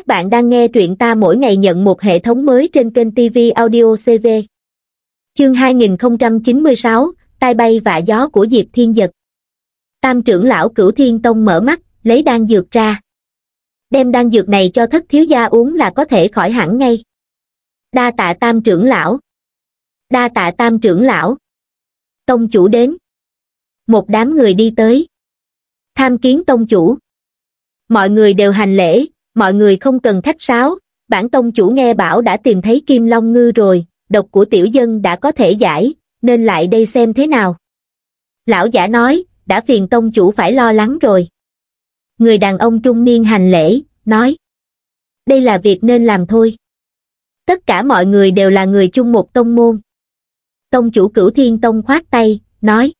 Các bạn đang nghe truyện ta mỗi ngày nhận một hệ thống mới trên kênh TV Audio CV. Chương 2096, tai bay và gió của Diệp Thiên Dật. Tam trưởng lão cửu thiên tông mở mắt, lấy đan dược ra. Đem đan dược này cho thất thiếu gia uống là có thể khỏi hẳn ngay. Đa tạ tam trưởng lão. Đa tạ tam trưởng lão. Tông chủ đến. Một đám người đi tới. Tham kiến tông chủ. Mọi người đều hành lễ, mọi người không cần khách sáo bản tông chủ nghe bảo đã tìm thấy kim long ngư rồi độc của tiểu dân đã có thể giải nên lại đây xem thế nào lão giả nói đã phiền tông chủ phải lo lắng rồi người đàn ông trung niên hành lễ nói đây là việc nên làm thôi tất cả mọi người đều là người chung một tông môn tông chủ cửu thiên tông khoát tay nói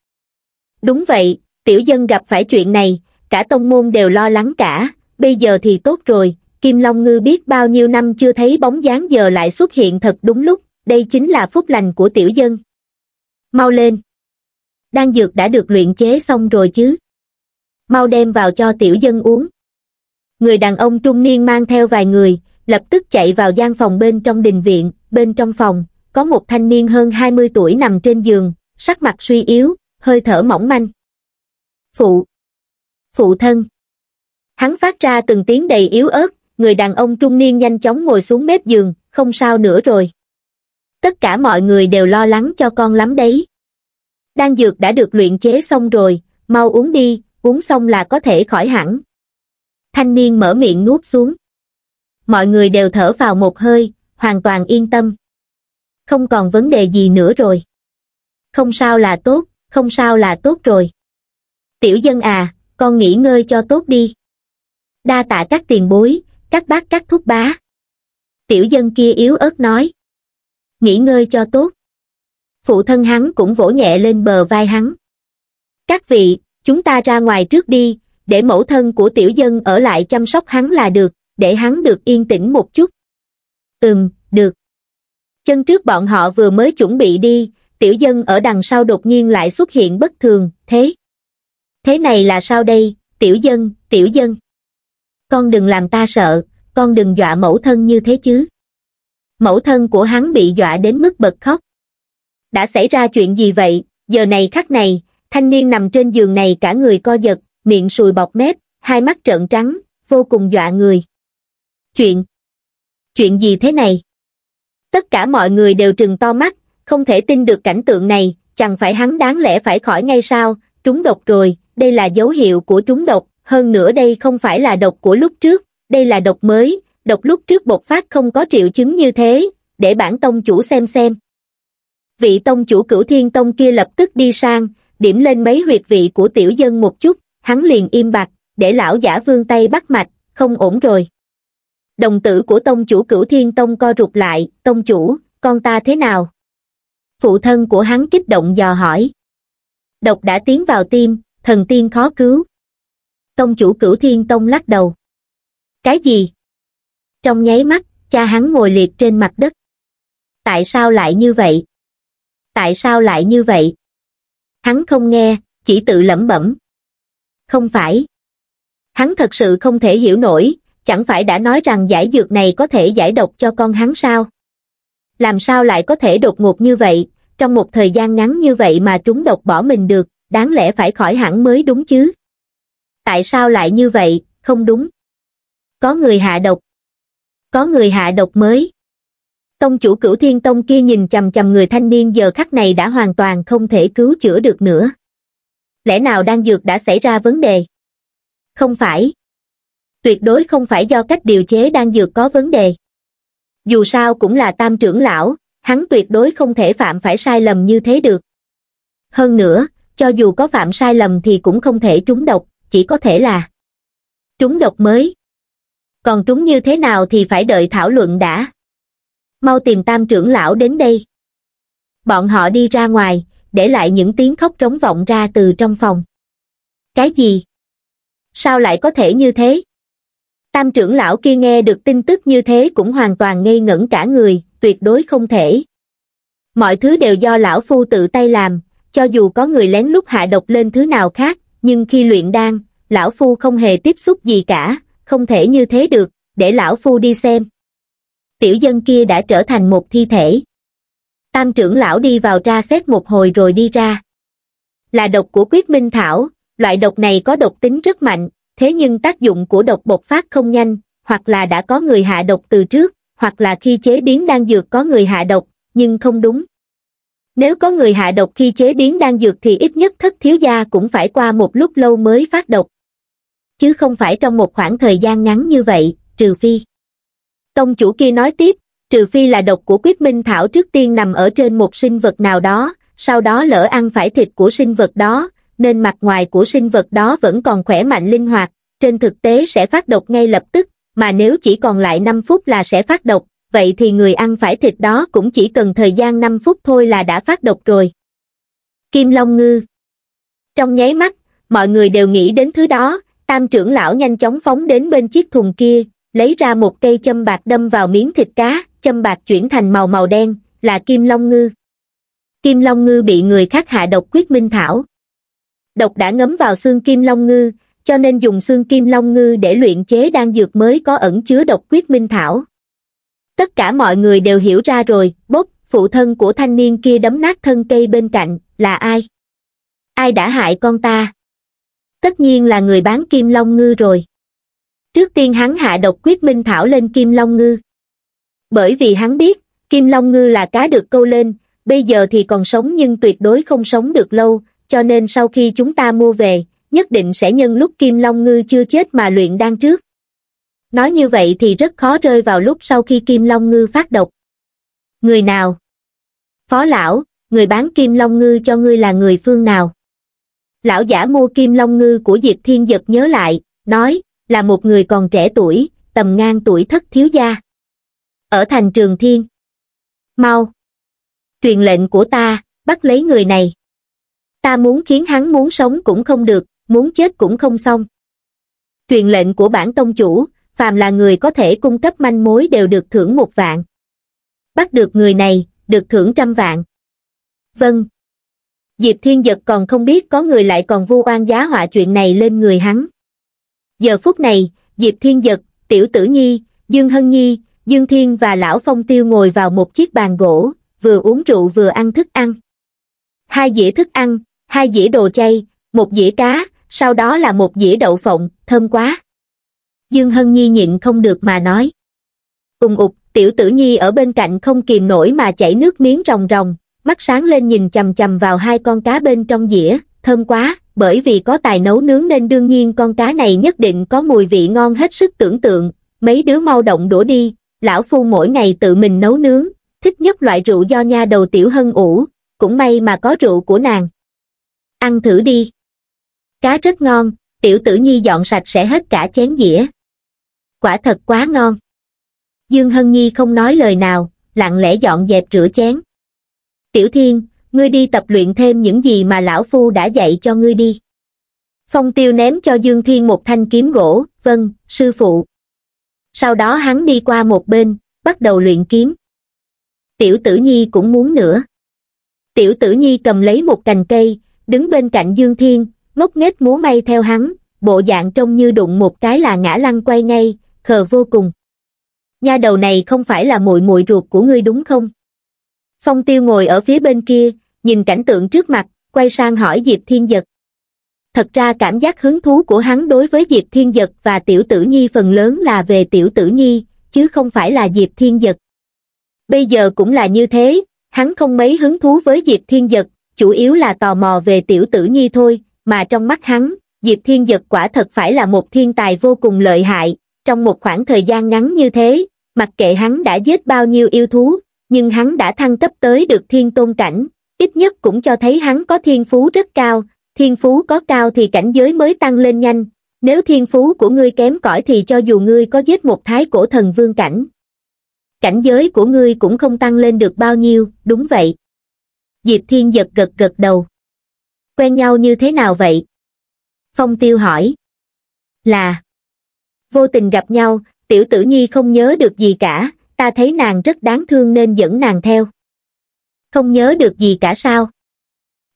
đúng vậy tiểu dân gặp phải chuyện này cả tông môn đều lo lắng cả bây giờ thì tốt rồi, Kim Long Ngư biết bao nhiêu năm chưa thấy bóng dáng giờ lại xuất hiện thật đúng lúc, đây chính là phúc lành của tiểu dân. Mau lên! Đan dược đã được luyện chế xong rồi chứ. Mau đem vào cho tiểu dân uống. Người đàn ông trung niên mang theo vài người, lập tức chạy vào gian phòng bên trong đình viện, bên trong phòng, có một thanh niên hơn 20 tuổi nằm trên giường, sắc mặt suy yếu, hơi thở mỏng manh. Phụ! Phụ thân! hắn phát ra từng tiếng đầy yếu ớt người đàn ông trung niên nhanh chóng ngồi xuống mép giường không sao nữa rồi tất cả mọi người đều lo lắng cho con lắm đấy đan dược đã được luyện chế xong rồi mau uống đi uống xong là có thể khỏi hẳn thanh niên mở miệng nuốt xuống mọi người đều thở vào một hơi hoàn toàn yên tâm không còn vấn đề gì nữa rồi không sao là tốt không sao là tốt rồi tiểu dân à con nghỉ ngơi cho tốt đi đa tạ các tiền bối các bác các thúc bá tiểu dân kia yếu ớt nói nghỉ ngơi cho tốt phụ thân hắn cũng vỗ nhẹ lên bờ vai hắn các vị chúng ta ra ngoài trước đi để mẫu thân của tiểu dân ở lại chăm sóc hắn là được để hắn được yên tĩnh một chút ừm được chân trước bọn họ vừa mới chuẩn bị đi tiểu dân ở đằng sau đột nhiên lại xuất hiện bất thường thế thế này là sao đây tiểu dân tiểu dân con đừng làm ta sợ, con đừng dọa mẫu thân như thế chứ. Mẫu thân của hắn bị dọa đến mức bật khóc. Đã xảy ra chuyện gì vậy, giờ này khắc này, thanh niên nằm trên giường này cả người co giật, miệng sùi bọc mép, hai mắt trợn trắng, vô cùng dọa người. Chuyện? Chuyện gì thế này? Tất cả mọi người đều trừng to mắt, không thể tin được cảnh tượng này, chẳng phải hắn đáng lẽ phải khỏi ngay sao, trúng độc rồi, đây là dấu hiệu của trúng độc, hơn nữa đây không phải là độc của lúc trước, đây là độc mới, độc lúc trước bộc phát không có triệu chứng như thế, để bản tông chủ xem xem. Vị tông chủ cửu thiên tông kia lập tức đi sang, điểm lên mấy huyệt vị của tiểu dân một chút, hắn liền im bặt, để lão giả vương tay bắt mạch, không ổn rồi. Đồng tử của tông chủ cửu thiên tông co rụt lại, tông chủ, con ta thế nào? Phụ thân của hắn kích động dò hỏi. Độc đã tiến vào tim, thần tiên khó cứu tông chủ cửu thiên tông lắc đầu. Cái gì? Trong nháy mắt, cha hắn ngồi liệt trên mặt đất. Tại sao lại như vậy? Tại sao lại như vậy? Hắn không nghe, chỉ tự lẩm bẩm. Không phải. Hắn thật sự không thể hiểu nổi, chẳng phải đã nói rằng giải dược này có thể giải độc cho con hắn sao? Làm sao lại có thể đột ngột như vậy, trong một thời gian ngắn như vậy mà trúng độc bỏ mình được, đáng lẽ phải khỏi hẳn mới đúng chứ? tại sao lại như vậy, không đúng. Có người hạ độc. Có người hạ độc mới. Tông chủ cửu thiên tông kia nhìn chầm chầm người thanh niên giờ khắc này đã hoàn toàn không thể cứu chữa được nữa. Lẽ nào đang dược đã xảy ra vấn đề? Không phải. Tuyệt đối không phải do cách điều chế đang dược có vấn đề. Dù sao cũng là tam trưởng lão, hắn tuyệt đối không thể phạm phải sai lầm như thế được. Hơn nữa, cho dù có phạm sai lầm thì cũng không thể trúng độc, chỉ có thể là trúng độc mới. Còn trúng như thế nào thì phải đợi thảo luận đã. Mau tìm tam trưởng lão đến đây. Bọn họ đi ra ngoài, để lại những tiếng khóc trống vọng ra từ trong phòng. Cái gì? Sao lại có thể như thế? Tam trưởng lão kia nghe được tin tức như thế cũng hoàn toàn ngây ngẩn cả người, tuyệt đối không thể. Mọi thứ đều do lão phu tự tay làm, cho dù có người lén lút hạ độc lên thứ nào khác, nhưng khi luyện đan, lão phu không hề tiếp xúc gì cả, không thể như thế được, để lão phu đi xem. Tiểu dân kia đã trở thành một thi thể. Tam trưởng lão đi vào tra xét một hồi rồi đi ra. Là độc của quyết minh thảo, loại độc này có độc tính rất mạnh, thế nhưng tác dụng của độc bộc phát không nhanh, hoặc là đã có người hạ độc từ trước, hoặc là khi chế biến đan dược có người hạ độc, nhưng không đúng, nếu có người hạ độc khi chế biến đan dược thì ít nhất thất thiếu gia cũng phải qua một lúc lâu mới phát độc chứ không phải trong một khoảng thời gian ngắn như vậy trừ phi tông chủ kia nói tiếp trừ phi là độc của quyết minh thảo trước tiên nằm ở trên một sinh vật nào đó sau đó lỡ ăn phải thịt của sinh vật đó nên mặt ngoài của sinh vật đó vẫn còn khỏe mạnh linh hoạt trên thực tế sẽ phát độc ngay lập tức mà nếu chỉ còn lại 5 phút là sẽ phát độc vậy thì người ăn phải thịt đó cũng chỉ cần thời gian 5 phút thôi là đã phát độc rồi. Kim Long Ngư Trong nháy mắt, mọi người đều nghĩ đến thứ đó, tam trưởng lão nhanh chóng phóng đến bên chiếc thùng kia, lấy ra một cây châm bạc đâm vào miếng thịt cá, châm bạc chuyển thành màu màu đen, là Kim Long Ngư. Kim Long Ngư bị người khác hạ độc quyết minh thảo. Độc đã ngấm vào xương Kim Long Ngư, cho nên dùng xương Kim Long Ngư để luyện chế đan dược mới có ẩn chứa độc quyết minh thảo tất cả mọi người đều hiểu ra rồi bốp phụ thân của thanh niên kia đấm nát thân cây bên cạnh là ai ai đã hại con ta tất nhiên là người bán kim long ngư rồi trước tiên hắn hạ độc quyết minh thảo lên kim long ngư bởi vì hắn biết kim long ngư là cá được câu lên bây giờ thì còn sống nhưng tuyệt đối không sống được lâu cho nên sau khi chúng ta mua về nhất định sẽ nhân lúc kim long ngư chưa chết mà luyện đan trước nói như vậy thì rất khó rơi vào lúc sau khi Kim Long Ngư phát độc. Người nào? Phó lão, người bán Kim Long Ngư cho ngươi là người phương nào? Lão giả mua Kim Long Ngư của Diệp Thiên Giật nhớ lại, nói, là một người còn trẻ tuổi, tầm ngang tuổi thất thiếu gia. Ở thành Trường Thiên. Mau! Truyền lệnh của ta, bắt lấy người này. Ta muốn khiến hắn muốn sống cũng không được, muốn chết cũng không xong. Truyền lệnh của bản tông chủ, phàm là người có thể cung cấp manh mối đều được thưởng một vạn. Bắt được người này, được thưởng trăm vạn. Vâng. Diệp Thiên Giật còn không biết có người lại còn vu oan giá họa chuyện này lên người hắn. Giờ phút này, Diệp Thiên Giật, Tiểu Tử Nhi, Dương Hân Nhi, Dương Thiên và Lão Phong Tiêu ngồi vào một chiếc bàn gỗ, vừa uống rượu vừa ăn thức ăn. Hai dĩa thức ăn, hai dĩa đồ chay, một dĩa cá, sau đó là một dĩa đậu phộng, thơm quá. Dương Hân Nhi nhịn không được mà nói. Cùng ụt, tiểu tử Nhi ở bên cạnh không kìm nổi mà chảy nước miếng ròng ròng, mắt sáng lên nhìn chầm chầm vào hai con cá bên trong dĩa, thơm quá, bởi vì có tài nấu nướng nên đương nhiên con cá này nhất định có mùi vị ngon hết sức tưởng tượng, mấy đứa mau động đổ đi, lão phu mỗi ngày tự mình nấu nướng, thích nhất loại rượu do nha đầu tiểu hân ủ, cũng may mà có rượu của nàng. Ăn thử đi. Cá rất ngon, tiểu tử nhi dọn sạch sẽ hết cả chén dĩa, quả thật quá ngon. Dương Hân Nhi không nói lời nào, lặng lẽ dọn dẹp rửa chén. Tiểu Thiên, ngươi đi tập luyện thêm những gì mà lão phu đã dạy cho ngươi đi. Phong tiêu ném cho Dương Thiên một thanh kiếm gỗ, vâng, sư phụ. Sau đó hắn đi qua một bên, bắt đầu luyện kiếm. Tiểu tử nhi cũng muốn nữa. Tiểu tử nhi cầm lấy một cành cây, đứng bên cạnh Dương Thiên, ngốc nghếch múa may theo hắn, bộ dạng trông như đụng một cái là ngã lăn quay ngay, khờ vô cùng. Nha đầu này không phải là muội muội ruột của ngươi đúng không? Phong tiêu ngồi ở phía bên kia, nhìn cảnh tượng trước mặt, quay sang hỏi Diệp Thiên Dật. Thật ra cảm giác hứng thú của hắn đối với Diệp Thiên Dật và Tiểu Tử Nhi phần lớn là về Tiểu Tử Nhi, chứ không phải là Diệp Thiên Dật. Bây giờ cũng là như thế, hắn không mấy hứng thú với Diệp Thiên Dật, chủ yếu là tò mò về Tiểu Tử Nhi thôi, mà trong mắt hắn, Diệp Thiên Dật quả thật phải là một thiên tài vô cùng lợi hại, trong một khoảng thời gian ngắn như thế, mặc kệ hắn đã giết bao nhiêu yêu thú, nhưng hắn đã thăng cấp tới được thiên tôn cảnh, ít nhất cũng cho thấy hắn có thiên phú rất cao, thiên phú có cao thì cảnh giới mới tăng lên nhanh, nếu thiên phú của ngươi kém cỏi thì cho dù ngươi có giết một thái cổ thần vương cảnh. Cảnh giới của ngươi cũng không tăng lên được bao nhiêu, đúng vậy. Diệp Thiên giật gật gật đầu. Quen nhau như thế nào vậy? Phong Tiêu hỏi. Là vô tình gặp nhau tiểu tử nhi không nhớ được gì cả ta thấy nàng rất đáng thương nên dẫn nàng theo không nhớ được gì cả sao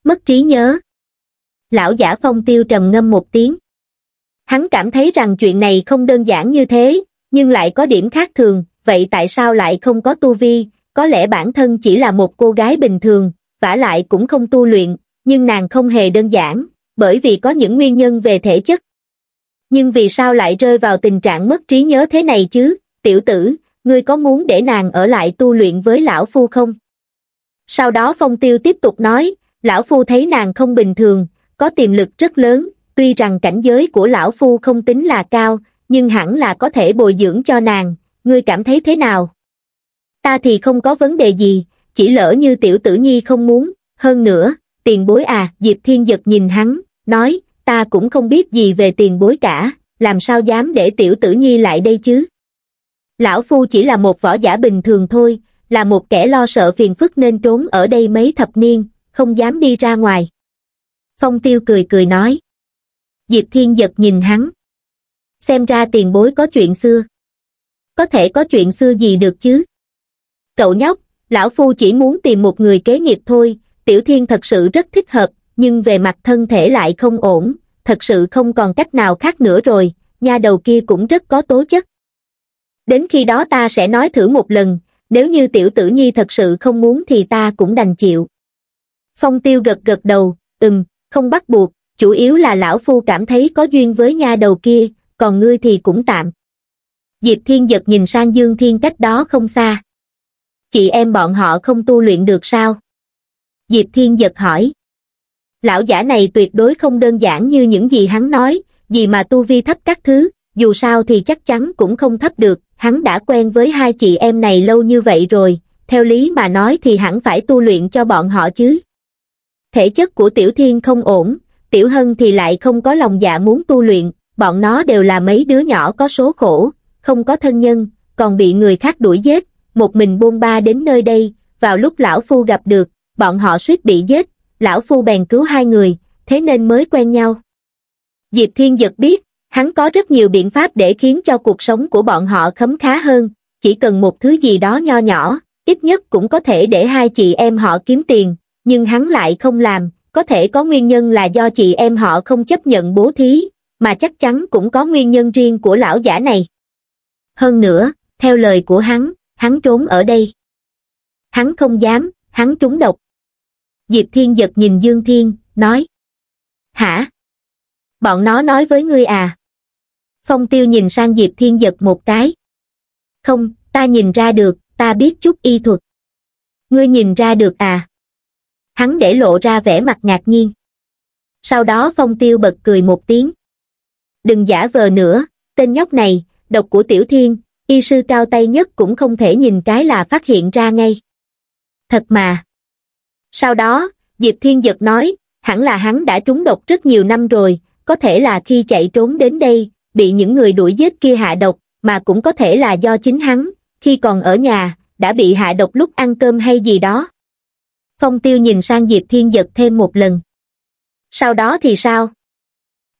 mất trí nhớ lão giả phong tiêu trầm ngâm một tiếng hắn cảm thấy rằng chuyện này không đơn giản như thế nhưng lại có điểm khác thường vậy tại sao lại không có tu vi có lẽ bản thân chỉ là một cô gái bình thường vả lại cũng không tu luyện nhưng nàng không hề đơn giản bởi vì có những nguyên nhân về thể chất nhưng vì sao lại rơi vào tình trạng mất trí nhớ thế này chứ tiểu tử ngươi có muốn để nàng ở lại tu luyện với lão phu không sau đó phong tiêu tiếp tục nói lão phu thấy nàng không bình thường có tiềm lực rất lớn tuy rằng cảnh giới của lão phu không tính là cao nhưng hẳn là có thể bồi dưỡng cho nàng ngươi cảm thấy thế nào ta thì không có vấn đề gì chỉ lỡ như tiểu tử nhi không muốn hơn nữa tiền bối à diệp thiên giật nhìn hắn nói ta cũng không biết gì về tiền bối cả, làm sao dám để tiểu tử nhi lại đây chứ? Lão Phu chỉ là một võ giả bình thường thôi, là một kẻ lo sợ phiền phức nên trốn ở đây mấy thập niên, không dám đi ra ngoài. Phong tiêu cười cười nói. Diệp Thiên giật nhìn hắn. Xem ra tiền bối có chuyện xưa. Có thể có chuyện xưa gì được chứ? Cậu nhóc, Lão Phu chỉ muốn tìm một người kế nghiệp thôi, Tiểu Thiên thật sự rất thích hợp, nhưng về mặt thân thể lại không ổn, thật sự không còn cách nào khác nữa rồi, nha đầu kia cũng rất có tố chất. Đến khi đó ta sẽ nói thử một lần, nếu như tiểu tử nhi thật sự không muốn thì ta cũng đành chịu. Phong tiêu gật gật đầu, ừm, không bắt buộc, chủ yếu là lão phu cảm thấy có duyên với nha đầu kia, còn ngươi thì cũng tạm. Diệp Thiên giật nhìn sang Dương Thiên cách đó không xa. Chị em bọn họ không tu luyện được sao? Diệp Thiên giật hỏi lão giả này tuyệt đối không đơn giản như những gì hắn nói, vì mà tu vi thấp các thứ, dù sao thì chắc chắn cũng không thấp được, hắn đã quen với hai chị em này lâu như vậy rồi, theo lý mà nói thì hẳn phải tu luyện cho bọn họ chứ. Thể chất của Tiểu Thiên không ổn, Tiểu Hân thì lại không có lòng dạ muốn tu luyện, bọn nó đều là mấy đứa nhỏ có số khổ, không có thân nhân, còn bị người khác đuổi giết, một mình buôn ba đến nơi đây, vào lúc lão phu gặp được, bọn họ suýt bị giết, lão phu bèn cứu hai người, thế nên mới quen nhau. Diệp Thiên Giật biết, hắn có rất nhiều biện pháp để khiến cho cuộc sống của bọn họ khấm khá hơn, chỉ cần một thứ gì đó nho nhỏ, ít nhất cũng có thể để hai chị em họ kiếm tiền, nhưng hắn lại không làm, có thể có nguyên nhân là do chị em họ không chấp nhận bố thí, mà chắc chắn cũng có nguyên nhân riêng của lão giả này. Hơn nữa, theo lời của hắn, hắn trốn ở đây. Hắn không dám, hắn trúng độc, Diệp Thiên giật nhìn Dương Thiên, nói. Hả? Bọn nó nói với ngươi à? Phong tiêu nhìn sang Diệp Thiên giật một cái. Không, ta nhìn ra được, ta biết chút y thuật. Ngươi nhìn ra được à? Hắn để lộ ra vẻ mặt ngạc nhiên. Sau đó Phong tiêu bật cười một tiếng. Đừng giả vờ nữa, tên nhóc này, độc của Tiểu Thiên, y sư cao tay nhất cũng không thể nhìn cái là phát hiện ra ngay. Thật mà. Sau đó, Diệp Thiên Dật nói, hẳn là hắn đã trúng độc rất nhiều năm rồi, có thể là khi chạy trốn đến đây, bị những người đuổi giết kia hạ độc, mà cũng có thể là do chính hắn, khi còn ở nhà, đã bị hạ độc lúc ăn cơm hay gì đó. Phong tiêu nhìn sang Diệp Thiên Dật thêm một lần. Sau đó thì sao?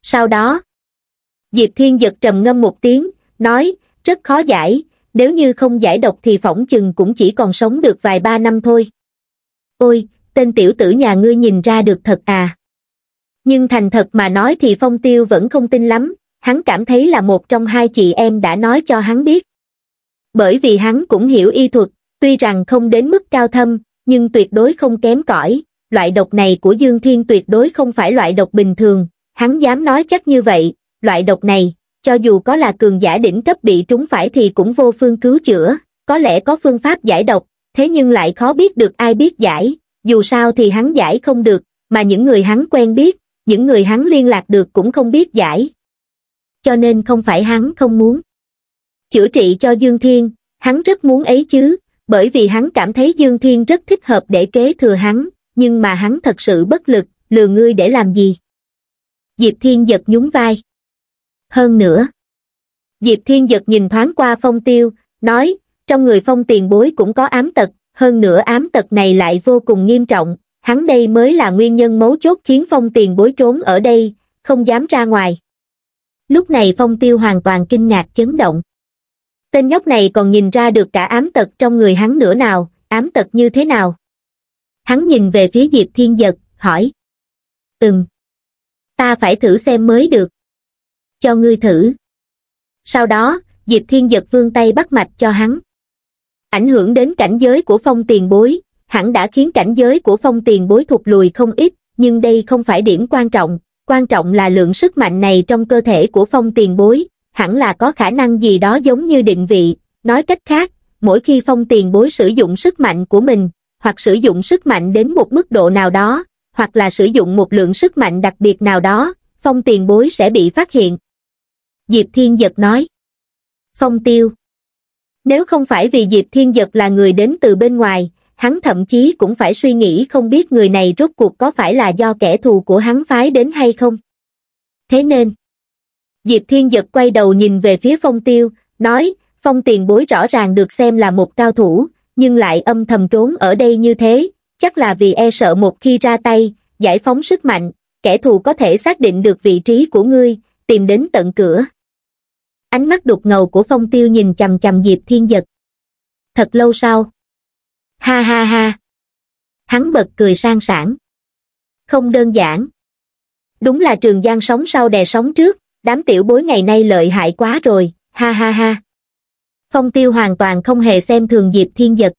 Sau đó, Diệp Thiên Dật trầm ngâm một tiếng, nói, rất khó giải, nếu như không giải độc thì phỏng chừng cũng chỉ còn sống được vài ba năm thôi. Ôi, tên tiểu tử nhà ngươi nhìn ra được thật à. Nhưng thành thật mà nói thì Phong Tiêu vẫn không tin lắm, hắn cảm thấy là một trong hai chị em đã nói cho hắn biết. Bởi vì hắn cũng hiểu y thuật, tuy rằng không đến mức cao thâm, nhưng tuyệt đối không kém cỏi. loại độc này của Dương Thiên tuyệt đối không phải loại độc bình thường, hắn dám nói chắc như vậy, loại độc này, cho dù có là cường giả đỉnh cấp bị trúng phải thì cũng vô phương cứu chữa, có lẽ có phương pháp giải độc, thế nhưng lại khó biết được ai biết giải, dù sao thì hắn giải không được, mà những người hắn quen biết, những người hắn liên lạc được cũng không biết giải. Cho nên không phải hắn không muốn. Chữa trị cho Dương Thiên, hắn rất muốn ấy chứ, bởi vì hắn cảm thấy Dương Thiên rất thích hợp để kế thừa hắn, nhưng mà hắn thật sự bất lực, lừa ngươi để làm gì. Diệp Thiên giật nhún vai. Hơn nữa, Diệp Thiên giật nhìn thoáng qua phong tiêu, nói, trong người phong tiền bối cũng có ám tật, hơn nữa ám tật này lại vô cùng nghiêm trọng, hắn đây mới là nguyên nhân mấu chốt khiến phong tiền bối trốn ở đây, không dám ra ngoài. Lúc này phong tiêu hoàn toàn kinh ngạc chấn động. Tên nhóc này còn nhìn ra được cả ám tật trong người hắn nữa nào, ám tật như thế nào. Hắn nhìn về phía Diệp Thiên Giật, hỏi. Ừm, ta phải thử xem mới được. Cho ngươi thử. Sau đó, Diệp Thiên Giật vương tay bắt mạch cho hắn ảnh hưởng đến cảnh giới của phong tiền bối, hẳn đã khiến cảnh giới của phong tiền bối thụt lùi không ít, nhưng đây không phải điểm quan trọng, quan trọng là lượng sức mạnh này trong cơ thể của phong tiền bối, hẳn là có khả năng gì đó giống như định vị, nói cách khác, mỗi khi phong tiền bối sử dụng sức mạnh của mình, hoặc sử dụng sức mạnh đến một mức độ nào đó, hoặc là sử dụng một lượng sức mạnh đặc biệt nào đó, phong tiền bối sẽ bị phát hiện. Diệp Thiên Giật nói. Phong tiêu nếu không phải vì Diệp Thiên Giật là người đến từ bên ngoài, hắn thậm chí cũng phải suy nghĩ không biết người này rốt cuộc có phải là do kẻ thù của hắn phái đến hay không. Thế nên, Diệp Thiên Giật quay đầu nhìn về phía phong tiêu, nói, phong tiền bối rõ ràng được xem là một cao thủ, nhưng lại âm thầm trốn ở đây như thế, chắc là vì e sợ một khi ra tay, giải phóng sức mạnh, kẻ thù có thể xác định được vị trí của ngươi, tìm đến tận cửa ánh mắt đục ngầu của phong tiêu nhìn chằm chằm diệp thiên giật thật lâu sau ha ha ha hắn bật cười sang sảng không đơn giản đúng là trường giang sống sau đè sóng trước đám tiểu bối ngày nay lợi hại quá rồi ha ha ha phong tiêu hoàn toàn không hề xem thường diệp thiên giật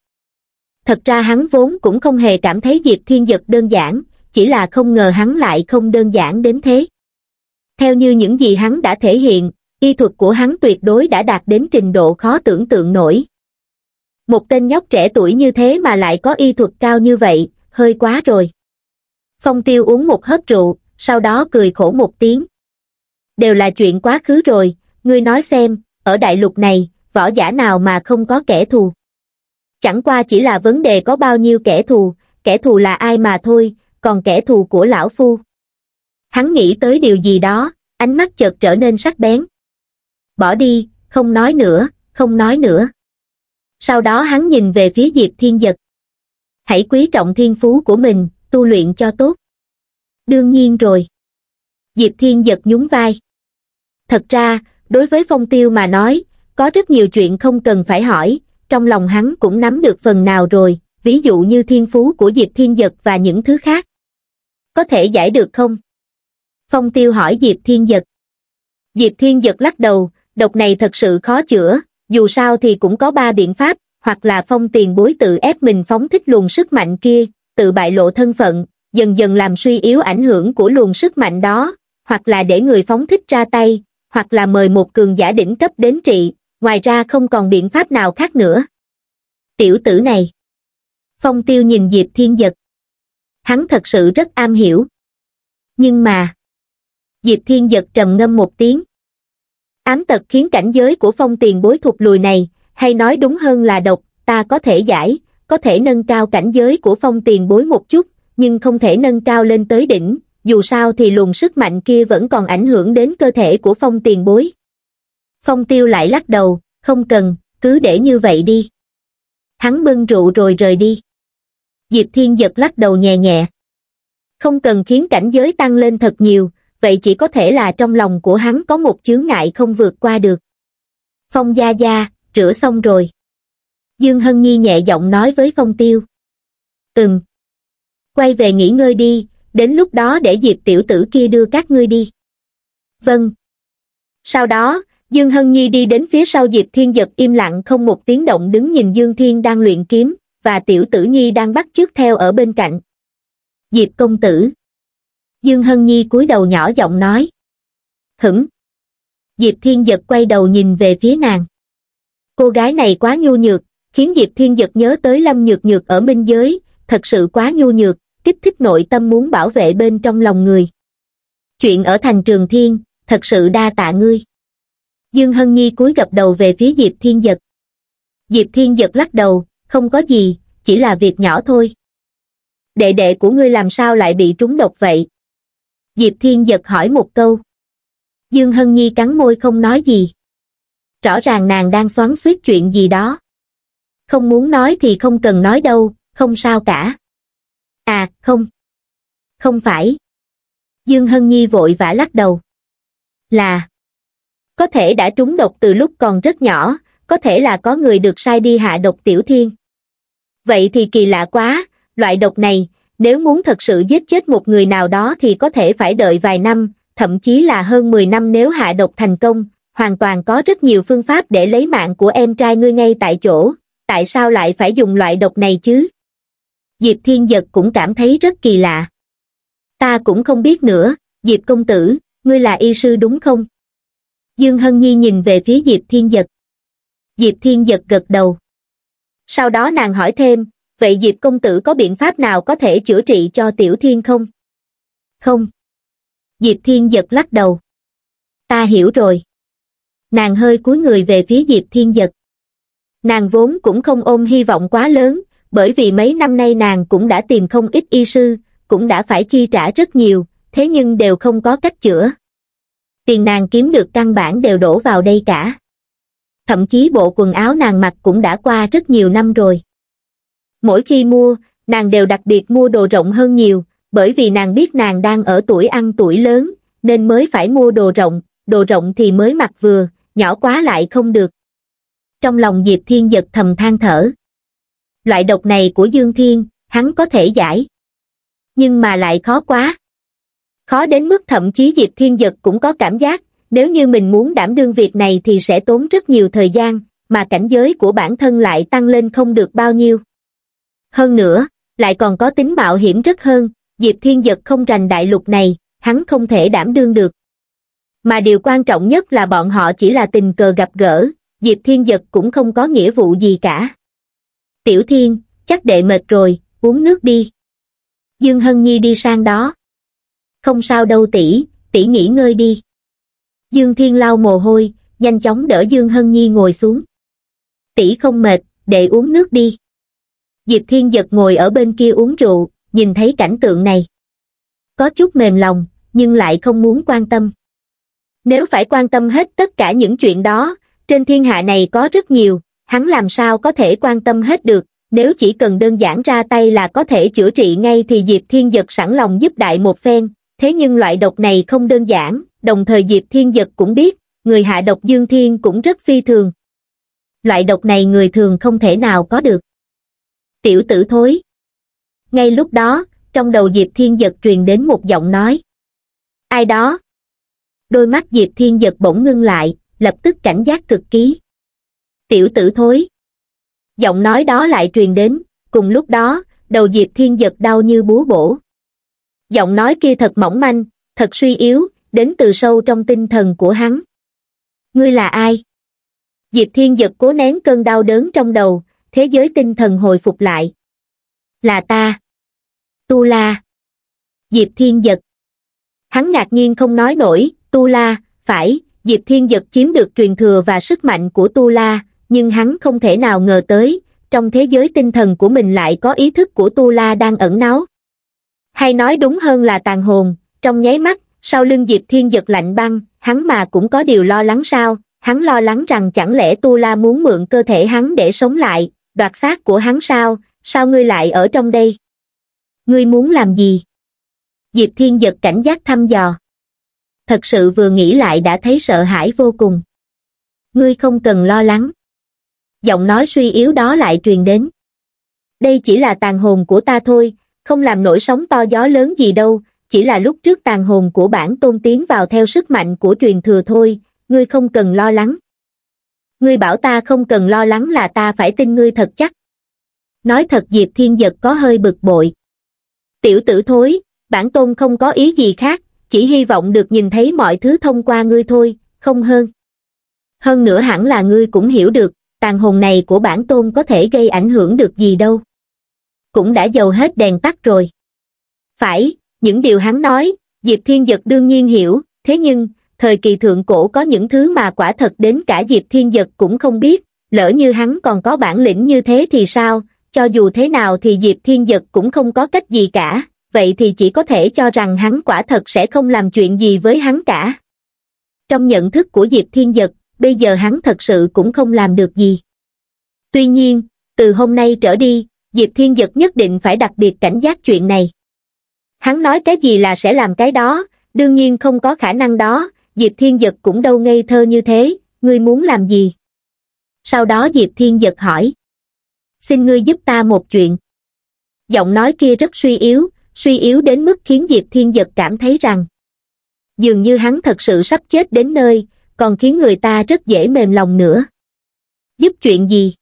thật ra hắn vốn cũng không hề cảm thấy diệp thiên giật đơn giản chỉ là không ngờ hắn lại không đơn giản đến thế theo như những gì hắn đã thể hiện y thuật của hắn tuyệt đối đã đạt đến trình độ khó tưởng tượng nổi. Một tên nhóc trẻ tuổi như thế mà lại có y thuật cao như vậy, hơi quá rồi. Phong tiêu uống một hớp rượu, sau đó cười khổ một tiếng. Đều là chuyện quá khứ rồi, ngươi nói xem, ở đại lục này, võ giả nào mà không có kẻ thù. Chẳng qua chỉ là vấn đề có bao nhiêu kẻ thù, kẻ thù là ai mà thôi, còn kẻ thù của lão phu. Hắn nghĩ tới điều gì đó, ánh mắt chợt trở nên sắc bén bỏ đi, không nói nữa, không nói nữa. Sau đó hắn nhìn về phía Diệp Thiên Giật. Hãy quý trọng thiên phú của mình, tu luyện cho tốt. Đương nhiên rồi. Diệp Thiên Giật nhún vai. Thật ra, đối với Phong Tiêu mà nói, có rất nhiều chuyện không cần phải hỏi, trong lòng hắn cũng nắm được phần nào rồi, ví dụ như thiên phú của Diệp Thiên Giật và những thứ khác. Có thể giải được không? Phong Tiêu hỏi Diệp Thiên Giật. Diệp Thiên Giật lắc đầu, độc này thật sự khó chữa, dù sao thì cũng có ba biện pháp, hoặc là phong tiền bối tự ép mình phóng thích luồng sức mạnh kia, tự bại lộ thân phận, dần dần làm suy yếu ảnh hưởng của luồng sức mạnh đó, hoặc là để người phóng thích ra tay, hoặc là mời một cường giả đỉnh cấp đến trị, ngoài ra không còn biện pháp nào khác nữa. Tiểu tử này Phong tiêu nhìn Diệp Thiên Giật. Hắn thật sự rất am hiểu. Nhưng mà Diệp Thiên Giật trầm ngâm một tiếng, ám tật khiến cảnh giới của phong tiền bối thụt lùi này hay nói đúng hơn là độc ta có thể giải có thể nâng cao cảnh giới của phong tiền bối một chút nhưng không thể nâng cao lên tới đỉnh dù sao thì luồng sức mạnh kia vẫn còn ảnh hưởng đến cơ thể của phong tiền bối phong tiêu lại lắc đầu không cần cứ để như vậy đi hắn bưng rượu rồi rời đi diệp thiên giật lắc đầu nhẹ nhẹ không cần khiến cảnh giới tăng lên thật nhiều vậy chỉ có thể là trong lòng của hắn có một chướng ngại không vượt qua được. Phong Gia Gia, rửa xong rồi. Dương Hân Nhi nhẹ giọng nói với Phong Tiêu. Ừm. Quay về nghỉ ngơi đi, đến lúc đó để Diệp tiểu tử kia đưa các ngươi đi. Vâng. Sau đó, Dương Hân Nhi đi đến phía sau Diệp Thiên Giật im lặng không một tiếng động đứng nhìn Dương Thiên đang luyện kiếm, và tiểu tử Nhi đang bắt chước theo ở bên cạnh. Diệp công tử dương hân nhi cúi đầu nhỏ giọng nói hửng diệp thiên giật quay đầu nhìn về phía nàng cô gái này quá nhu nhược khiến diệp thiên giật nhớ tới lâm nhược nhược ở minh giới thật sự quá nhu nhược kích thích nội tâm muốn bảo vệ bên trong lòng người chuyện ở thành trường thiên thật sự đa tạ ngươi dương hân nhi cúi gập đầu về phía diệp thiên giật diệp thiên giật lắc đầu không có gì chỉ là việc nhỏ thôi đệ đệ của ngươi làm sao lại bị trúng độc vậy Diệp Thiên giật hỏi một câu. Dương Hân Nhi cắn môi không nói gì. Rõ ràng nàng đang xoắn suýt chuyện gì đó. Không muốn nói thì không cần nói đâu, không sao cả. À, không. Không phải. Dương Hân Nhi vội vã lắc đầu. Là. Có thể đã trúng độc từ lúc còn rất nhỏ, có thể là có người được sai đi hạ độc tiểu thiên. Vậy thì kỳ lạ quá, loại độc này, nếu muốn thật sự giết chết một người nào đó thì có thể phải đợi vài năm, thậm chí là hơn 10 năm nếu hạ độc thành công, hoàn toàn có rất nhiều phương pháp để lấy mạng của em trai ngươi ngay tại chỗ, tại sao lại phải dùng loại độc này chứ? Diệp Thiên Giật cũng cảm thấy rất kỳ lạ. Ta cũng không biết nữa, Diệp công tử, ngươi là y sư đúng không? Dương Hân Nhi nhìn về phía Diệp Thiên Giật. Diệp Thiên Giật gật đầu. Sau đó nàng hỏi thêm, vậy Diệp công tử có biện pháp nào có thể chữa trị cho Tiểu Thiên không? Không. Diệp Thiên giật lắc đầu. Ta hiểu rồi. Nàng hơi cúi người về phía Diệp Thiên giật. Nàng vốn cũng không ôm hy vọng quá lớn, bởi vì mấy năm nay nàng cũng đã tìm không ít y sư, cũng đã phải chi trả rất nhiều, thế nhưng đều không có cách chữa. Tiền nàng kiếm được căn bản đều đổ vào đây cả. Thậm chí bộ quần áo nàng mặc cũng đã qua rất nhiều năm rồi mỗi khi mua, nàng đều đặc biệt mua đồ rộng hơn nhiều, bởi vì nàng biết nàng đang ở tuổi ăn tuổi lớn, nên mới phải mua đồ rộng, đồ rộng thì mới mặc vừa, nhỏ quá lại không được. Trong lòng Diệp Thiên giật thầm than thở. Loại độc này của Dương Thiên, hắn có thể giải. Nhưng mà lại khó quá. Khó đến mức thậm chí Diệp Thiên giật cũng có cảm giác, nếu như mình muốn đảm đương việc này thì sẽ tốn rất nhiều thời gian, mà cảnh giới của bản thân lại tăng lên không được bao nhiêu. Hơn nữa, lại còn có tính mạo hiểm rất hơn, Diệp Thiên Giật không rành đại lục này, hắn không thể đảm đương được. Mà điều quan trọng nhất là bọn họ chỉ là tình cờ gặp gỡ, Diệp Thiên Giật cũng không có nghĩa vụ gì cả. Tiểu Thiên, chắc đệ mệt rồi, uống nước đi. Dương Hân Nhi đi sang đó. Không sao đâu tỷ, tỷ nghỉ ngơi đi. Dương Thiên lau mồ hôi, nhanh chóng đỡ Dương Hân Nhi ngồi xuống. Tỷ không mệt, để uống nước đi diệp thiên giật ngồi ở bên kia uống rượu nhìn thấy cảnh tượng này có chút mềm lòng nhưng lại không muốn quan tâm nếu phải quan tâm hết tất cả những chuyện đó trên thiên hạ này có rất nhiều hắn làm sao có thể quan tâm hết được nếu chỉ cần đơn giản ra tay là có thể chữa trị ngay thì diệp thiên giật sẵn lòng giúp đại một phen thế nhưng loại độc này không đơn giản đồng thời diệp thiên giật cũng biết người hạ độc dương thiên cũng rất phi thường loại độc này người thường không thể nào có được tiểu tử thối. Ngay lúc đó, trong đầu Diệp Thiên Giật truyền đến một giọng nói. Ai đó? Đôi mắt Diệp Thiên Giật bỗng ngưng lại, lập tức cảnh giác cực kỳ. Tiểu tử thối. Giọng nói đó lại truyền đến, cùng lúc đó, đầu Diệp Thiên Giật đau như búa bổ. Giọng nói kia thật mỏng manh, thật suy yếu, đến từ sâu trong tinh thần của hắn. Ngươi là ai? Diệp Thiên Giật cố nén cơn đau đớn trong đầu, thế giới tinh thần hồi phục lại. Là ta. Tu La. Diệp Thiên Giật. Hắn ngạc nhiên không nói nổi, Tu La, phải, Diệp Thiên Giật chiếm được truyền thừa và sức mạnh của Tu La, nhưng hắn không thể nào ngờ tới, trong thế giới tinh thần của mình lại có ý thức của Tu La đang ẩn náu. Hay nói đúng hơn là tàn hồn, trong nháy mắt, sau lưng Diệp Thiên Giật lạnh băng, hắn mà cũng có điều lo lắng sao, hắn lo lắng rằng chẳng lẽ Tu La muốn mượn cơ thể hắn để sống lại, đoạt xác của hắn sao sao ngươi lại ở trong đây ngươi muốn làm gì diệp thiên giật cảnh giác thăm dò thật sự vừa nghĩ lại đã thấy sợ hãi vô cùng ngươi không cần lo lắng giọng nói suy yếu đó lại truyền đến đây chỉ là tàn hồn của ta thôi không làm nổi sóng to gió lớn gì đâu chỉ là lúc trước tàn hồn của bản tôn tiến vào theo sức mạnh của truyền thừa thôi ngươi không cần lo lắng ngươi bảo ta không cần lo lắng là ta phải tin ngươi thật chắc nói thật diệp thiên giật có hơi bực bội tiểu tử thối bản tôn không có ý gì khác chỉ hy vọng được nhìn thấy mọi thứ thông qua ngươi thôi không hơn hơn nữa hẳn là ngươi cũng hiểu được tàn hồn này của bản tôn có thể gây ảnh hưởng được gì đâu cũng đã dầu hết đèn tắt rồi phải những điều hắn nói diệp thiên giật đương nhiên hiểu thế nhưng thời kỳ thượng cổ có những thứ mà quả thật đến cả Diệp Thiên Giật cũng không biết, lỡ như hắn còn có bản lĩnh như thế thì sao, cho dù thế nào thì Diệp Thiên Giật cũng không có cách gì cả, vậy thì chỉ có thể cho rằng hắn quả thật sẽ không làm chuyện gì với hắn cả. Trong nhận thức của Diệp Thiên Giật, bây giờ hắn thật sự cũng không làm được gì. Tuy nhiên, từ hôm nay trở đi, Diệp Thiên Giật nhất định phải đặc biệt cảnh giác chuyện này. Hắn nói cái gì là sẽ làm cái đó, đương nhiên không có khả năng đó, Diệp Thiên Giật cũng đâu ngây thơ như thế, ngươi muốn làm gì? Sau đó Diệp Thiên Giật hỏi. Xin ngươi giúp ta một chuyện. Giọng nói kia rất suy yếu, suy yếu đến mức khiến Diệp Thiên Giật cảm thấy rằng dường như hắn thật sự sắp chết đến nơi, còn khiến người ta rất dễ mềm lòng nữa. Giúp chuyện gì?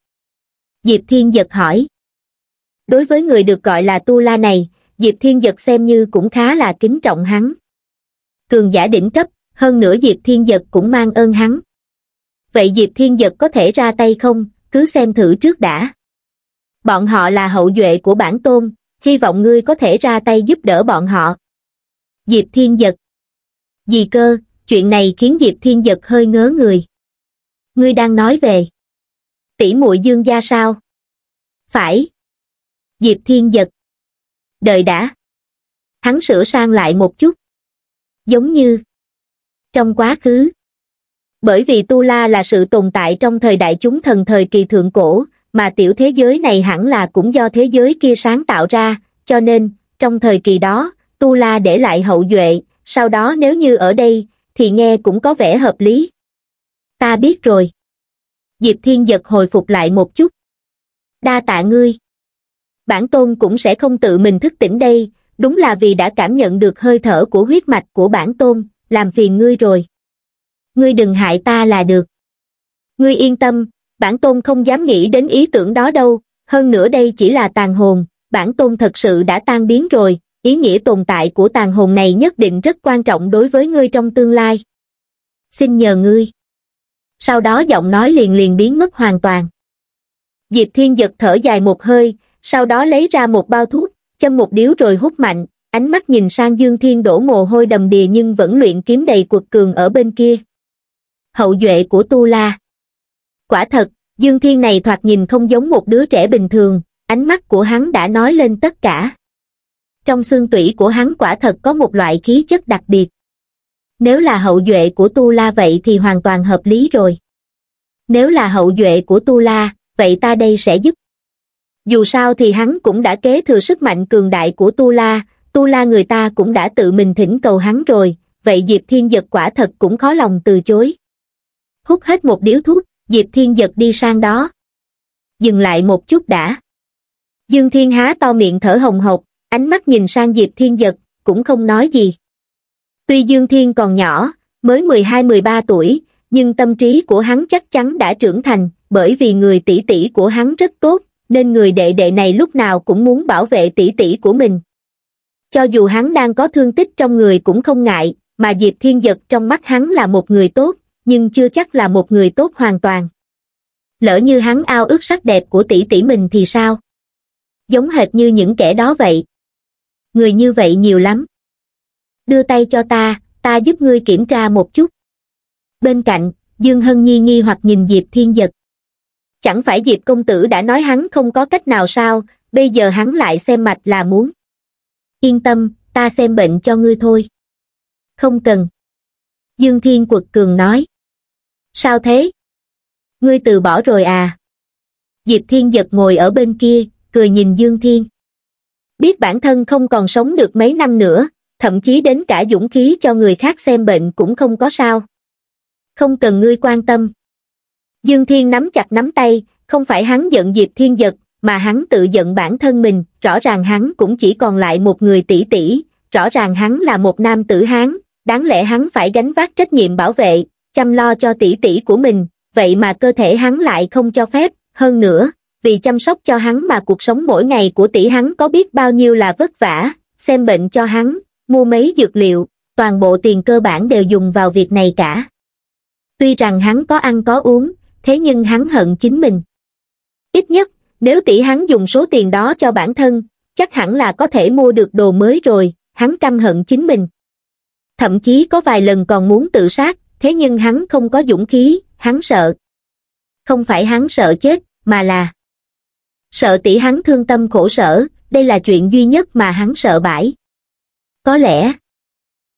Diệp Thiên Giật hỏi. Đối với người được gọi là Tu La này, Diệp Thiên Giật xem như cũng khá là kính trọng hắn. Cường giả đỉnh cấp, hơn nữa Diệp Thiên Giật cũng mang ơn hắn. Vậy Diệp Thiên Giật có thể ra tay không, cứ xem thử trước đã. Bọn họ là hậu duệ của bản tôn, hy vọng ngươi có thể ra tay giúp đỡ bọn họ. Diệp Thiên Giật Dì cơ, chuyện này khiến Diệp Thiên Giật hơi ngớ người. Ngươi đang nói về tỷ muội dương gia sao? Phải. Diệp Thiên Giật Đời đã. Hắn sửa sang lại một chút. Giống như trong quá khứ. Bởi vì Tu La là sự tồn tại trong thời đại chúng thần thời kỳ thượng cổ, mà tiểu thế giới này hẳn là cũng do thế giới kia sáng tạo ra, cho nên, trong thời kỳ đó, Tu La để lại hậu duệ, sau đó nếu như ở đây, thì nghe cũng có vẻ hợp lý. Ta biết rồi. Diệp Thiên Giật hồi phục lại một chút. Đa tạ ngươi. Bản tôn cũng sẽ không tự mình thức tỉnh đây, đúng là vì đã cảm nhận được hơi thở của huyết mạch của bản tôn, làm phiền ngươi rồi. Ngươi đừng hại ta là được. Ngươi yên tâm, bản tôn không dám nghĩ đến ý tưởng đó đâu, hơn nữa đây chỉ là tàn hồn, bản tôn thật sự đã tan biến rồi, ý nghĩa tồn tại của tàn hồn này nhất định rất quan trọng đối với ngươi trong tương lai. Xin nhờ ngươi. Sau đó giọng nói liền liền biến mất hoàn toàn. Diệp Thiên giật thở dài một hơi, sau đó lấy ra một bao thuốc, châm một điếu rồi hút mạnh, ánh mắt nhìn sang Dương Thiên đổ mồ hôi đầm đìa nhưng vẫn luyện kiếm đầy cuộc cường ở bên kia. Hậu duệ của Tu La Quả thật, Dương Thiên này thoạt nhìn không giống một đứa trẻ bình thường, ánh mắt của hắn đã nói lên tất cả. Trong xương tủy của hắn quả thật có một loại khí chất đặc biệt. Nếu là hậu duệ của Tu La vậy thì hoàn toàn hợp lý rồi. Nếu là hậu duệ của Tu La, vậy ta đây sẽ giúp. Dù sao thì hắn cũng đã kế thừa sức mạnh cường đại của Tu La, tu la người ta cũng đã tự mình thỉnh cầu hắn rồi, vậy Diệp Thiên Giật quả thật cũng khó lòng từ chối. Hút hết một điếu thuốc, Diệp Thiên Giật đi sang đó. Dừng lại một chút đã. Dương Thiên há to miệng thở hồng hộc, ánh mắt nhìn sang Diệp Thiên Giật, cũng không nói gì. Tuy Dương Thiên còn nhỏ, mới 12-13 tuổi, nhưng tâm trí của hắn chắc chắn đã trưởng thành, bởi vì người tỷ tỷ của hắn rất tốt, nên người đệ đệ này lúc nào cũng muốn bảo vệ tỷ tỷ của mình cho dù hắn đang có thương tích trong người cũng không ngại mà diệp thiên giật trong mắt hắn là một người tốt nhưng chưa chắc là một người tốt hoàn toàn lỡ như hắn ao ước sắc đẹp của tỷ tỷ mình thì sao giống hệt như những kẻ đó vậy người như vậy nhiều lắm đưa tay cho ta ta giúp ngươi kiểm tra một chút bên cạnh dương hân nhi nghi hoặc nhìn diệp thiên giật chẳng phải diệp công tử đã nói hắn không có cách nào sao bây giờ hắn lại xem mạch là muốn yên tâm ta xem bệnh cho ngươi thôi không cần dương thiên quật cường nói sao thế ngươi từ bỏ rồi à diệp thiên giật ngồi ở bên kia cười nhìn dương thiên biết bản thân không còn sống được mấy năm nữa thậm chí đến cả dũng khí cho người khác xem bệnh cũng không có sao không cần ngươi quan tâm dương thiên nắm chặt nắm tay không phải hắn giận diệp thiên giật mà hắn tự giận bản thân mình, rõ ràng hắn cũng chỉ còn lại một người tỷ tỷ, rõ ràng hắn là một nam tử hán, đáng lẽ hắn phải gánh vác trách nhiệm bảo vệ, chăm lo cho tỷ tỷ của mình, vậy mà cơ thể hắn lại không cho phép, hơn nữa, vì chăm sóc cho hắn mà cuộc sống mỗi ngày của tỷ hắn có biết bao nhiêu là vất vả, xem bệnh cho hắn, mua mấy dược liệu, toàn bộ tiền cơ bản đều dùng vào việc này cả. Tuy rằng hắn có ăn có uống, thế nhưng hắn hận chính mình. Ít nhất nếu tỷ hắn dùng số tiền đó cho bản thân, chắc hẳn là có thể mua được đồ mới rồi, hắn căm hận chính mình. Thậm chí có vài lần còn muốn tự sát, thế nhưng hắn không có dũng khí, hắn sợ. Không phải hắn sợ chết, mà là sợ tỷ hắn thương tâm khổ sở, đây là chuyện duy nhất mà hắn sợ bãi. Có lẽ,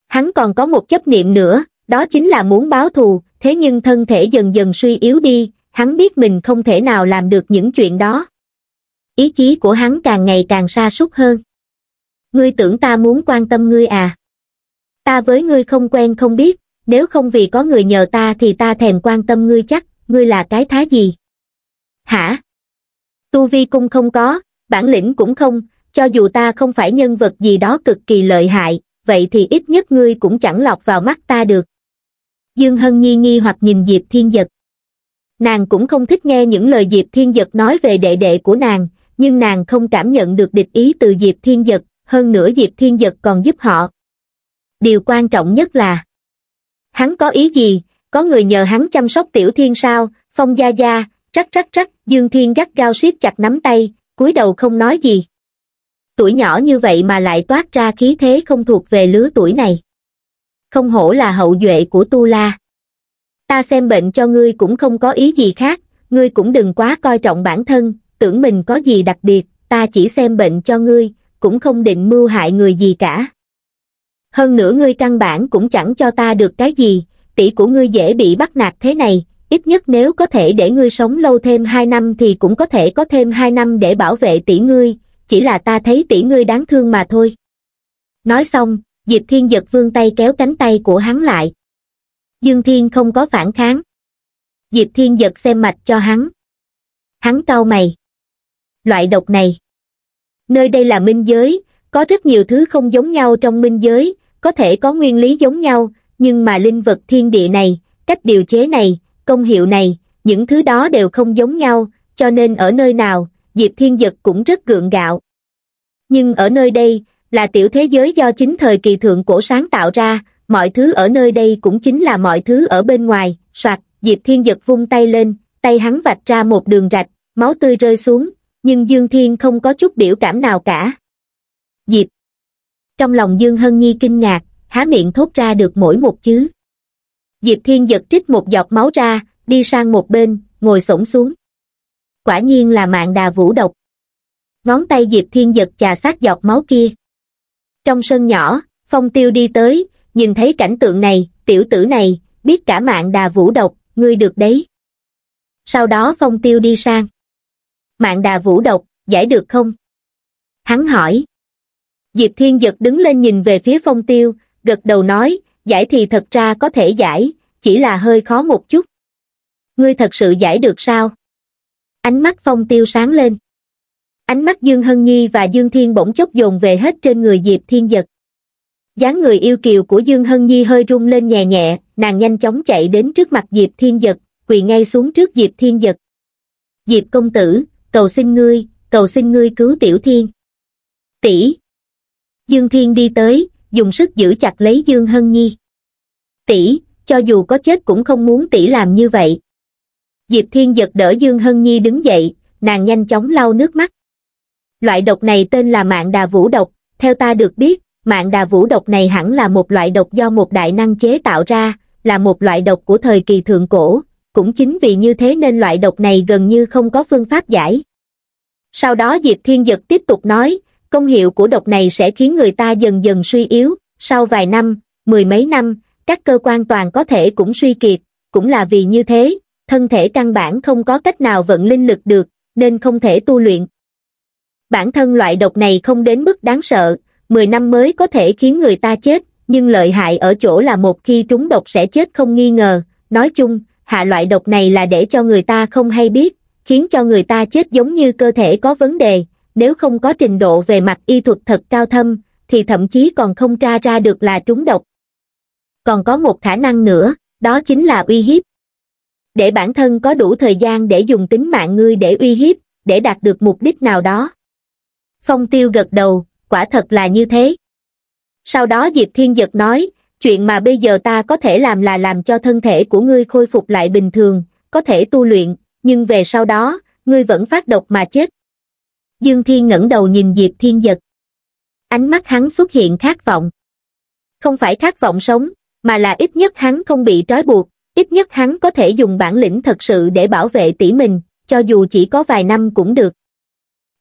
hắn còn có một chấp niệm nữa, đó chính là muốn báo thù, thế nhưng thân thể dần dần suy yếu đi, hắn biết mình không thể nào làm được những chuyện đó. Ý chí của hắn càng ngày càng xa sút hơn. Ngươi tưởng ta muốn quan tâm ngươi à? Ta với ngươi không quen không biết, nếu không vì có người nhờ ta thì ta thèm quan tâm ngươi chắc, ngươi là cái thá gì? Hả? Tu vi cung không có, bản lĩnh cũng không, cho dù ta không phải nhân vật gì đó cực kỳ lợi hại, vậy thì ít nhất ngươi cũng chẳng lọt vào mắt ta được. Dương Hân Nhi nghi hoặc nhìn Diệp Thiên Giật nàng cũng không thích nghe những lời diệp thiên giật nói về đệ đệ của nàng nhưng nàng không cảm nhận được địch ý từ diệp thiên giật hơn nữa diệp thiên giật còn giúp họ điều quan trọng nhất là hắn có ý gì có người nhờ hắn chăm sóc tiểu thiên sao phong gia gia rắc rắc rắc dương thiên gắt gao siết chặt nắm tay cúi đầu không nói gì tuổi nhỏ như vậy mà lại toát ra khí thế không thuộc về lứa tuổi này không hổ là hậu duệ của tu la ta xem bệnh cho ngươi cũng không có ý gì khác ngươi cũng đừng quá coi trọng bản thân tưởng mình có gì đặc biệt ta chỉ xem bệnh cho ngươi cũng không định mưu hại người gì cả hơn nữa ngươi căn bản cũng chẳng cho ta được cái gì tỷ của ngươi dễ bị bắt nạt thế này ít nhất nếu có thể để ngươi sống lâu thêm hai năm thì cũng có thể có thêm hai năm để bảo vệ tỷ ngươi chỉ là ta thấy tỷ ngươi đáng thương mà thôi nói xong diệp thiên giật vương tay kéo cánh tay của hắn lại dương thiên không có phản kháng diệp thiên giật xem mạch cho hắn hắn cau mày loại độc này nơi đây là minh giới có rất nhiều thứ không giống nhau trong minh giới có thể có nguyên lý giống nhau nhưng mà linh vật thiên địa này cách điều chế này công hiệu này những thứ đó đều không giống nhau cho nên ở nơi nào diệp thiên giật cũng rất gượng gạo nhưng ở nơi đây là tiểu thế giới do chính thời kỳ thượng cổ sáng tạo ra mọi thứ ở nơi đây cũng chính là mọi thứ ở bên ngoài soạt diệp thiên giật vung tay lên tay hắn vạch ra một đường rạch máu tươi rơi xuống nhưng dương thiên không có chút biểu cảm nào cả diệp trong lòng dương hân nhi kinh ngạc há miệng thốt ra được mỗi một chứ diệp thiên giật trích một giọt máu ra đi sang một bên ngồi xổm xuống quả nhiên là mạng đà vũ độc ngón tay diệp thiên giật chà sát giọt máu kia trong sân nhỏ phong tiêu đi tới nhìn thấy cảnh tượng này, tiểu tử này, biết cả mạng đà vũ độc, ngươi được đấy. Sau đó phong tiêu đi sang. Mạng đà vũ độc, giải được không? Hắn hỏi. Diệp Thiên Giật đứng lên nhìn về phía phong tiêu, gật đầu nói, giải thì thật ra có thể giải, chỉ là hơi khó một chút. Ngươi thật sự giải được sao? Ánh mắt phong tiêu sáng lên. Ánh mắt Dương Hân Nhi và Dương Thiên bỗng chốc dồn về hết trên người Diệp Thiên Giật dáng người yêu kiều của Dương Hân Nhi hơi rung lên nhẹ nhẹ, nàng nhanh chóng chạy đến trước mặt Diệp Thiên Dật, quỳ ngay xuống trước Diệp Thiên Dật. Diệp công tử, cầu xin ngươi, cầu xin ngươi cứu Tiểu Thiên. Tỷ. Dương Thiên đi tới, dùng sức giữ chặt lấy Dương Hân Nhi. Tỷ, cho dù có chết cũng không muốn tỷ làm như vậy. Diệp Thiên Dật đỡ Dương Hân Nhi đứng dậy, nàng nhanh chóng lau nước mắt. Loại độc này tên là mạng đà vũ độc, theo ta được biết, Mạng đà vũ độc này hẳn là một loại độc do một đại năng chế tạo ra, là một loại độc của thời kỳ thượng cổ, cũng chính vì như thế nên loại độc này gần như không có phương pháp giải. Sau đó Diệp Thiên Dật tiếp tục nói, công hiệu của độc này sẽ khiến người ta dần dần suy yếu, sau vài năm, mười mấy năm, các cơ quan toàn có thể cũng suy kiệt, cũng là vì như thế, thân thể căn bản không có cách nào vận linh lực được, nên không thể tu luyện. Bản thân loại độc này không đến mức đáng sợ, mười năm mới có thể khiến người ta chết nhưng lợi hại ở chỗ là một khi trúng độc sẽ chết không nghi ngờ nói chung hạ loại độc này là để cho người ta không hay biết khiến cho người ta chết giống như cơ thể có vấn đề nếu không có trình độ về mặt y thuật thật cao thâm thì thậm chí còn không tra ra được là trúng độc còn có một khả năng nữa đó chính là uy hiếp để bản thân có đủ thời gian để dùng tính mạng ngươi để uy hiếp để đạt được mục đích nào đó phong tiêu gật đầu quả thật là như thế. Sau đó Diệp Thiên Dật nói, chuyện mà bây giờ ta có thể làm là làm cho thân thể của ngươi khôi phục lại bình thường, có thể tu luyện, nhưng về sau đó, ngươi vẫn phát độc mà chết. Dương Thiên ngẩng đầu nhìn Diệp Thiên Dật. Ánh mắt hắn xuất hiện khát vọng. Không phải khát vọng sống, mà là ít nhất hắn không bị trói buộc, ít nhất hắn có thể dùng bản lĩnh thật sự để bảo vệ tỷ mình, cho dù chỉ có vài năm cũng được.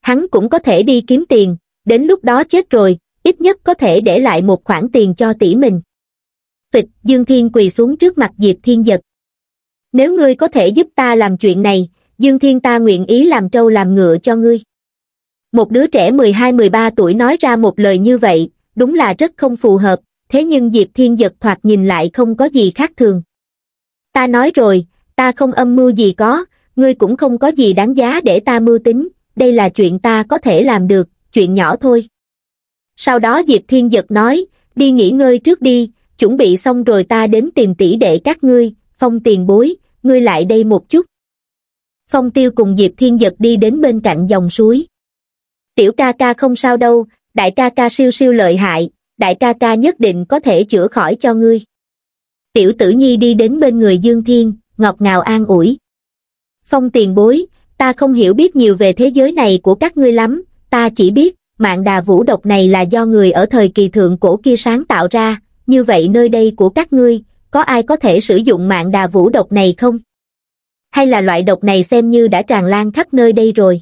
Hắn cũng có thể đi kiếm tiền, đến lúc đó chết rồi, ít nhất có thể để lại một khoản tiền cho tỷ mình. Phịch, Dương Thiên quỳ xuống trước mặt Diệp Thiên Giật. Nếu ngươi có thể giúp ta làm chuyện này, Dương Thiên ta nguyện ý làm trâu làm ngựa cho ngươi. Một đứa trẻ 12-13 tuổi nói ra một lời như vậy, đúng là rất không phù hợp, thế nhưng Diệp Thiên Giật thoạt nhìn lại không có gì khác thường. Ta nói rồi, ta không âm mưu gì có, ngươi cũng không có gì đáng giá để ta mưu tính, đây là chuyện ta có thể làm được, chuyện nhỏ thôi. Sau đó Diệp Thiên Giật nói, đi nghỉ ngơi trước đi, chuẩn bị xong rồi ta đến tìm tỷ đệ các ngươi, phong tiền bối, ngươi lại đây một chút. Phong tiêu cùng Diệp Thiên Giật đi đến bên cạnh dòng suối. Tiểu ca ca không sao đâu, đại ca ca siêu siêu lợi hại, đại ca ca nhất định có thể chữa khỏi cho ngươi. Tiểu tử nhi đi đến bên người Dương Thiên, ngọt ngào an ủi. Phong tiền bối, ta không hiểu biết nhiều về thế giới này của các ngươi lắm, ta chỉ biết, mạng đà vũ độc này là do người ở thời kỳ thượng cổ kia sáng tạo ra, như vậy nơi đây của các ngươi, có ai có thể sử dụng mạng đà vũ độc này không? Hay là loại độc này xem như đã tràn lan khắp nơi đây rồi?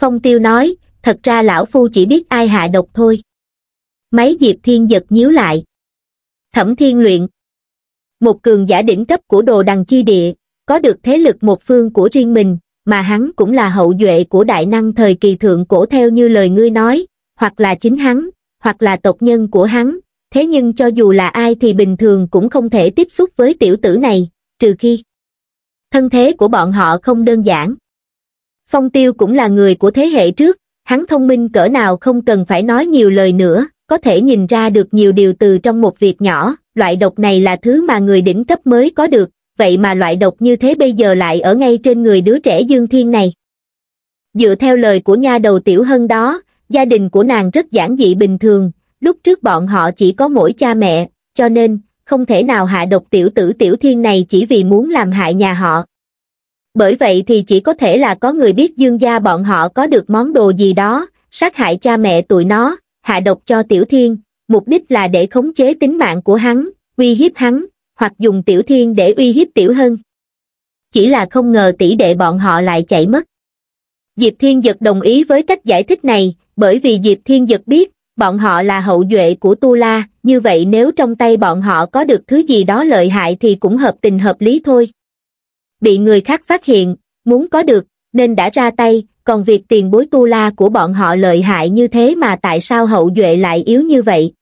Phong tiêu nói, thật ra lão phu chỉ biết ai hạ độc thôi. Mấy diệp thiên giật nhíu lại. Thẩm thiên luyện. Một cường giả đỉnh cấp của đồ đằng chi địa, có được thế lực một phương của riêng mình, mà hắn cũng là hậu duệ của đại năng thời kỳ thượng cổ theo như lời ngươi nói, hoặc là chính hắn, hoặc là tộc nhân của hắn, thế nhưng cho dù là ai thì bình thường cũng không thể tiếp xúc với tiểu tử này, trừ khi thân thế của bọn họ không đơn giản. Phong Tiêu cũng là người của thế hệ trước, hắn thông minh cỡ nào không cần phải nói nhiều lời nữa, có thể nhìn ra được nhiều điều từ trong một việc nhỏ, loại độc này là thứ mà người đỉnh cấp mới có được, vậy mà loại độc như thế bây giờ lại ở ngay trên người đứa trẻ Dương Thiên này. Dựa theo lời của nha đầu Tiểu Hân đó, gia đình của nàng rất giản dị bình thường, lúc trước bọn họ chỉ có mỗi cha mẹ, cho nên, không thể nào hạ độc tiểu tử Tiểu Thiên này chỉ vì muốn làm hại nhà họ. Bởi vậy thì chỉ có thể là có người biết dương gia bọn họ có được món đồ gì đó, sát hại cha mẹ tụi nó, hạ độc cho Tiểu Thiên, mục đích là để khống chế tính mạng của hắn, uy hiếp hắn, hoặc dùng tiểu thiên để uy hiếp tiểu hân. Chỉ là không ngờ tỷ đệ bọn họ lại chạy mất. Diệp Thiên Dật đồng ý với cách giải thích này, bởi vì Diệp Thiên Dật biết, bọn họ là hậu duệ của Tu La, như vậy nếu trong tay bọn họ có được thứ gì đó lợi hại thì cũng hợp tình hợp lý thôi. Bị người khác phát hiện, muốn có được, nên đã ra tay, còn việc tiền bối Tu La của bọn họ lợi hại như thế mà tại sao hậu duệ lại yếu như vậy?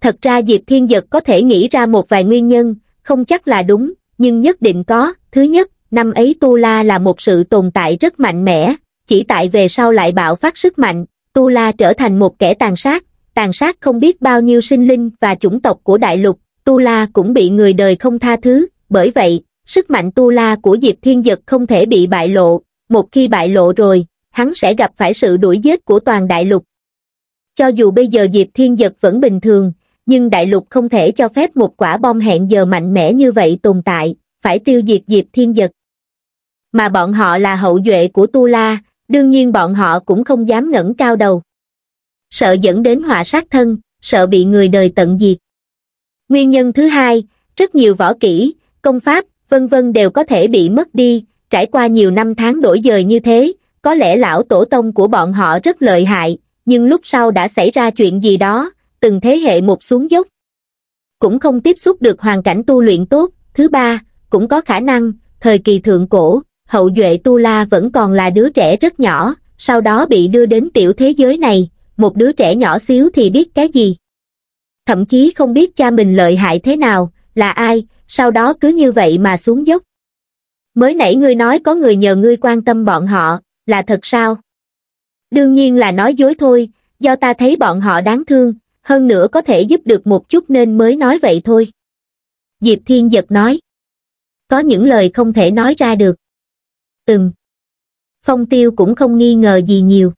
thật ra Diệp Thiên Dật có thể nghĩ ra một vài nguyên nhân, không chắc là đúng, nhưng nhất định có. Thứ nhất, năm ấy Tu La là một sự tồn tại rất mạnh mẽ, chỉ tại về sau lại bạo phát sức mạnh, Tu La trở thành một kẻ tàn sát, tàn sát không biết bao nhiêu sinh linh và chủng tộc của đại lục, Tu La cũng bị người đời không tha thứ, bởi vậy, sức mạnh Tu La của Diệp Thiên Dật không thể bị bại lộ, một khi bại lộ rồi, hắn sẽ gặp phải sự đuổi giết của toàn đại lục. Cho dù bây giờ Diệp Thiên Dật vẫn bình thường, nhưng đại lục không thể cho phép một quả bom hẹn giờ mạnh mẽ như vậy tồn tại, phải tiêu diệt Diệp Thiên vật. Mà bọn họ là hậu duệ của Tu La, đương nhiên bọn họ cũng không dám ngẩng cao đầu. Sợ dẫn đến họa sát thân, sợ bị người đời tận diệt. Nguyên nhân thứ hai, rất nhiều võ kỹ, công pháp, vân vân đều có thể bị mất đi, trải qua nhiều năm tháng đổi dời như thế, có lẽ lão tổ tông của bọn họ rất lợi hại, nhưng lúc sau đã xảy ra chuyện gì đó, từng thế hệ một xuống dốc. Cũng không tiếp xúc được hoàn cảnh tu luyện tốt, thứ ba, cũng có khả năng, thời kỳ thượng cổ, hậu duệ Tu La vẫn còn là đứa trẻ rất nhỏ, sau đó bị đưa đến tiểu thế giới này, một đứa trẻ nhỏ xíu thì biết cái gì. Thậm chí không biết cha mình lợi hại thế nào, là ai, sau đó cứ như vậy mà xuống dốc. Mới nãy ngươi nói có người nhờ ngươi quan tâm bọn họ, là thật sao? Đương nhiên là nói dối thôi, do ta thấy bọn họ đáng thương, hơn nữa có thể giúp được một chút nên mới nói vậy thôi. Diệp Thiên giật nói. Có những lời không thể nói ra được. Ừm. Phong tiêu cũng không nghi ngờ gì nhiều.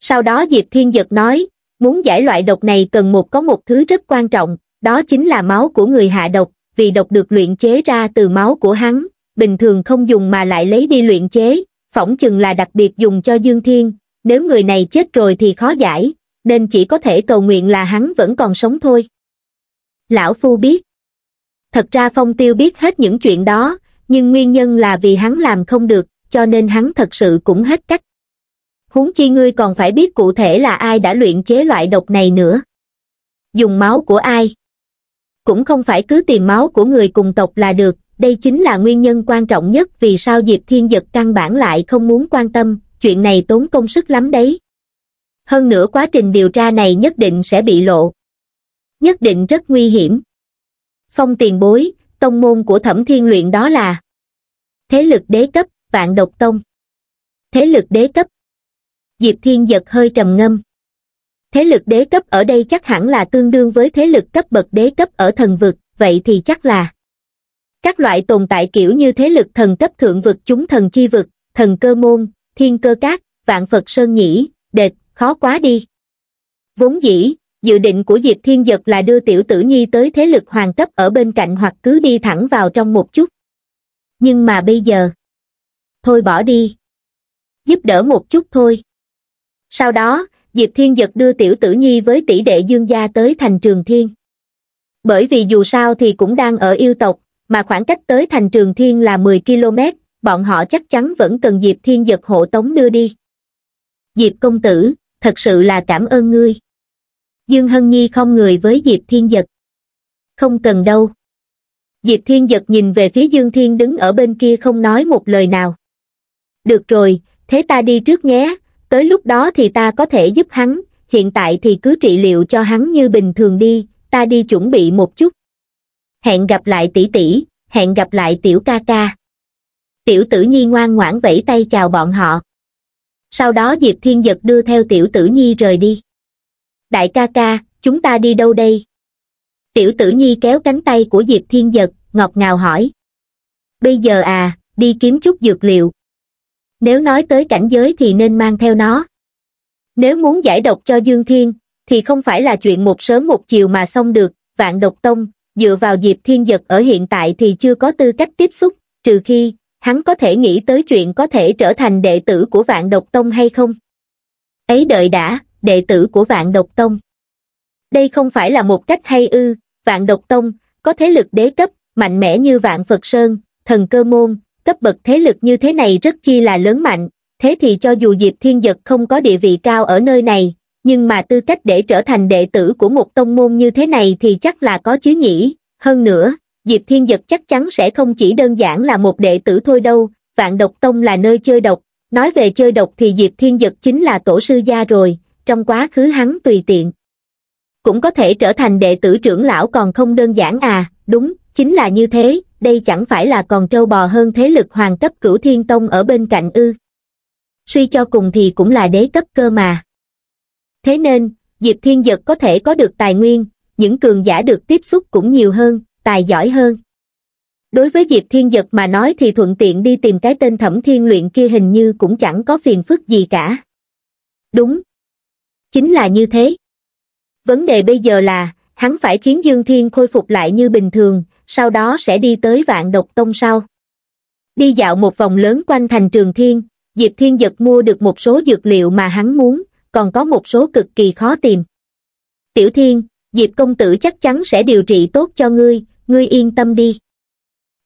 Sau đó Diệp Thiên giật nói, muốn giải loại độc này cần một có một thứ rất quan trọng, đó chính là máu của người hạ độc, vì độc được luyện chế ra từ máu của hắn, bình thường không dùng mà lại lấy đi luyện chế, phỏng chừng là đặc biệt dùng cho Dương Thiên, nếu người này chết rồi thì khó giải, nên chỉ có thể cầu nguyện là hắn vẫn còn sống thôi. Lão Phu biết. Thật ra Phong Tiêu biết hết những chuyện đó, nhưng nguyên nhân là vì hắn làm không được, cho nên hắn thật sự cũng hết cách. Huống chi ngươi còn phải biết cụ thể là ai đã luyện chế loại độc này nữa. Dùng máu của ai? Cũng không phải cứ tìm máu của người cùng tộc là được, đây chính là nguyên nhân quan trọng nhất vì sao Diệp Thiên Dật căn bản lại không muốn quan tâm, chuyện này tốn công sức lắm đấy hơn nữa quá trình điều tra này nhất định sẽ bị lộ. Nhất định rất nguy hiểm. Phong tiền bối, tông môn của thẩm thiên luyện đó là Thế lực đế cấp, vạn độc tông. Thế lực đế cấp. Diệp Thiên giật hơi trầm ngâm. Thế lực đế cấp ở đây chắc hẳn là tương đương với thế lực cấp bậc đế cấp ở thần vực, vậy thì chắc là các loại tồn tại kiểu như thế lực thần cấp thượng vực chúng thần chi vực, thần cơ môn, thiên cơ cát, vạn Phật Sơn Nhĩ, đệt, khó quá đi. Vốn dĩ, dự định của Diệp Thiên Giật là đưa tiểu tử nhi tới thế lực hoàng cấp ở bên cạnh hoặc cứ đi thẳng vào trong một chút. Nhưng mà bây giờ, thôi bỏ đi, giúp đỡ một chút thôi. Sau đó, Diệp Thiên Giật đưa tiểu tử nhi với tỷ đệ dương gia tới thành trường thiên. Bởi vì dù sao thì cũng đang ở yêu tộc, mà khoảng cách tới thành trường thiên là 10 km, bọn họ chắc chắn vẫn cần Diệp Thiên Giật hộ tống đưa đi. Diệp công tử, thật sự là cảm ơn ngươi dương hân nhi không người với diệp thiên giật không cần đâu diệp thiên giật nhìn về phía dương thiên đứng ở bên kia không nói một lời nào được rồi thế ta đi trước nhé tới lúc đó thì ta có thể giúp hắn hiện tại thì cứ trị liệu cho hắn như bình thường đi ta đi chuẩn bị một chút hẹn gặp lại tỷ tỷ hẹn gặp lại tiểu ca ca tiểu tử nhi ngoan ngoãn vẫy tay chào bọn họ sau đó diệp thiên giật đưa theo tiểu tử nhi rời đi đại ca ca chúng ta đi đâu đây tiểu tử nhi kéo cánh tay của diệp thiên giật ngọt ngào hỏi bây giờ à đi kiếm chút dược liệu nếu nói tới cảnh giới thì nên mang theo nó nếu muốn giải độc cho dương thiên thì không phải là chuyện một sớm một chiều mà xong được vạn độc tông dựa vào diệp thiên giật ở hiện tại thì chưa có tư cách tiếp xúc trừ khi hắn có thể nghĩ tới chuyện có thể trở thành đệ tử của vạn độc tông hay không? Ấy đợi đã, đệ tử của vạn độc tông. Đây không phải là một cách hay ư, vạn độc tông, có thế lực đế cấp, mạnh mẽ như vạn Phật Sơn, thần cơ môn, cấp bậc thế lực như thế này rất chi là lớn mạnh, thế thì cho dù Diệp Thiên Giật không có địa vị cao ở nơi này, nhưng mà tư cách để trở thành đệ tử của một tông môn như thế này thì chắc là có chứ nhỉ, hơn nữa, diệp thiên dật chắc chắn sẽ không chỉ đơn giản là một đệ tử thôi đâu vạn độc tông là nơi chơi độc nói về chơi độc thì diệp thiên dật chính là tổ sư gia rồi trong quá khứ hắn tùy tiện cũng có thể trở thành đệ tử trưởng lão còn không đơn giản à đúng chính là như thế đây chẳng phải là còn trâu bò hơn thế lực hoàng cấp cửu thiên tông ở bên cạnh ư suy cho cùng thì cũng là đế cấp cơ mà thế nên diệp thiên dật có thể có được tài nguyên những cường giả được tiếp xúc cũng nhiều hơn tài giỏi hơn. Đối với Diệp Thiên Giật mà nói thì thuận tiện đi tìm cái tên thẩm thiên luyện kia hình như cũng chẳng có phiền phức gì cả. Đúng. Chính là như thế. Vấn đề bây giờ là, hắn phải khiến Dương Thiên khôi phục lại như bình thường, sau đó sẽ đi tới vạn độc tông sau. Đi dạo một vòng lớn quanh thành trường thiên, Diệp Thiên Giật mua được một số dược liệu mà hắn muốn, còn có một số cực kỳ khó tìm. Tiểu Thiên, Diệp công tử chắc chắn sẽ điều trị tốt cho ngươi, ngươi yên tâm đi.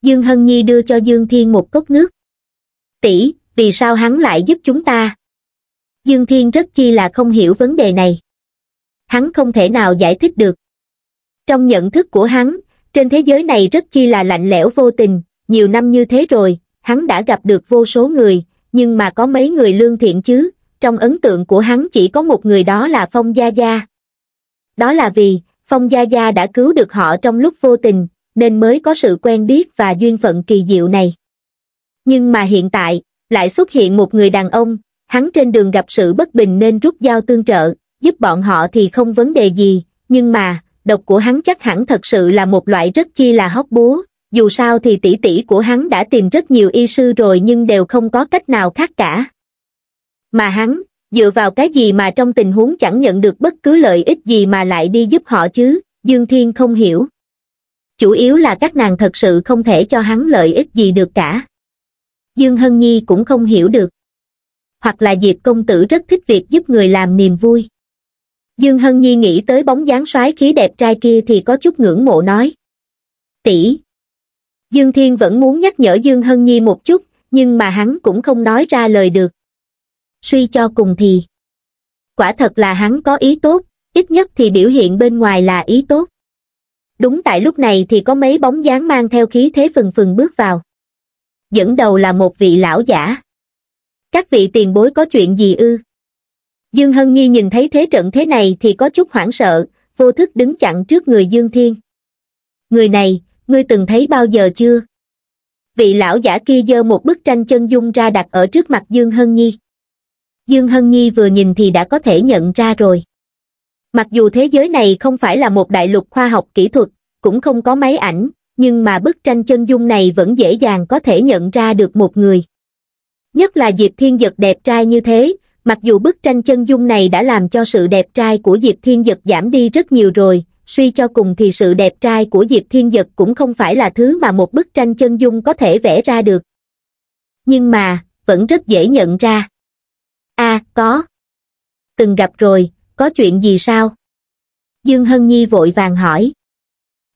Dương Hân Nhi đưa cho Dương Thiên một cốc nước. Tỷ, vì sao hắn lại giúp chúng ta? Dương Thiên rất chi là không hiểu vấn đề này. Hắn không thể nào giải thích được. Trong nhận thức của hắn, trên thế giới này rất chi là lạnh lẽo vô tình, nhiều năm như thế rồi, hắn đã gặp được vô số người, nhưng mà có mấy người lương thiện chứ, trong ấn tượng của hắn chỉ có một người đó là Phong Gia Gia. Đó là vì, Phong Gia Gia đã cứu được họ trong lúc vô tình, nên mới có sự quen biết và duyên phận kỳ diệu này. Nhưng mà hiện tại, lại xuất hiện một người đàn ông, hắn trên đường gặp sự bất bình nên rút dao tương trợ, giúp bọn họ thì không vấn đề gì, nhưng mà, độc của hắn chắc hẳn thật sự là một loại rất chi là hóc búa, dù sao thì tỷ tỷ của hắn đã tìm rất nhiều y sư rồi nhưng đều không có cách nào khác cả. Mà hắn, dựa vào cái gì mà trong tình huống chẳng nhận được bất cứ lợi ích gì mà lại đi giúp họ chứ dương thiên không hiểu chủ yếu là các nàng thật sự không thể cho hắn lợi ích gì được cả dương hân nhi cũng không hiểu được hoặc là diệp công tử rất thích việc giúp người làm niềm vui dương hân nhi nghĩ tới bóng dáng soái khí đẹp trai kia thì có chút ngưỡng mộ nói tỷ dương thiên vẫn muốn nhắc nhở dương hân nhi một chút nhưng mà hắn cũng không nói ra lời được suy cho cùng thì quả thật là hắn có ý tốt ít nhất thì biểu hiện bên ngoài là ý tốt đúng tại lúc này thì có mấy bóng dáng mang theo khí thế phừng phừng bước vào dẫn đầu là một vị lão giả các vị tiền bối có chuyện gì ư dương hân nhi nhìn thấy thế trận thế này thì có chút hoảng sợ vô thức đứng chặn trước người dương thiên người này ngươi từng thấy bao giờ chưa vị lão giả kia giơ một bức tranh chân dung ra đặt ở trước mặt dương hân nhi Dương Hân Nhi vừa nhìn thì đã có thể nhận ra rồi. Mặc dù thế giới này không phải là một đại lục khoa học kỹ thuật, cũng không có máy ảnh, nhưng mà bức tranh chân dung này vẫn dễ dàng có thể nhận ra được một người. Nhất là Diệp Thiên Dật đẹp trai như thế, mặc dù bức tranh chân dung này đã làm cho sự đẹp trai của Diệp Thiên Dật giảm đi rất nhiều rồi, suy cho cùng thì sự đẹp trai của Diệp Thiên Dật cũng không phải là thứ mà một bức tranh chân dung có thể vẽ ra được. Nhưng mà, vẫn rất dễ nhận ra a à, có từng gặp rồi có chuyện gì sao dương hân nhi vội vàng hỏi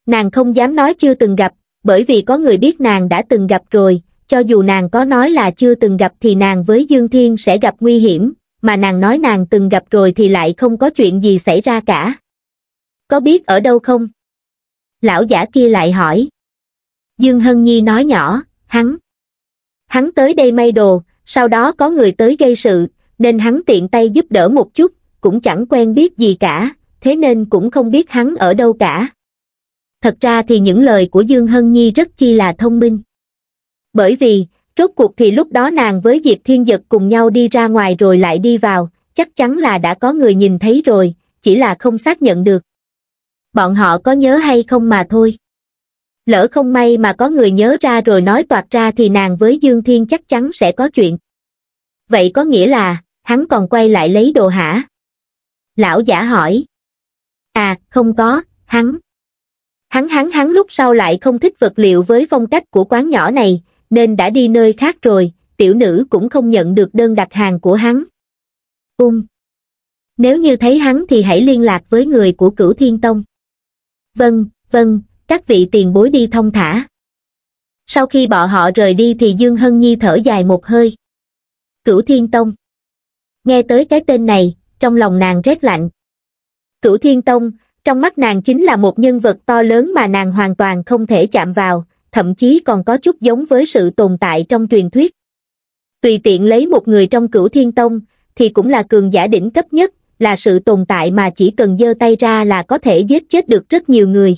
nàng không dám nói chưa từng gặp bởi vì có người biết nàng đã từng gặp rồi cho dù nàng có nói là chưa từng gặp thì nàng với dương thiên sẽ gặp nguy hiểm mà nàng nói nàng từng gặp rồi thì lại không có chuyện gì xảy ra cả có biết ở đâu không lão giả kia lại hỏi dương hân nhi nói nhỏ hắn hắn tới đây may đồ sau đó có người tới gây sự nên hắn tiện tay giúp đỡ một chút, cũng chẳng quen biết gì cả, thế nên cũng không biết hắn ở đâu cả. Thật ra thì những lời của Dương Hân Nhi rất chi là thông minh. Bởi vì, rốt cuộc thì lúc đó nàng với Diệp Thiên Dật cùng nhau đi ra ngoài rồi lại đi vào, chắc chắn là đã có người nhìn thấy rồi, chỉ là không xác nhận được. Bọn họ có nhớ hay không mà thôi. Lỡ không may mà có người nhớ ra rồi nói toạt ra thì nàng với Dương Thiên chắc chắn sẽ có chuyện. Vậy có nghĩa là, hắn còn quay lại lấy đồ hả lão giả hỏi à không có hắn hắn hắn hắn lúc sau lại không thích vật liệu với phong cách của quán nhỏ này nên đã đi nơi khác rồi tiểu nữ cũng không nhận được đơn đặt hàng của hắn ung um. nếu như thấy hắn thì hãy liên lạc với người của cửu thiên tông vâng vâng các vị tiền bối đi thông thả sau khi bọn họ rời đi thì dương hân nhi thở dài một hơi cửu thiên tông nghe tới cái tên này, trong lòng nàng rét lạnh. Cửu Thiên Tông, trong mắt nàng chính là một nhân vật to lớn mà nàng hoàn toàn không thể chạm vào, thậm chí còn có chút giống với sự tồn tại trong truyền thuyết. Tùy tiện lấy một người trong Cửu Thiên Tông, thì cũng là cường giả đỉnh cấp nhất, là sự tồn tại mà chỉ cần giơ tay ra là có thể giết chết được rất nhiều người.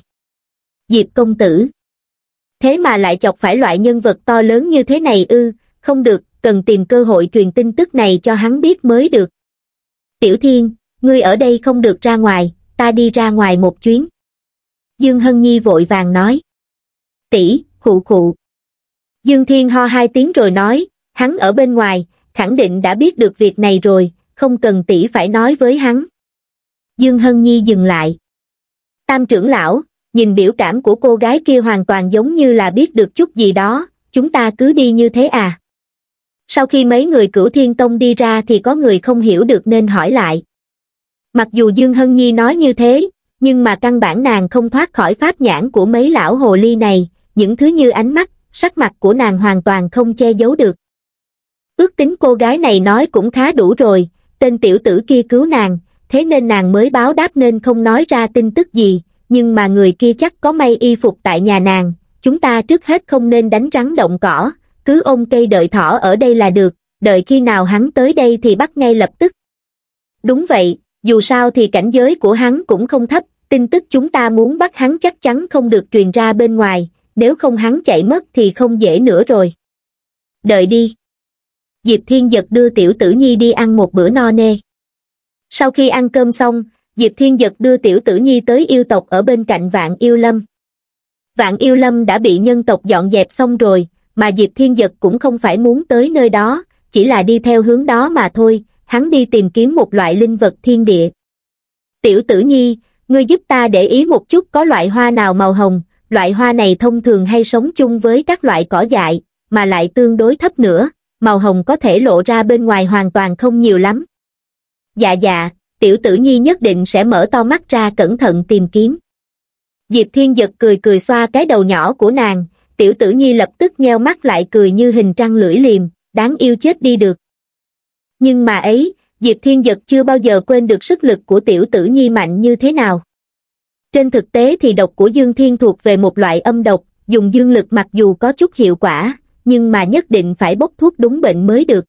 Diệp công tử. Thế mà lại chọc phải loại nhân vật to lớn như thế này ư, không được, cần tìm cơ hội truyền tin tức này cho hắn biết mới được. Tiểu Thiên, ngươi ở đây không được ra ngoài, ta đi ra ngoài một chuyến. Dương Hân Nhi vội vàng nói. Tỷ, khụ khụ. Dương Thiên ho hai tiếng rồi nói, hắn ở bên ngoài, khẳng định đã biết được việc này rồi, không cần tỷ phải nói với hắn. Dương Hân Nhi dừng lại. Tam trưởng lão, nhìn biểu cảm của cô gái kia hoàn toàn giống như là biết được chút gì đó, chúng ta cứ đi như thế à sau khi mấy người cửu thiên tông đi ra thì có người không hiểu được nên hỏi lại mặc dù dương hân nhi nói như thế nhưng mà căn bản nàng không thoát khỏi pháp nhãn của mấy lão hồ ly này những thứ như ánh mắt sắc mặt của nàng hoàn toàn không che giấu được ước tính cô gái này nói cũng khá đủ rồi tên tiểu tử kia cứu nàng thế nên nàng mới báo đáp nên không nói ra tin tức gì nhưng mà người kia chắc có may y phục tại nhà nàng chúng ta trước hết không nên đánh rắn động cỏ cứ ôm cây đợi thỏ ở đây là được, đợi khi nào hắn tới đây thì bắt ngay lập tức. Đúng vậy, dù sao thì cảnh giới của hắn cũng không thấp, tin tức chúng ta muốn bắt hắn chắc chắn không được truyền ra bên ngoài, nếu không hắn chạy mất thì không dễ nữa rồi. Đợi đi. Diệp Thiên Giật đưa Tiểu Tử Nhi đi ăn một bữa no nê. Sau khi ăn cơm xong, Diệp Thiên Giật đưa Tiểu Tử Nhi tới yêu tộc ở bên cạnh Vạn Yêu Lâm. Vạn Yêu Lâm đã bị nhân tộc dọn dẹp xong rồi, mà Diệp Thiên Giật cũng không phải muốn tới nơi đó, chỉ là đi theo hướng đó mà thôi, hắn đi tìm kiếm một loại linh vật thiên địa. Tiểu tử nhi, ngươi giúp ta để ý một chút có loại hoa nào màu hồng, loại hoa này thông thường hay sống chung với các loại cỏ dại, mà lại tương đối thấp nữa, màu hồng có thể lộ ra bên ngoài hoàn toàn không nhiều lắm. Dạ dạ, tiểu tử nhi nhất định sẽ mở to mắt ra cẩn thận tìm kiếm. Diệp Thiên Giật cười cười xoa cái đầu nhỏ của nàng, tiểu tử nhi lập tức nheo mắt lại cười như hình trăng lưỡi liềm đáng yêu chết đi được nhưng mà ấy diệp thiên giật chưa bao giờ quên được sức lực của tiểu tử nhi mạnh như thế nào trên thực tế thì độc của dương thiên thuộc về một loại âm độc dùng dương lực mặc dù có chút hiệu quả nhưng mà nhất định phải bốc thuốc đúng bệnh mới được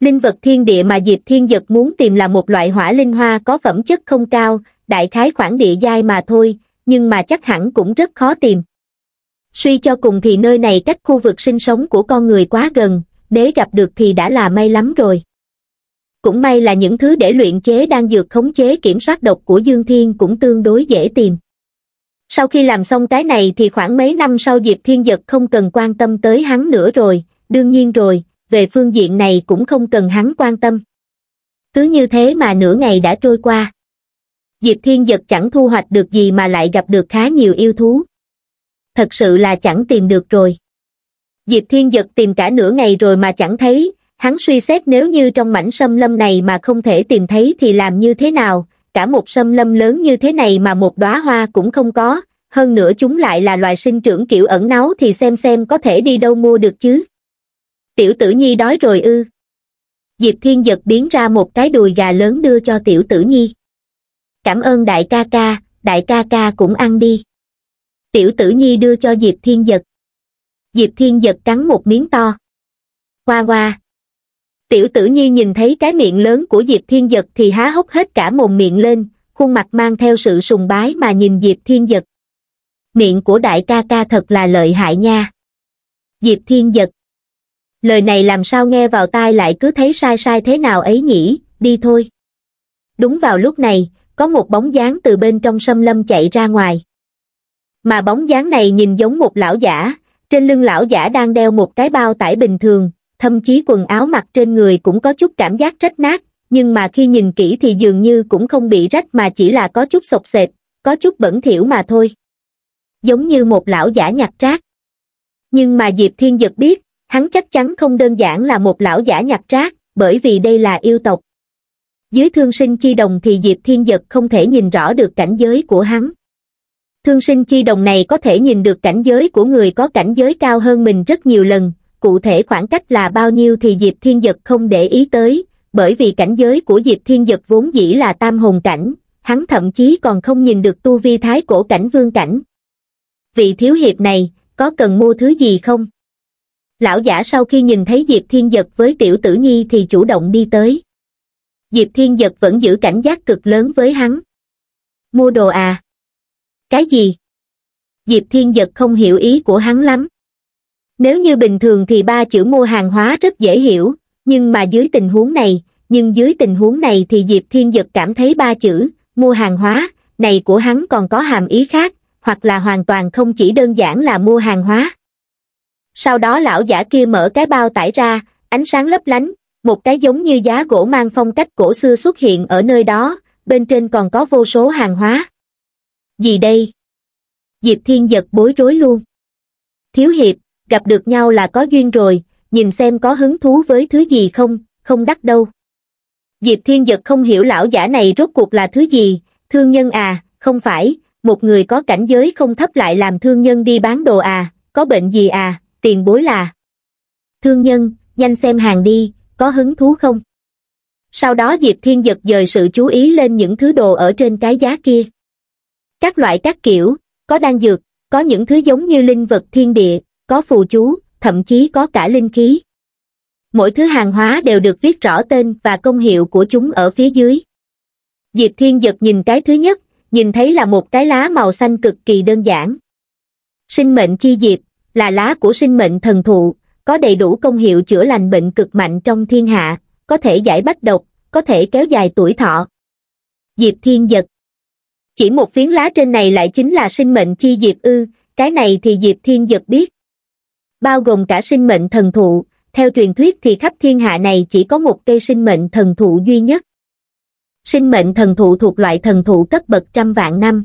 linh vật thiên địa mà diệp thiên giật muốn tìm là một loại hỏa linh hoa có phẩm chất không cao đại khái khoảng địa giai mà thôi nhưng mà chắc hẳn cũng rất khó tìm suy cho cùng thì nơi này cách khu vực sinh sống của con người quá gần đế gặp được thì đã là may lắm rồi cũng may là những thứ để luyện chế đang dược khống chế kiểm soát độc của dương thiên cũng tương đối dễ tìm sau khi làm xong cái này thì khoảng mấy năm sau diệp thiên giật không cần quan tâm tới hắn nữa rồi đương nhiên rồi về phương diện này cũng không cần hắn quan tâm cứ như thế mà nửa ngày đã trôi qua diệp thiên giật chẳng thu hoạch được gì mà lại gặp được khá nhiều yêu thú thật sự là chẳng tìm được rồi. Diệp Thiên Dật tìm cả nửa ngày rồi mà chẳng thấy, hắn suy xét nếu như trong mảnh sâm lâm này mà không thể tìm thấy thì làm như thế nào, cả một sâm lâm lớn như thế này mà một đóa hoa cũng không có, hơn nữa chúng lại là loài sinh trưởng kiểu ẩn náu thì xem xem có thể đi đâu mua được chứ. Tiểu tử nhi đói rồi ư. Diệp Thiên Dật biến ra một cái đùi gà lớn đưa cho tiểu tử nhi. Cảm ơn đại ca ca, đại ca ca cũng ăn đi tiểu tử nhi đưa cho diệp thiên giật diệp thiên giật cắn một miếng to hoa hoa tiểu tử nhi nhìn thấy cái miệng lớn của diệp thiên giật thì há hốc hết cả mồm miệng lên khuôn mặt mang theo sự sùng bái mà nhìn diệp thiên giật miệng của đại ca ca thật là lợi hại nha diệp thiên giật lời này làm sao nghe vào tai lại cứ thấy sai sai thế nào ấy nhỉ đi thôi đúng vào lúc này có một bóng dáng từ bên trong sâm lâm chạy ra ngoài mà bóng dáng này nhìn giống một lão giả, trên lưng lão giả đang đeo một cái bao tải bình thường, thậm chí quần áo mặc trên người cũng có chút cảm giác rách nát, nhưng mà khi nhìn kỹ thì dường như cũng không bị rách mà chỉ là có chút sột sệt, có chút bẩn thỉu mà thôi. Giống như một lão giả nhặt rác. Nhưng mà Diệp Thiên Dực biết, hắn chắc chắn không đơn giản là một lão giả nhặt rác, bởi vì đây là yêu tộc. Dưới thương sinh chi đồng thì Diệp Thiên Dực không thể nhìn rõ được cảnh giới của hắn thương sinh chi đồng này có thể nhìn được cảnh giới của người có cảnh giới cao hơn mình rất nhiều lần, cụ thể khoảng cách là bao nhiêu thì Diệp Thiên Dật không để ý tới, bởi vì cảnh giới của Diệp Thiên Dật vốn dĩ là tam hồn cảnh, hắn thậm chí còn không nhìn được tu vi thái cổ cảnh vương cảnh. Vị thiếu hiệp này, có cần mua thứ gì không? Lão giả sau khi nhìn thấy Diệp Thiên Dật với tiểu tử nhi thì chủ động đi tới. Diệp Thiên Dật vẫn giữ cảnh giác cực lớn với hắn. Mua đồ à? Cái gì? Diệp Thiên Giật không hiểu ý của hắn lắm. Nếu như bình thường thì ba chữ mua hàng hóa rất dễ hiểu, nhưng mà dưới tình huống này, nhưng dưới tình huống này thì Diệp Thiên Giật cảm thấy ba chữ mua hàng hóa này của hắn còn có hàm ý khác, hoặc là hoàn toàn không chỉ đơn giản là mua hàng hóa. Sau đó lão giả kia mở cái bao tải ra, ánh sáng lấp lánh, một cái giống như giá gỗ mang phong cách cổ xưa xuất hiện ở nơi đó, bên trên còn có vô số hàng hóa. Gì đây? Diệp Thiên giật bối rối luôn. Thiếu hiệp, gặp được nhau là có duyên rồi, nhìn xem có hứng thú với thứ gì không, không đắt đâu. Diệp Thiên Giật không hiểu lão giả này rốt cuộc là thứ gì, thương nhân à, không phải, một người có cảnh giới không thấp lại làm thương nhân đi bán đồ à, có bệnh gì à, tiền bối là. Thương nhân, nhanh xem hàng đi, có hứng thú không? Sau đó Diệp Thiên Giật dời sự chú ý lên những thứ đồ ở trên cái giá kia các loại các kiểu, có đan dược, có những thứ giống như linh vật thiên địa, có phù chú, thậm chí có cả linh khí. Mỗi thứ hàng hóa đều được viết rõ tên và công hiệu của chúng ở phía dưới. Diệp Thiên giật nhìn cái thứ nhất, nhìn thấy là một cái lá màu xanh cực kỳ đơn giản. Sinh mệnh chi diệp, là lá của sinh mệnh thần thụ, có đầy đủ công hiệu chữa lành bệnh cực mạnh trong thiên hạ, có thể giải bách độc, có thể kéo dài tuổi thọ. Diệp Thiên giật chỉ một phiến lá trên này lại chính là sinh mệnh chi diệp ư cái này thì diệp thiên giật biết bao gồm cả sinh mệnh thần thụ theo truyền thuyết thì khắp thiên hạ này chỉ có một cây sinh mệnh thần thụ duy nhất sinh mệnh thần thụ thuộc loại thần thụ cấp bậc trăm vạn năm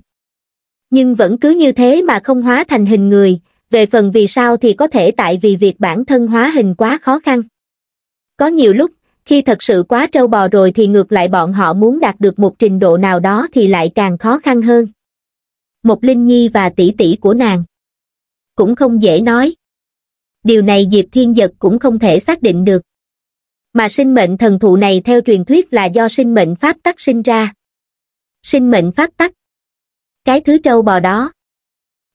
nhưng vẫn cứ như thế mà không hóa thành hình người về phần vì sao thì có thể tại vì việc bản thân hóa hình quá khó khăn có nhiều lúc khi thật sự quá trâu bò rồi thì ngược lại bọn họ muốn đạt được một trình độ nào đó thì lại càng khó khăn hơn. Một Linh Nhi và tỷ tỷ của nàng. Cũng không dễ nói. Điều này Diệp Thiên Giật cũng không thể xác định được. Mà sinh mệnh thần thụ này theo truyền thuyết là do sinh mệnh pháp tắc sinh ra. Sinh mệnh pháp tắc. Cái thứ trâu bò đó.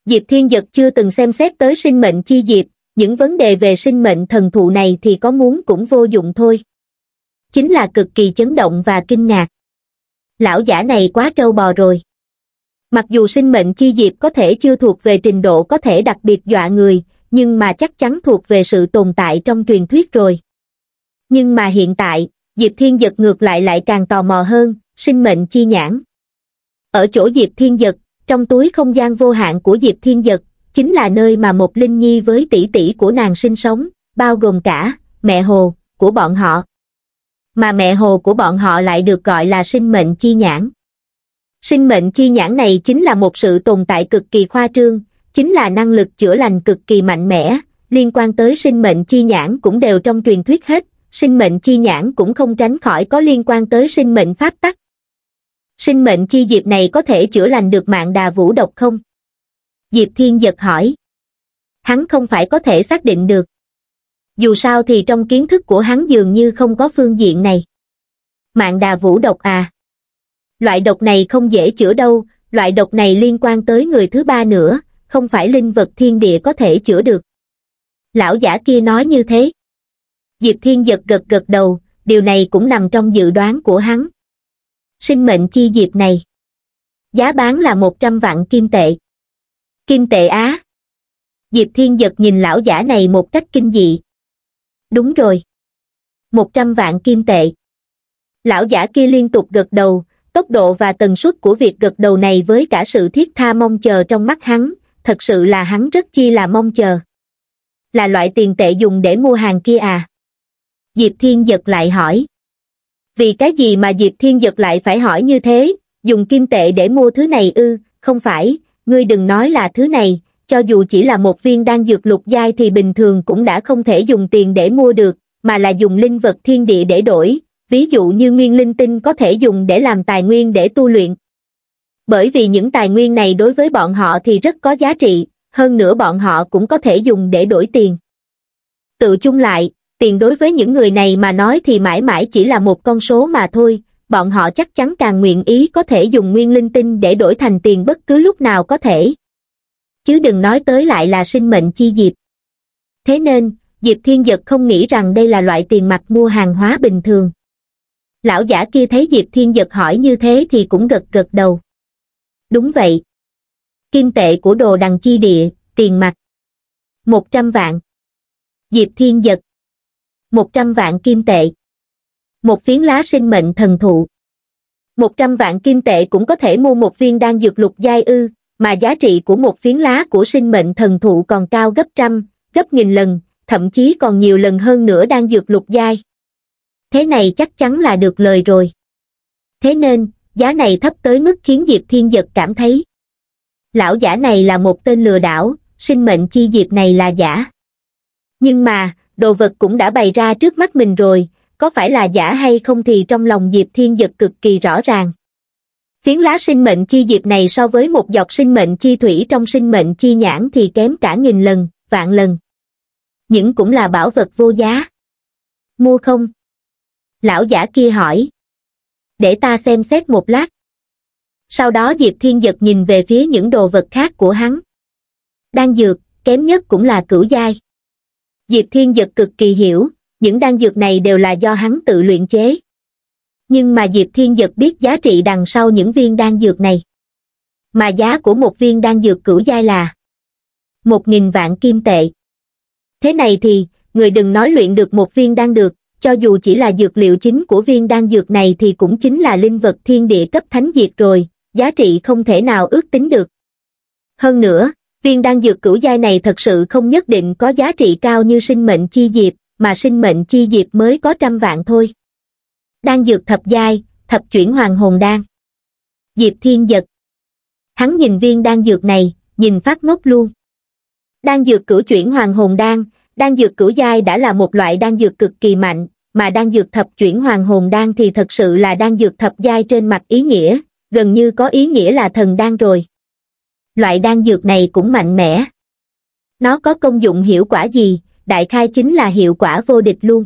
Diệp Thiên Giật chưa từng xem xét tới sinh mệnh chi diệp, những vấn đề về sinh mệnh thần thụ này thì có muốn cũng vô dụng thôi chính là cực kỳ chấn động và kinh ngạc. Lão giả này quá trâu bò rồi. Mặc dù sinh mệnh chi diệp có thể chưa thuộc về trình độ có thể đặc biệt dọa người, nhưng mà chắc chắn thuộc về sự tồn tại trong truyền thuyết rồi. Nhưng mà hiện tại, Diệp Thiên Giật ngược lại lại càng tò mò hơn, sinh mệnh chi nhãn. Ở chỗ Diệp Thiên Giật, trong túi không gian vô hạn của Diệp Thiên Giật, chính là nơi mà một Linh Nhi với tỷ tỷ của nàng sinh sống, bao gồm cả, mẹ hồ, của bọn họ mà mẹ hồ của bọn họ lại được gọi là sinh mệnh chi nhãn. Sinh mệnh chi nhãn này chính là một sự tồn tại cực kỳ khoa trương, chính là năng lực chữa lành cực kỳ mạnh mẽ, liên quan tới sinh mệnh chi nhãn cũng đều trong truyền thuyết hết, sinh mệnh chi nhãn cũng không tránh khỏi có liên quan tới sinh mệnh pháp tắc. Sinh mệnh chi diệp này có thể chữa lành được mạng đà vũ độc không? Diệp Thiên giật hỏi. Hắn không phải có thể xác định được dù sao thì trong kiến thức của hắn dường như không có phương diện này. Mạng đà vũ độc à? Loại độc này không dễ chữa đâu, loại độc này liên quan tới người thứ ba nữa, không phải linh vật thiên địa có thể chữa được. Lão giả kia nói như thế. Diệp Thiên giật gật gật đầu, điều này cũng nằm trong dự đoán của hắn. Sinh mệnh chi diệp này. Giá bán là 100 vạn kim tệ. Kim tệ Á. Diệp Thiên giật nhìn lão giả này một cách kinh dị, đúng rồi. Một trăm vạn kim tệ. Lão giả kia liên tục gật đầu, tốc độ và tần suất của việc gật đầu này với cả sự thiết tha mong chờ trong mắt hắn, thật sự là hắn rất chi là mong chờ. Là loại tiền tệ dùng để mua hàng kia à? Diệp Thiên giật lại hỏi. Vì cái gì mà Diệp Thiên giật lại phải hỏi như thế, dùng kim tệ để mua thứ này ư, không phải, ngươi đừng nói là thứ này, cho dù chỉ là một viên đan dược lục giai thì bình thường cũng đã không thể dùng tiền để mua được, mà là dùng linh vật thiên địa để đổi, ví dụ như nguyên linh tinh có thể dùng để làm tài nguyên để tu luyện. Bởi vì những tài nguyên này đối với bọn họ thì rất có giá trị, hơn nữa bọn họ cũng có thể dùng để đổi tiền. Tự chung lại, tiền đối với những người này mà nói thì mãi mãi chỉ là một con số mà thôi, bọn họ chắc chắn càng nguyện ý có thể dùng nguyên linh tinh để đổi thành tiền bất cứ lúc nào có thể chứ đừng nói tới lại là sinh mệnh chi diệp. Thế nên, Diệp Thiên Dật không nghĩ rằng đây là loại tiền mặt mua hàng hóa bình thường. Lão giả kia thấy Diệp Thiên Dật hỏi như thế thì cũng gật gật đầu. Đúng vậy. Kim tệ của đồ đằng chi địa, tiền mặt. một trăm vạn. Diệp Thiên một trăm vạn kim tệ. Một phiến lá sinh mệnh thần thụ. một trăm vạn kim tệ cũng có thể mua một viên đan dược lục giai ư, mà giá trị của một phiến lá của sinh mệnh thần thụ còn cao gấp trăm, gấp nghìn lần, thậm chí còn nhiều lần hơn nữa đang dược lục giai. Thế này chắc chắn là được lời rồi. Thế nên, giá này thấp tới mức khiến Diệp Thiên Giật cảm thấy. Lão giả này là một tên lừa đảo, sinh mệnh chi diệp này là giả. Nhưng mà, đồ vật cũng đã bày ra trước mắt mình rồi, có phải là giả hay không thì trong lòng Diệp Thiên Giật cực kỳ rõ ràng phiến lá sinh mệnh chi diệp này so với một dọc sinh mệnh chi thủy trong sinh mệnh chi nhãn thì kém cả nghìn lần, vạn lần. Những cũng là bảo vật vô giá. Mua không? Lão giả kia hỏi. Để ta xem xét một lát. Sau đó Diệp Thiên Giật nhìn về phía những đồ vật khác của hắn. Đan dược, kém nhất cũng là cửu giai. Diệp Thiên Giật cực kỳ hiểu, những đan dược này đều là do hắn tự luyện chế nhưng mà Diệp Thiên Dật biết giá trị đằng sau những viên đan dược này. Mà giá của một viên đan dược cửu giai là một nghìn vạn kim tệ. Thế này thì, người đừng nói luyện được một viên đan được, cho dù chỉ là dược liệu chính của viên đan dược này thì cũng chính là linh vật thiên địa cấp thánh diệt rồi, giá trị không thể nào ước tính được. Hơn nữa, viên đan dược cửu giai này thật sự không nhất định có giá trị cao như sinh mệnh chi diệp, mà sinh mệnh chi diệp mới có trăm vạn thôi đan dược thập giai thập chuyển hoàng hồn đan diệp thiên giật hắn nhìn viên đan dược này nhìn phát ngốc luôn đan dược cửu chuyển hoàng hồn đan đan dược cửu giai đã là một loại đan dược cực kỳ mạnh mà đan dược thập chuyển hoàng hồn đan thì thật sự là đan dược thập giai trên mặt ý nghĩa gần như có ý nghĩa là thần đan rồi loại đan dược này cũng mạnh mẽ nó có công dụng hiệu quả gì đại khai chính là hiệu quả vô địch luôn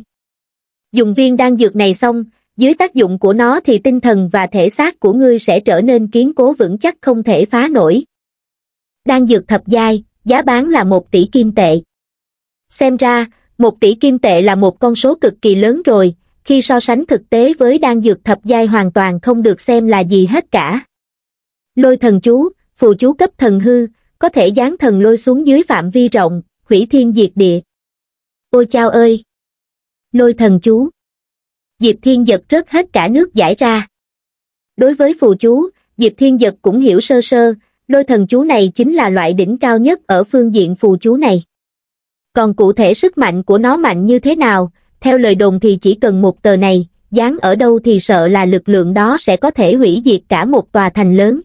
dùng viên đan dược này xong dưới tác dụng của nó thì tinh thần và thể xác của ngươi sẽ trở nên kiến cố vững chắc không thể phá nổi. đan dược thập giai, giá bán là 1 tỷ kim tệ. Xem ra, 1 tỷ kim tệ là một con số cực kỳ lớn rồi, khi so sánh thực tế với đan dược thập giai hoàn toàn không được xem là gì hết cả. Lôi thần chú, phù chú cấp thần hư, có thể dán thần lôi xuống dưới phạm vi rộng, hủy thiên diệt địa. Ôi chao ơi! Lôi thần chú diệp thiên giật rớt hết cả nước giải ra đối với phù chú diệp thiên giật cũng hiểu sơ sơ lôi thần chú này chính là loại đỉnh cao nhất ở phương diện phù chú này còn cụ thể sức mạnh của nó mạnh như thế nào theo lời đồn thì chỉ cần một tờ này dán ở đâu thì sợ là lực lượng đó sẽ có thể hủy diệt cả một tòa thành lớn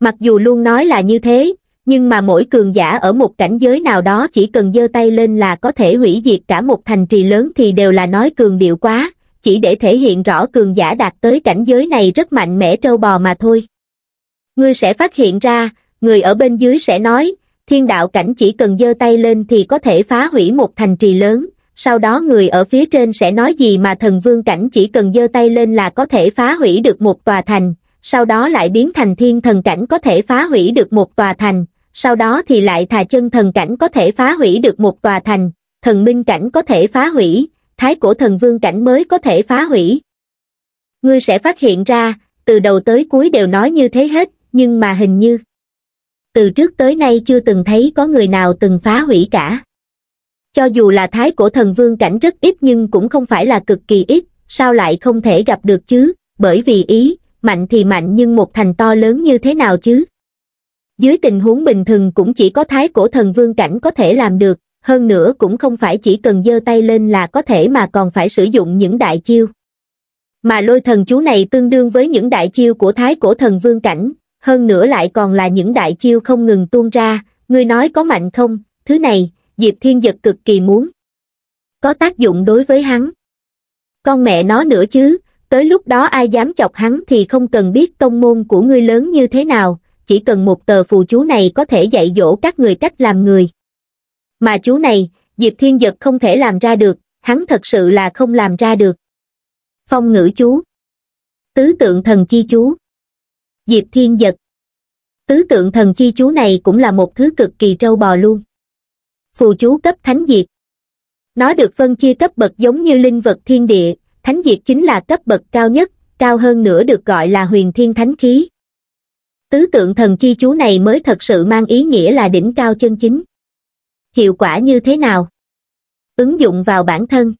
mặc dù luôn nói là như thế nhưng mà mỗi cường giả ở một cảnh giới nào đó chỉ cần giơ tay lên là có thể hủy diệt cả một thành trì lớn thì đều là nói cường điệu quá chỉ để thể hiện rõ cường giả đạt tới cảnh giới này rất mạnh mẽ trâu bò mà thôi. Ngươi sẽ phát hiện ra, người ở bên dưới sẽ nói, thiên đạo cảnh chỉ cần giơ tay lên thì có thể phá hủy một thành trì lớn, sau đó người ở phía trên sẽ nói gì mà thần vương cảnh chỉ cần giơ tay lên là có thể phá hủy được một tòa thành, sau đó lại biến thành thiên thần cảnh có thể phá hủy được một tòa thành, sau đó thì lại thà chân thần cảnh có thể phá hủy được một tòa thành, thần minh cảnh có thể phá hủy, thái cổ thần vương cảnh mới có thể phá hủy. Ngươi sẽ phát hiện ra, từ đầu tới cuối đều nói như thế hết, nhưng mà hình như từ trước tới nay chưa từng thấy có người nào từng phá hủy cả. Cho dù là thái cổ thần vương cảnh rất ít nhưng cũng không phải là cực kỳ ít, sao lại không thể gặp được chứ, bởi vì ý, mạnh thì mạnh nhưng một thành to lớn như thế nào chứ? Dưới tình huống bình thường cũng chỉ có thái cổ thần vương cảnh có thể làm được, hơn nữa cũng không phải chỉ cần giơ tay lên là có thể mà còn phải sử dụng những đại chiêu. Mà lôi thần chú này tương đương với những đại chiêu của thái cổ thần vương cảnh, hơn nữa lại còn là những đại chiêu không ngừng tuôn ra, ngươi nói có mạnh không, thứ này, Diệp Thiên Giật cực kỳ muốn. Có tác dụng đối với hắn. Con mẹ nó nữa chứ, tới lúc đó ai dám chọc hắn thì không cần biết công môn của ngươi lớn như thế nào, chỉ cần một tờ phù chú này có thể dạy dỗ các người cách làm người mà chú này diệp thiên giật không thể làm ra được hắn thật sự là không làm ra được phong ngữ chú tứ tượng thần chi chú diệp thiên giật tứ tượng thần chi chú này cũng là một thứ cực kỳ trâu bò luôn phù chú cấp thánh diệt nó được phân chia cấp bậc giống như linh vật thiên địa thánh diệt chính là cấp bậc cao nhất cao hơn nữa được gọi là huyền thiên thánh khí tứ tượng thần chi chú này mới thật sự mang ý nghĩa là đỉnh cao chân chính hiệu quả như thế nào? Ứng dụng vào bản thân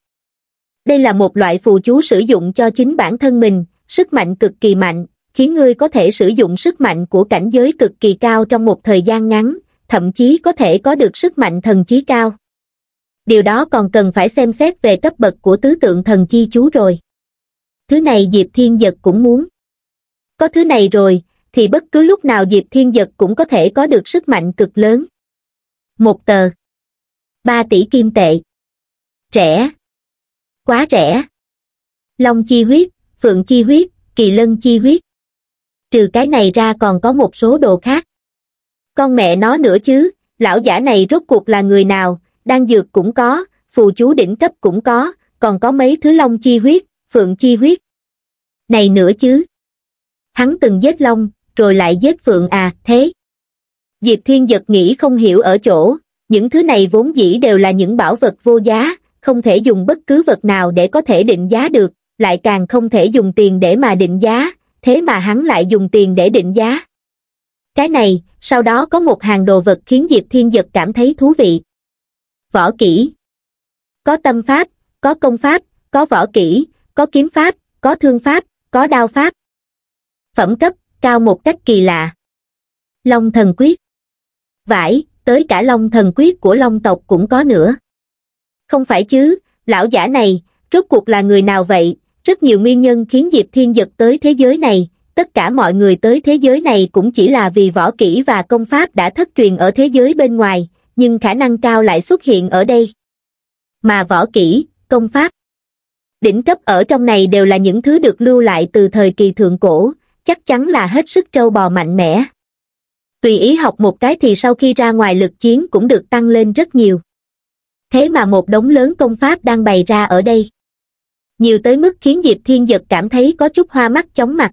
Đây là một loại phù chú sử dụng cho chính bản thân mình, sức mạnh cực kỳ mạnh, khiến ngươi có thể sử dụng sức mạnh của cảnh giới cực kỳ cao trong một thời gian ngắn, thậm chí có thể có được sức mạnh thần chí cao. Điều đó còn cần phải xem xét về cấp bậc của tứ tượng thần chi chú rồi. Thứ này Diệp Thiên Giật cũng muốn. Có thứ này rồi, thì bất cứ lúc nào Diệp Thiên Giật cũng có thể có được sức mạnh cực lớn. Một tờ ba tỷ kim tệ rẻ quá rẻ long chi huyết phượng chi huyết kỳ lân chi huyết trừ cái này ra còn có một số đồ khác con mẹ nó nữa chứ lão giả này rốt cuộc là người nào đang dược cũng có phù chú đỉnh cấp cũng có còn có mấy thứ long chi huyết phượng chi huyết này nữa chứ hắn từng giết long rồi lại giết phượng à thế diệp thiên giật nghĩ không hiểu ở chỗ những thứ này vốn dĩ đều là những bảo vật vô giá, không thể dùng bất cứ vật nào để có thể định giá được, lại càng không thể dùng tiền để mà định giá, thế mà hắn lại dùng tiền để định giá. Cái này, sau đó có một hàng đồ vật khiến Diệp Thiên giật cảm thấy thú vị. Võ kỹ Có tâm pháp, có công pháp, có võ kỹ, có kiếm pháp, có thương pháp, có đao pháp. Phẩm cấp, cao một cách kỳ lạ. Long thần quyết Vải, tới cả long thần quyết của long tộc cũng có nữa. Không phải chứ, lão giả này, rốt cuộc là người nào vậy? Rất nhiều nguyên nhân khiến Diệp Thiên dật tới thế giới này, tất cả mọi người tới thế giới này cũng chỉ là vì võ kỹ và công pháp đã thất truyền ở thế giới bên ngoài, nhưng khả năng cao lại xuất hiện ở đây. Mà võ kỹ, công pháp, đỉnh cấp ở trong này đều là những thứ được lưu lại từ thời kỳ thượng cổ, chắc chắn là hết sức trâu bò mạnh mẽ tùy ý học một cái thì sau khi ra ngoài lực chiến cũng được tăng lên rất nhiều thế mà một đống lớn công pháp đang bày ra ở đây nhiều tới mức khiến diệp thiên giật cảm thấy có chút hoa mắt chóng mặt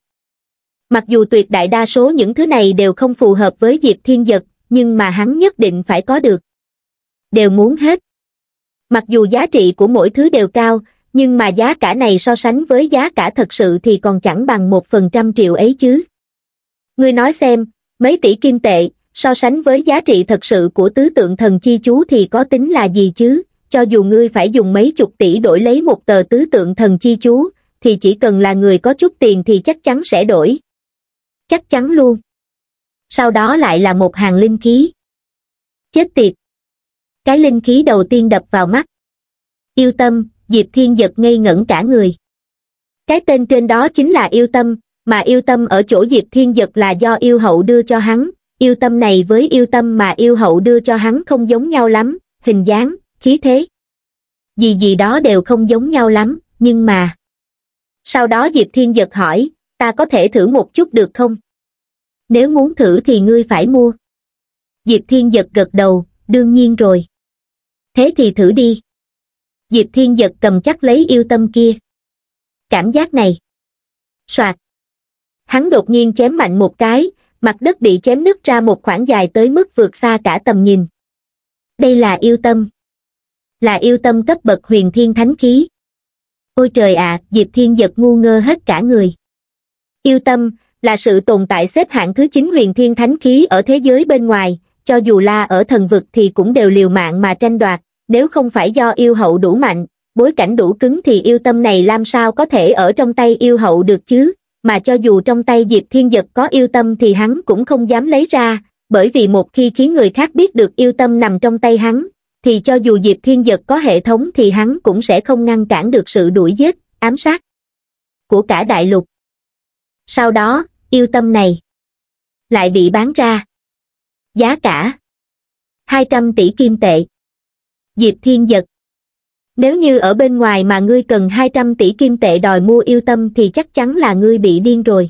mặc dù tuyệt đại đa số những thứ này đều không phù hợp với diệp thiên giật nhưng mà hắn nhất định phải có được đều muốn hết mặc dù giá trị của mỗi thứ đều cao nhưng mà giá cả này so sánh với giá cả thật sự thì còn chẳng bằng một phần trăm triệu ấy chứ ngươi nói xem mấy tỷ kim tệ so sánh với giá trị thật sự của tứ tượng thần chi chú thì có tính là gì chứ cho dù ngươi phải dùng mấy chục tỷ đổi lấy một tờ tứ tượng thần chi chú thì chỉ cần là người có chút tiền thì chắc chắn sẽ đổi chắc chắn luôn sau đó lại là một hàng linh khí chết tiệt cái linh khí đầu tiên đập vào mắt yêu tâm diệp thiên giật ngây ngẩn cả người cái tên trên đó chính là yêu tâm mà yêu tâm ở chỗ diệp thiên giật là do yêu hậu đưa cho hắn yêu tâm này với yêu tâm mà yêu hậu đưa cho hắn không giống nhau lắm hình dáng khí thế gì gì đó đều không giống nhau lắm nhưng mà sau đó diệp thiên giật hỏi ta có thể thử một chút được không nếu muốn thử thì ngươi phải mua diệp thiên giật gật đầu đương nhiên rồi thế thì thử đi diệp thiên giật cầm chắc lấy yêu tâm kia cảm giác này soạt hắn đột nhiên chém mạnh một cái mặt đất bị chém nứt ra một khoảng dài tới mức vượt xa cả tầm nhìn đây là yêu tâm là yêu tâm cấp bậc huyền thiên thánh khí ôi trời ạ à, diệp thiên giật ngu ngơ hết cả người yêu tâm là sự tồn tại xếp hạng thứ chín huyền thiên thánh khí ở thế giới bên ngoài cho dù là ở thần vực thì cũng đều liều mạng mà tranh đoạt nếu không phải do yêu hậu đủ mạnh bối cảnh đủ cứng thì yêu tâm này làm sao có thể ở trong tay yêu hậu được chứ mà cho dù trong tay diệp thiên giật có yêu tâm thì hắn cũng không dám lấy ra bởi vì một khi khiến người khác biết được yêu tâm nằm trong tay hắn thì cho dù diệp thiên giật có hệ thống thì hắn cũng sẽ không ngăn cản được sự đuổi giết ám sát của cả đại lục sau đó yêu tâm này lại bị bán ra giá cả 200 tỷ kim tệ diệp thiên giật nếu như ở bên ngoài mà ngươi cần 200 tỷ kim tệ đòi mua yêu tâm thì chắc chắn là ngươi bị điên rồi.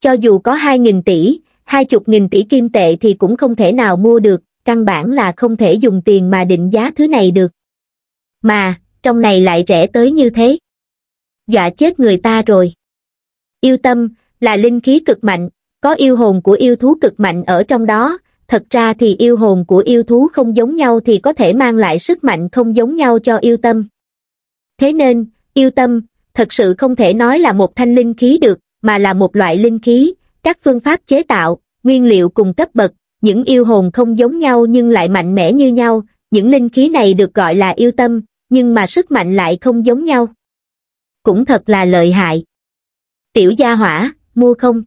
Cho dù có 2.000 tỷ, 20.000 tỷ kim tệ thì cũng không thể nào mua được, căn bản là không thể dùng tiền mà định giá thứ này được. Mà, trong này lại rẻ tới như thế. Dọa chết người ta rồi. Yêu tâm, là linh khí cực mạnh, có yêu hồn của yêu thú cực mạnh ở trong đó, thật ra thì yêu hồn của yêu thú không giống nhau thì có thể mang lại sức mạnh không giống nhau cho yêu tâm. Thế nên, yêu tâm, thật sự không thể nói là một thanh linh khí được, mà là một loại linh khí, các phương pháp chế tạo, nguyên liệu cùng cấp bậc, những yêu hồn không giống nhau nhưng lại mạnh mẽ như nhau, những linh khí này được gọi là yêu tâm, nhưng mà sức mạnh lại không giống nhau. Cũng thật là lợi hại. Tiểu gia hỏa, mua không?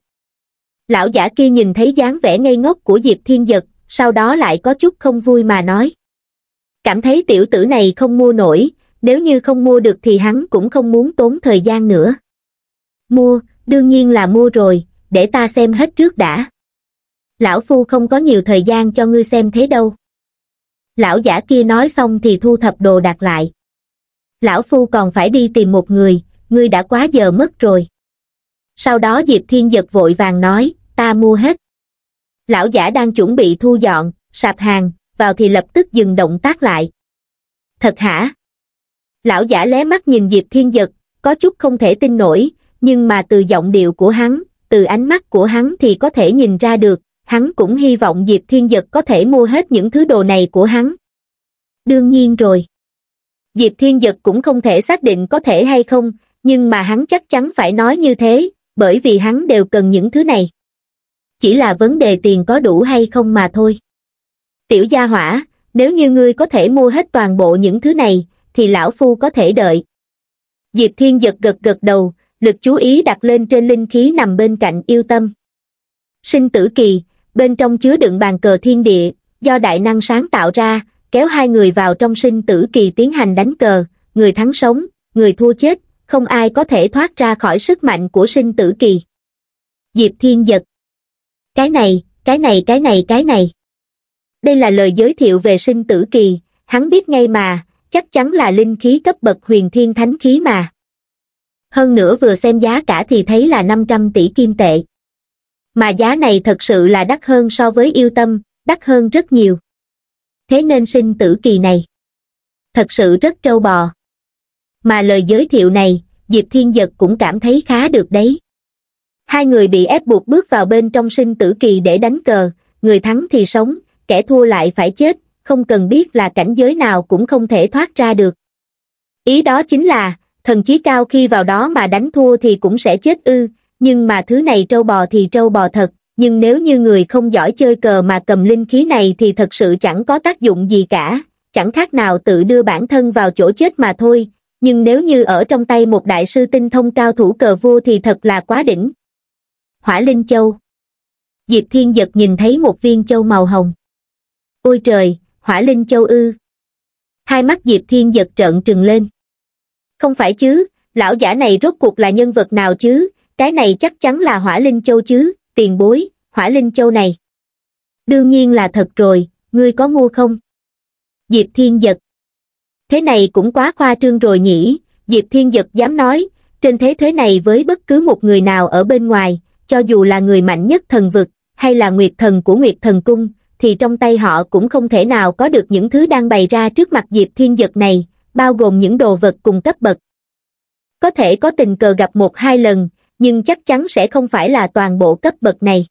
Lão giả kia nhìn thấy dáng vẻ ngây ngốc của Diệp Thiên Giật, sau đó lại có chút không vui mà nói. Cảm thấy tiểu tử này không mua nổi, nếu như không mua được thì hắn cũng không muốn tốn thời gian nữa. Mua, đương nhiên là mua rồi, để ta xem hết trước đã. Lão Phu không có nhiều thời gian cho ngươi xem thế đâu. Lão giả kia nói xong thì thu thập đồ đặt lại. Lão Phu còn phải đi tìm một người, ngươi đã quá giờ mất rồi sau đó diệp thiên giật vội vàng nói ta mua hết lão giả đang chuẩn bị thu dọn sạp hàng vào thì lập tức dừng động tác lại thật hả lão giả lé mắt nhìn diệp thiên giật có chút không thể tin nổi nhưng mà từ giọng điệu của hắn từ ánh mắt của hắn thì có thể nhìn ra được hắn cũng hy vọng diệp thiên giật có thể mua hết những thứ đồ này của hắn đương nhiên rồi diệp thiên giật cũng không thể xác định có thể hay không nhưng mà hắn chắc chắn phải nói như thế bởi vì hắn đều cần những thứ này. Chỉ là vấn đề tiền có đủ hay không mà thôi. Tiểu gia hỏa, nếu như ngươi có thể mua hết toàn bộ những thứ này, thì lão phu có thể đợi. Diệp Thiên giật gật gật đầu, lực chú ý đặt lên trên linh khí nằm bên cạnh yêu tâm. Sinh tử kỳ, bên trong chứa đựng bàn cờ thiên địa, do đại năng sáng tạo ra, kéo hai người vào trong sinh tử kỳ tiến hành đánh cờ, người thắng sống, người thua chết, không ai có thể thoát ra khỏi sức mạnh của sinh tử kỳ. Diệp Thiên giật. Cái này, cái này, cái này, cái này. Đây là lời giới thiệu về sinh tử kỳ, hắn biết ngay mà, chắc chắn là linh khí cấp bậc huyền thiên thánh khí mà. Hơn nữa vừa xem giá cả thì thấy là 500 tỷ kim tệ. Mà giá này thật sự là đắt hơn so với yêu tâm, đắt hơn rất nhiều. Thế nên sinh tử kỳ này thật sự rất trâu bò mà lời giới thiệu này, Diệp Thiên Giật cũng cảm thấy khá được đấy. Hai người bị ép buộc bước vào bên trong sinh tử kỳ để đánh cờ, người thắng thì sống, kẻ thua lại phải chết, không cần biết là cảnh giới nào cũng không thể thoát ra được. Ý đó chính là, thần chí cao khi vào đó mà đánh thua thì cũng sẽ chết ư, nhưng mà thứ này trâu bò thì trâu bò thật, nhưng nếu như người không giỏi chơi cờ mà cầm linh khí này thì thật sự chẳng có tác dụng gì cả, chẳng khác nào tự đưa bản thân vào chỗ chết mà thôi, nhưng nếu như ở trong tay một đại sư tinh thông cao thủ cờ vua thì thật là quá đỉnh. Hỏa Linh Châu Diệp Thiên Giật nhìn thấy một viên châu màu hồng. Ôi trời, Hỏa Linh Châu ư. Hai mắt Diệp Thiên Giật trợn trừng lên. Không phải chứ, lão giả này rốt cuộc là nhân vật nào chứ, cái này chắc chắn là Hỏa Linh Châu chứ, tiền bối, Hỏa Linh Châu này. Đương nhiên là thật rồi, ngươi có mua không? Diệp Thiên Giật thế này cũng quá khoa trương rồi nhỉ, Diệp Thiên Dật dám nói, trên thế thế này với bất cứ một người nào ở bên ngoài, cho dù là người mạnh nhất thần vực, hay là nguyệt thần của nguyệt thần cung, thì trong tay họ cũng không thể nào có được những thứ đang bày ra trước mặt Diệp Thiên Dật này, bao gồm những đồ vật cùng cấp bậc. Có thể có tình cờ gặp một hai lần, nhưng chắc chắn sẽ không phải là toàn bộ cấp bậc này.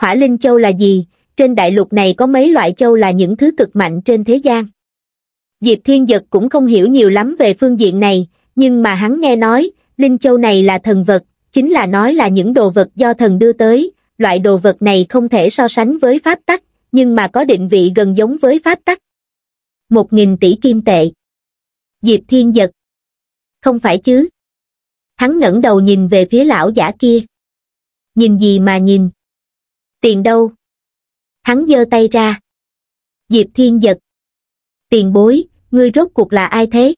Hỏa Linh Châu là gì? Trên đại lục này có mấy loại châu là những thứ cực mạnh trên thế gian diệp thiên giật cũng không hiểu nhiều lắm về phương diện này nhưng mà hắn nghe nói linh châu này là thần vật chính là nói là những đồ vật do thần đưa tới loại đồ vật này không thể so sánh với pháp tắc nhưng mà có định vị gần giống với pháp tắc một nghìn tỷ kim tệ diệp thiên giật không phải chứ hắn ngẩng đầu nhìn về phía lão giả kia nhìn gì mà nhìn tiền đâu hắn giơ tay ra diệp thiên giật tiền bối ngươi rốt cuộc là ai thế?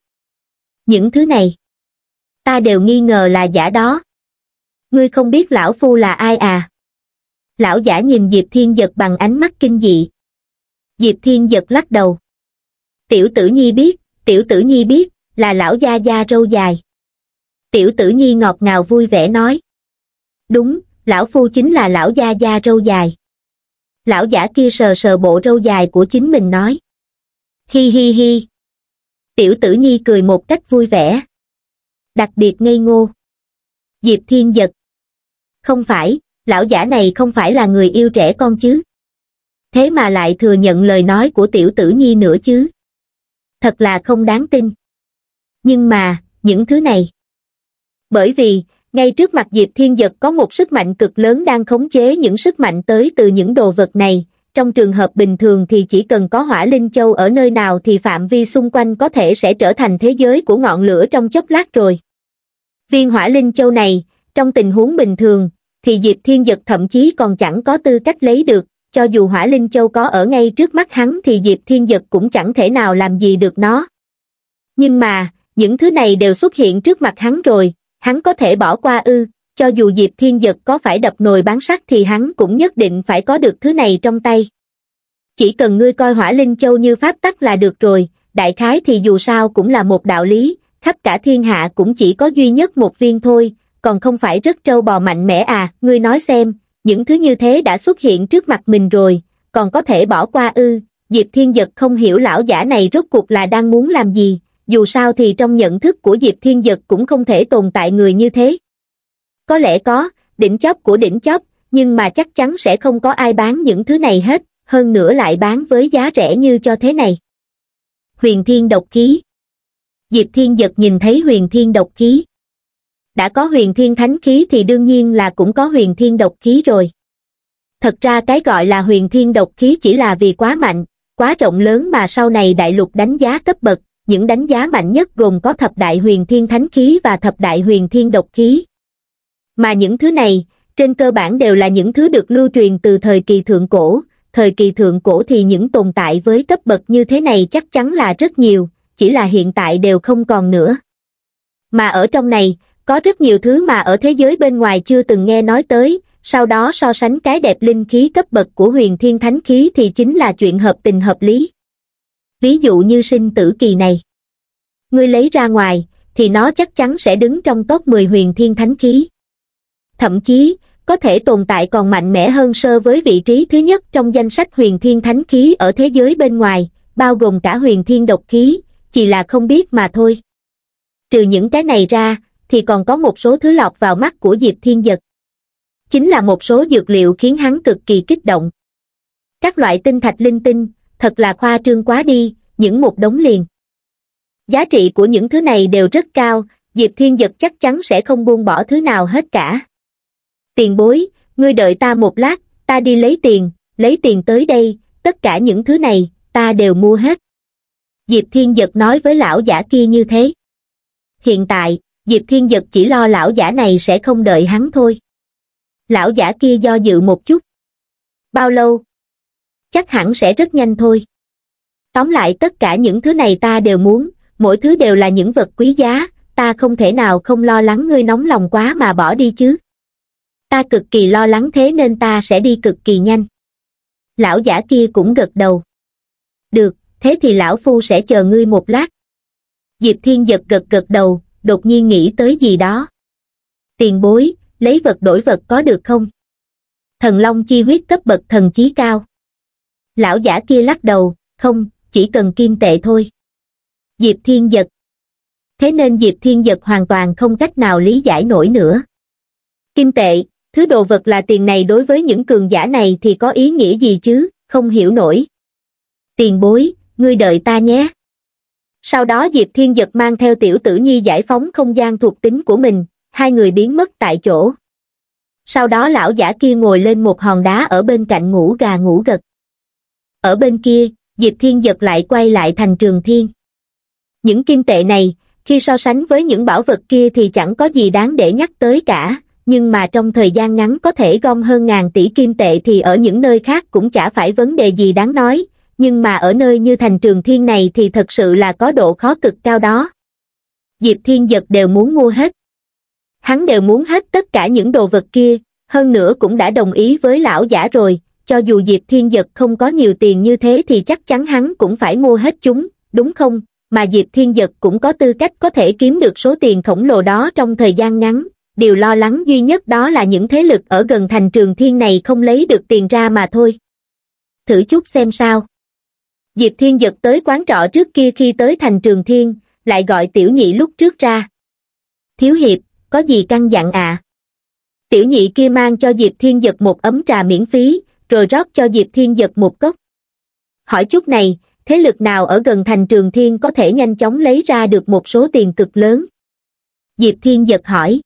Những thứ này, ta đều nghi ngờ là giả đó. Ngươi không biết lão phu là ai à? Lão giả nhìn Diệp Thiên Giật bằng ánh mắt kinh dị. Diệp Thiên Giật lắc đầu. Tiểu tử nhi biết, tiểu tử nhi biết, là lão gia gia râu dài. Tiểu tử nhi ngọt ngào vui vẻ nói. Đúng, lão phu chính là lão gia gia râu dài. Lão giả kia sờ sờ bộ râu dài của chính mình nói. Hi hi hi, tiểu tử nhi cười một cách vui vẻ đặc biệt ngây ngô diệp thiên giật không phải lão giả này không phải là người yêu trẻ con chứ thế mà lại thừa nhận lời nói của tiểu tử nhi nữa chứ thật là không đáng tin nhưng mà những thứ này bởi vì ngay trước mặt diệp thiên giật có một sức mạnh cực lớn đang khống chế những sức mạnh tới từ những đồ vật này trong trường hợp bình thường thì chỉ cần có hỏa linh châu ở nơi nào thì phạm vi xung quanh có thể sẽ trở thành thế giới của ngọn lửa trong chốc lát rồi. Viên hỏa linh châu này, trong tình huống bình thường, thì Diệp Thiên Dật thậm chí còn chẳng có tư cách lấy được, cho dù hỏa linh châu có ở ngay trước mắt hắn thì Diệp Thiên Dật cũng chẳng thể nào làm gì được nó. Nhưng mà, những thứ này đều xuất hiện trước mặt hắn rồi, hắn có thể bỏ qua ư, cho dù Diệp Thiên Giật có phải đập nồi bán sắt thì hắn cũng nhất định phải có được thứ này trong tay. Chỉ cần ngươi coi hỏa linh châu như pháp tắc là được rồi, đại khái thì dù sao cũng là một đạo lý, khắp cả thiên hạ cũng chỉ có duy nhất một viên thôi, còn không phải rất trâu bò mạnh mẽ à, ngươi nói xem, những thứ như thế đã xuất hiện trước mặt mình rồi, còn có thể bỏ qua ư, Diệp Thiên Giật không hiểu lão giả này rốt cuộc là đang muốn làm gì, dù sao thì trong nhận thức của Diệp Thiên Giật cũng không thể tồn tại người như thế. Có lẽ có, đỉnh chóp của đỉnh chóp, nhưng mà chắc chắn sẽ không có ai bán những thứ này hết, hơn nữa lại bán với giá rẻ như cho thế này. Huyền thiên độc khí Diệp Thiên Giật nhìn thấy huyền thiên độc khí. Đã có huyền thiên thánh khí thì đương nhiên là cũng có huyền thiên độc khí rồi. Thật ra cái gọi là huyền thiên độc khí chỉ là vì quá mạnh, quá rộng lớn mà sau này đại lục đánh giá cấp bậc, những đánh giá mạnh nhất gồm có thập đại huyền thiên thánh khí và thập đại huyền thiên độc khí, mà những thứ này trên cơ bản đều là những thứ được lưu truyền từ thời kỳ thượng cổ thời kỳ thượng cổ thì những tồn tại với cấp bậc như thế này chắc chắn là rất nhiều chỉ là hiện tại đều không còn nữa mà ở trong này có rất nhiều thứ mà ở thế giới bên ngoài chưa từng nghe nói tới sau đó so sánh cái đẹp linh khí cấp bậc của huyền thiên thánh khí thì chính là chuyện hợp tình hợp lý ví dụ như sinh tử kỳ này ngươi lấy ra ngoài thì nó chắc chắn sẽ đứng trong top 10 huyền thiên thánh khí thậm chí có thể tồn tại còn mạnh mẽ hơn sơ với vị trí thứ nhất trong danh sách huyền thiên thánh khí ở thế giới bên ngoài, bao gồm cả huyền thiên độc khí, chỉ là không biết mà thôi. Trừ những cái này ra, thì còn có một số thứ lọt vào mắt của Diệp Thiên vật, Chính là một số dược liệu khiến hắn cực kỳ kích động. Các loại tinh thạch linh tinh, thật là khoa trương quá đi, những một đống liền. Giá trị của những thứ này đều rất cao, Diệp Thiên vật chắc chắn sẽ không buông bỏ thứ nào hết cả tiền bối, ngươi đợi ta một lát, ta đi lấy tiền, lấy tiền tới đây, tất cả những thứ này, ta đều mua hết. Diệp Thiên Dật nói với lão giả kia như thế. Hiện tại, Diệp Thiên Dật chỉ lo lão giả này sẽ không đợi hắn thôi. Lão giả kia do dự một chút. Bao lâu? Chắc hẳn sẽ rất nhanh thôi. Tóm lại tất cả những thứ này ta đều muốn, mỗi thứ đều là những vật quý giá, ta không thể nào không lo lắng ngươi nóng lòng quá mà bỏ đi chứ ta cực kỳ lo lắng thế nên ta sẽ đi cực kỳ nhanh lão giả kia cũng gật đầu được thế thì lão phu sẽ chờ ngươi một lát diệp thiên giật gật gật đầu đột nhiên nghĩ tới gì đó tiền bối lấy vật đổi vật có được không thần long chi huyết cấp bậc thần chí cao lão giả kia lắc đầu không chỉ cần kim tệ thôi diệp thiên giật thế nên diệp thiên giật hoàn toàn không cách nào lý giải nổi nữa kim tệ thứ đồ vật là tiền này đối với những cường giả này thì có ý nghĩa gì chứ, không hiểu nổi. Tiền bối, ngươi đợi ta nhé. Sau đó Diệp Thiên Giật mang theo tiểu tử nhi giải phóng không gian thuộc tính của mình, hai người biến mất tại chỗ. Sau đó lão giả kia ngồi lên một hòn đá ở bên cạnh ngủ gà ngủ gật. Ở bên kia, Diệp Thiên Giật lại quay lại thành trường thiên. Những kim tệ này, khi so sánh với những bảo vật kia thì chẳng có gì đáng để nhắc tới cả, nhưng mà trong thời gian ngắn có thể gom hơn ngàn tỷ kim tệ thì ở những nơi khác cũng chả phải vấn đề gì đáng nói, nhưng mà ở nơi như thành trường thiên này thì thật sự là có độ khó cực cao đó. Diệp Thiên Giật đều muốn mua hết. Hắn đều muốn hết tất cả những đồ vật kia, hơn nữa cũng đã đồng ý với lão giả rồi, cho dù Diệp Thiên Giật không có nhiều tiền như thế thì chắc chắn hắn cũng phải mua hết chúng, đúng không? Mà Diệp Thiên Giật cũng có tư cách có thể kiếm được số tiền khổng lồ đó trong thời gian ngắn, điều lo lắng duy nhất đó là những thế lực ở gần thành trường thiên này không lấy được tiền ra mà thôi. Thử chút xem sao. Diệp Thiên giật tới quán trọ trước kia khi tới thành trường thiên, lại gọi tiểu nhị lúc trước ra. Thiếu hiệp, có gì căn dặn ạ? À? Tiểu nhị kia mang cho Diệp Thiên giật một ấm trà miễn phí, rồi rót cho Diệp Thiên giật một cốc. Hỏi chút này, thế lực nào ở gần thành trường thiên có thể nhanh chóng lấy ra được một số tiền cực lớn? Diệp Thiên giật hỏi.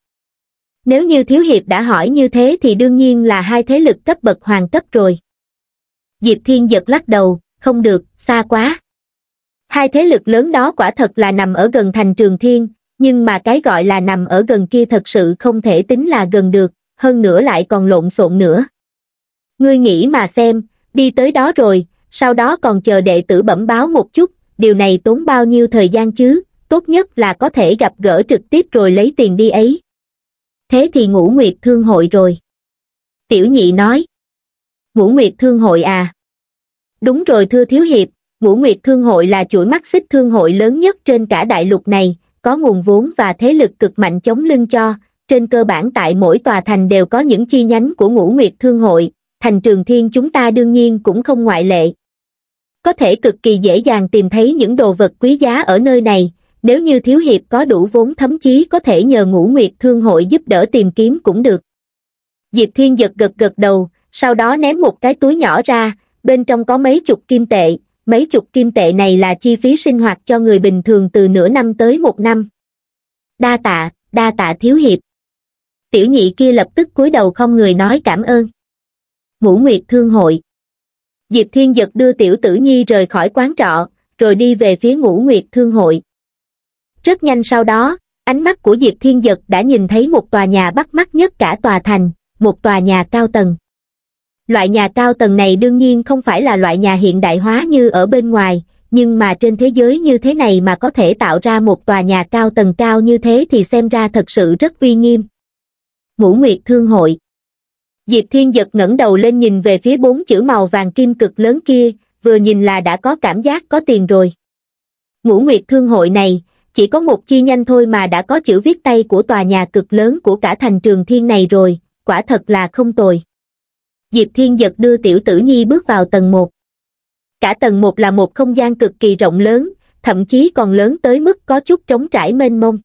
Nếu như Thiếu Hiệp đã hỏi như thế thì đương nhiên là hai thế lực cấp bậc hoàng cấp rồi. Diệp Thiên giật lắc đầu, không được, xa quá. Hai thế lực lớn đó quả thật là nằm ở gần thành Trường Thiên, nhưng mà cái gọi là nằm ở gần kia thật sự không thể tính là gần được, hơn nữa lại còn lộn xộn nữa. Ngươi nghĩ mà xem, đi tới đó rồi, sau đó còn chờ đệ tử bẩm báo một chút, điều này tốn bao nhiêu thời gian chứ, tốt nhất là có thể gặp gỡ trực tiếp rồi lấy tiền đi ấy thế thì ngũ nguyệt thương hội rồi. Tiểu nhị nói, ngũ nguyệt thương hội à? Đúng rồi thưa thiếu hiệp, ngũ nguyệt thương hội là chuỗi mắt xích thương hội lớn nhất trên cả đại lục này, có nguồn vốn và thế lực cực mạnh chống lưng cho, trên cơ bản tại mỗi tòa thành đều có những chi nhánh của ngũ nguyệt thương hội, thành trường thiên chúng ta đương nhiên cũng không ngoại lệ. Có thể cực kỳ dễ dàng tìm thấy những đồ vật quý giá ở nơi này, nếu như Thiếu Hiệp có đủ vốn thậm chí có thể nhờ ngũ nguyệt thương hội giúp đỡ tìm kiếm cũng được. Diệp Thiên giật gật gật đầu, sau đó ném một cái túi nhỏ ra, bên trong có mấy chục kim tệ, mấy chục kim tệ này là chi phí sinh hoạt cho người bình thường từ nửa năm tới một năm. Đa tạ, đa tạ Thiếu Hiệp. Tiểu nhị kia lập tức cúi đầu không người nói cảm ơn. Ngũ Nguyệt Thương Hội Diệp Thiên Giật đưa Tiểu Tử Nhi rời khỏi quán trọ, rồi đi về phía Ngũ Nguyệt Thương Hội. Rất nhanh sau đó, ánh mắt của Diệp Thiên Giật đã nhìn thấy một tòa nhà bắt mắt nhất cả tòa thành, một tòa nhà cao tầng. Loại nhà cao tầng này đương nhiên không phải là loại nhà hiện đại hóa như ở bên ngoài, nhưng mà trên thế giới như thế này mà có thể tạo ra một tòa nhà cao tầng cao như thế thì xem ra thật sự rất uy nghiêm. Ngũ Nguyệt Thương Hội Diệp Thiên Giật ngẩng đầu lên nhìn về phía bốn chữ màu vàng kim cực lớn kia, vừa nhìn là đã có cảm giác có tiền rồi. Ngũ Nguyệt Thương Hội này, chỉ có một chi nhánh thôi mà đã có chữ viết tay của tòa nhà cực lớn của cả thành trường thiên này rồi, quả thật là không tồi. Diệp Thiên Giật đưa Tiểu Tử Nhi bước vào tầng 1. Cả tầng 1 là một không gian cực kỳ rộng lớn, thậm chí còn lớn tới mức có chút trống trải mênh mông.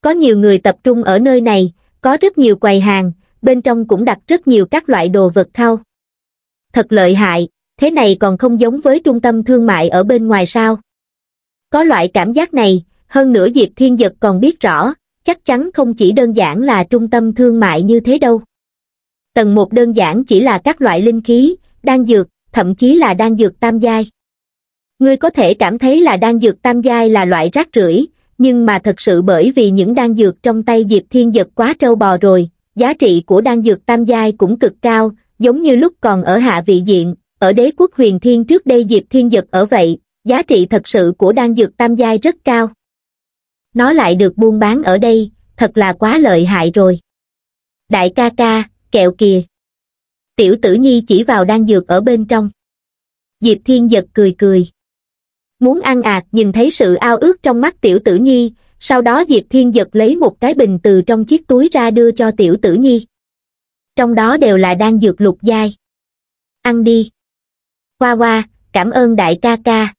Có nhiều người tập trung ở nơi này, có rất nhiều quầy hàng, bên trong cũng đặt rất nhiều các loại đồ vật thao. Thật lợi hại, thế này còn không giống với trung tâm thương mại ở bên ngoài sao. Có loại cảm giác này, hơn nữa Diệp Thiên Dật còn biết rõ, chắc chắn không chỉ đơn giản là trung tâm thương mại như thế đâu. Tầng 1 đơn giản chỉ là các loại linh khí, đan dược, thậm chí là đan dược tam giai. Ngươi có thể cảm thấy là đan dược tam giai là loại rác rưởi, nhưng mà thật sự bởi vì những đan dược trong tay Diệp Thiên Dật quá trâu bò rồi, giá trị của đan dược tam giai cũng cực cao, giống như lúc còn ở hạ vị diện, ở đế quốc huyền thiên trước đây Diệp Thiên Dật ở vậy, giá trị thật sự của đan dược tam giai rất cao nó lại được buôn bán ở đây thật là quá lợi hại rồi đại ca ca kẹo kìa tiểu tử nhi chỉ vào đang dược ở bên trong diệp thiên giật cười cười muốn ăn ạt à, nhìn thấy sự ao ước trong mắt tiểu tử nhi sau đó diệp thiên giật lấy một cái bình từ trong chiếc túi ra đưa cho tiểu tử nhi trong đó đều là đang dược lục giai ăn đi hoa hoa cảm ơn đại ca ca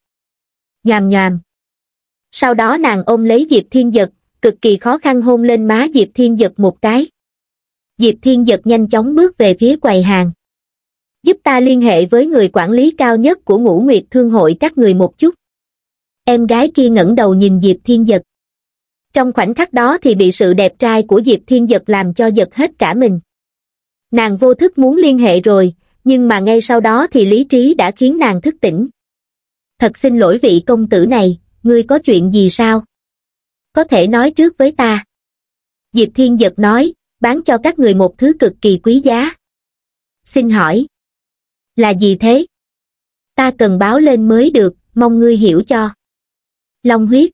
nhàm nhàm sau đó nàng ôm lấy diệp thiên giật cực kỳ khó khăn hôn lên má diệp thiên giật một cái diệp thiên giật nhanh chóng bước về phía quầy hàng giúp ta liên hệ với người quản lý cao nhất của ngũ nguyệt thương hội các người một chút em gái kia ngẩng đầu nhìn diệp thiên giật trong khoảnh khắc đó thì bị sự đẹp trai của diệp thiên giật làm cho giật hết cả mình nàng vô thức muốn liên hệ rồi nhưng mà ngay sau đó thì lý trí đã khiến nàng thức tỉnh thật xin lỗi vị công tử này ngươi có chuyện gì sao? Có thể nói trước với ta. Diệp Thiên Giật nói, bán cho các người một thứ cực kỳ quý giá. Xin hỏi, là gì thế? Ta cần báo lên mới được, mong ngươi hiểu cho. Long huyết.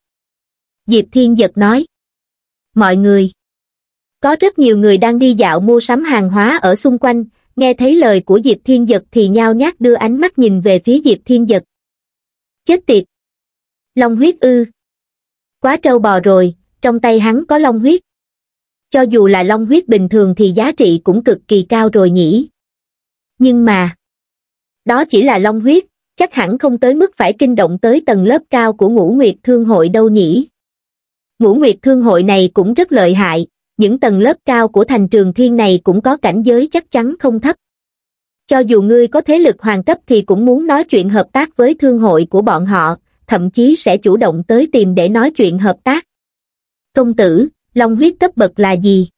Diệp Thiên Giật nói. Mọi người. Có rất nhiều người đang đi dạo mua sắm hàng hóa ở xung quanh, nghe thấy lời của Diệp Thiên Giật thì nhao nhát đưa ánh mắt nhìn về phía Diệp Thiên Giật. Chết tiệt, Long huyết ư. Quá trâu bò rồi, trong tay hắn có long huyết. Cho dù là long huyết bình thường thì giá trị cũng cực kỳ cao rồi nhỉ. Nhưng mà, đó chỉ là long huyết, chắc hẳn không tới mức phải kinh động tới tầng lớp cao của ngũ nguyệt thương hội đâu nhỉ. Ngũ nguyệt thương hội này cũng rất lợi hại, những tầng lớp cao của thành trường thiên này cũng có cảnh giới chắc chắn không thấp. Cho dù ngươi có thế lực hoàng cấp thì cũng muốn nói chuyện hợp tác với thương hội của bọn họ, thậm chí sẽ chủ động tới tìm để nói chuyện hợp tác. Công tử, long huyết cấp bậc là gì?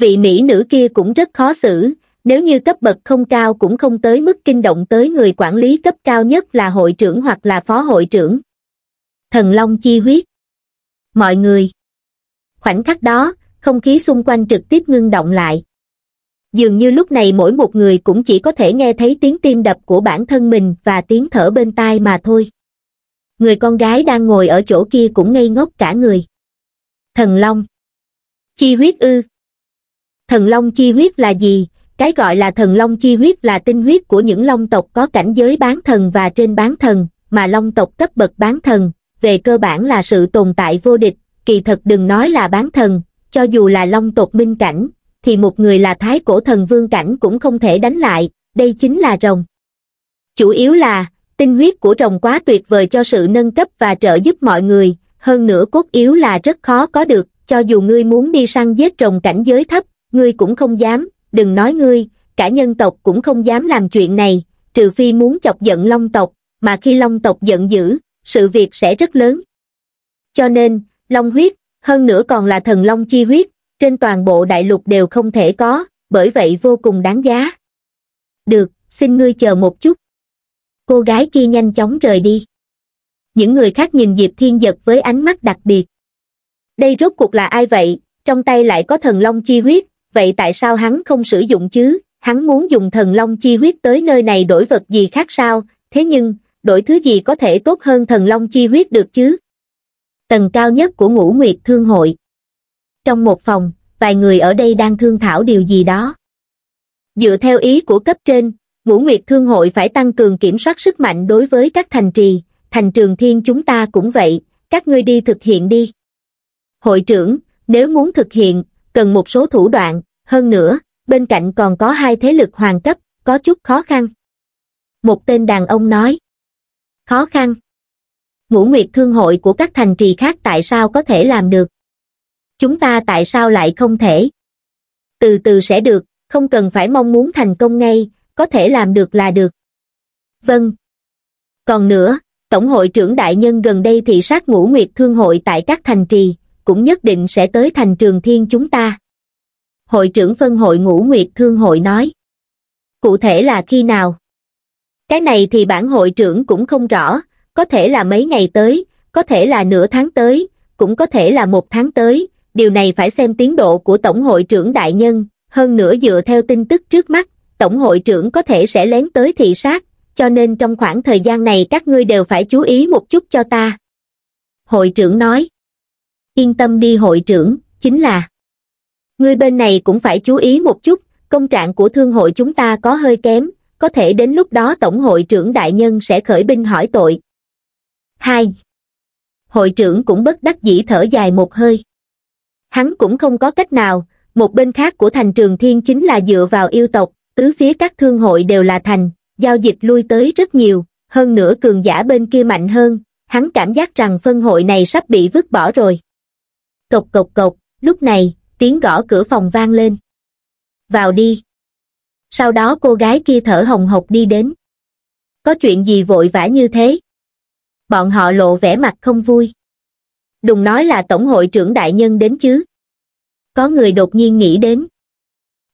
Vị mỹ nữ kia cũng rất khó xử, nếu như cấp bậc không cao cũng không tới mức kinh động tới người quản lý cấp cao nhất là hội trưởng hoặc là phó hội trưởng. Thần long chi huyết. Mọi người. Khoảnh khắc đó, không khí xung quanh trực tiếp ngưng động lại. Dường như lúc này mỗi một người cũng chỉ có thể nghe thấy tiếng tim đập của bản thân mình và tiếng thở bên tai mà thôi người con gái đang ngồi ở chỗ kia cũng ngây ngốc cả người. Thần Long Chi huyết ư Thần Long chi huyết là gì? Cái gọi là thần Long chi huyết là tinh huyết của những Long tộc có cảnh giới bán thần và trên bán thần, mà Long tộc cấp bậc bán thần, về cơ bản là sự tồn tại vô địch, kỳ thật đừng nói là bán thần, cho dù là Long tộc minh cảnh, thì một người là thái cổ thần vương cảnh cũng không thể đánh lại, đây chính là rồng. Chủ yếu là, tinh huyết của rồng quá tuyệt vời cho sự nâng cấp và trợ giúp mọi người, hơn nữa cốt yếu là rất khó có được, cho dù ngươi muốn đi săn giết rồng cảnh giới thấp, ngươi cũng không dám, đừng nói ngươi, cả nhân tộc cũng không dám làm chuyện này, trừ phi muốn chọc giận long tộc, mà khi long tộc giận dữ, sự việc sẽ rất lớn. Cho nên, long huyết, hơn nữa còn là thần long chi huyết, trên toàn bộ đại lục đều không thể có, bởi vậy vô cùng đáng giá. Được, xin ngươi chờ một chút cô gái kia nhanh chóng rời đi những người khác nhìn diệp thiên giật với ánh mắt đặc biệt đây rốt cuộc là ai vậy trong tay lại có thần long chi huyết vậy tại sao hắn không sử dụng chứ hắn muốn dùng thần long chi huyết tới nơi này đổi vật gì khác sao thế nhưng đổi thứ gì có thể tốt hơn thần long chi huyết được chứ tầng cao nhất của ngũ nguyệt thương hội trong một phòng vài người ở đây đang thương thảo điều gì đó dựa theo ý của cấp trên Ngũ Nguyệt Thương hội phải tăng cường kiểm soát sức mạnh đối với các thành trì, thành trường thiên chúng ta cũng vậy, các ngươi đi thực hiện đi. Hội trưởng, nếu muốn thực hiện, cần một số thủ đoạn, hơn nữa, bên cạnh còn có hai thế lực hoàng cấp, có chút khó khăn. Một tên đàn ông nói, khó khăn. Ngũ Nguyệt Thương hội của các thành trì khác tại sao có thể làm được? Chúng ta tại sao lại không thể? Từ từ sẽ được, không cần phải mong muốn thành công ngay, có thể làm được là được. Vâng. Còn nữa, Tổng hội trưởng đại nhân gần đây thị sát ngũ nguyệt thương hội tại các thành trì, cũng nhất định sẽ tới thành trường thiên chúng ta. Hội trưởng phân hội ngũ nguyệt thương hội nói. Cụ thể là khi nào? Cái này thì bản hội trưởng cũng không rõ, có thể là mấy ngày tới, có thể là nửa tháng tới, cũng có thể là một tháng tới, điều này phải xem tiến độ của Tổng hội trưởng đại nhân, hơn nữa dựa theo tin tức trước mắt, tổng hội trưởng có thể sẽ lén tới thị sát, cho nên trong khoảng thời gian này các ngươi đều phải chú ý một chút cho ta. Hội trưởng nói, yên tâm đi hội trưởng, chính là, ngươi bên này cũng phải chú ý một chút, công trạng của thương hội chúng ta có hơi kém, có thể đến lúc đó tổng hội trưởng đại nhân sẽ khởi binh hỏi tội. 2. Hội trưởng cũng bất đắc dĩ thở dài một hơi. Hắn cũng không có cách nào, một bên khác của thành trường thiên chính là dựa vào yêu tộc, tứ phía các thương hội đều là thành, giao dịch lui tới rất nhiều, hơn nữa cường giả bên kia mạnh hơn, hắn cảm giác rằng phân hội này sắp bị vứt bỏ rồi. Cộc cộc cộc, lúc này, tiếng gõ cửa phòng vang lên. Vào đi. Sau đó cô gái kia thở hồng hộc đi đến. Có chuyện gì vội vã như thế? Bọn họ lộ vẻ mặt không vui. Đừng nói là Tổng hội trưởng đại nhân đến chứ. Có người đột nhiên nghĩ đến.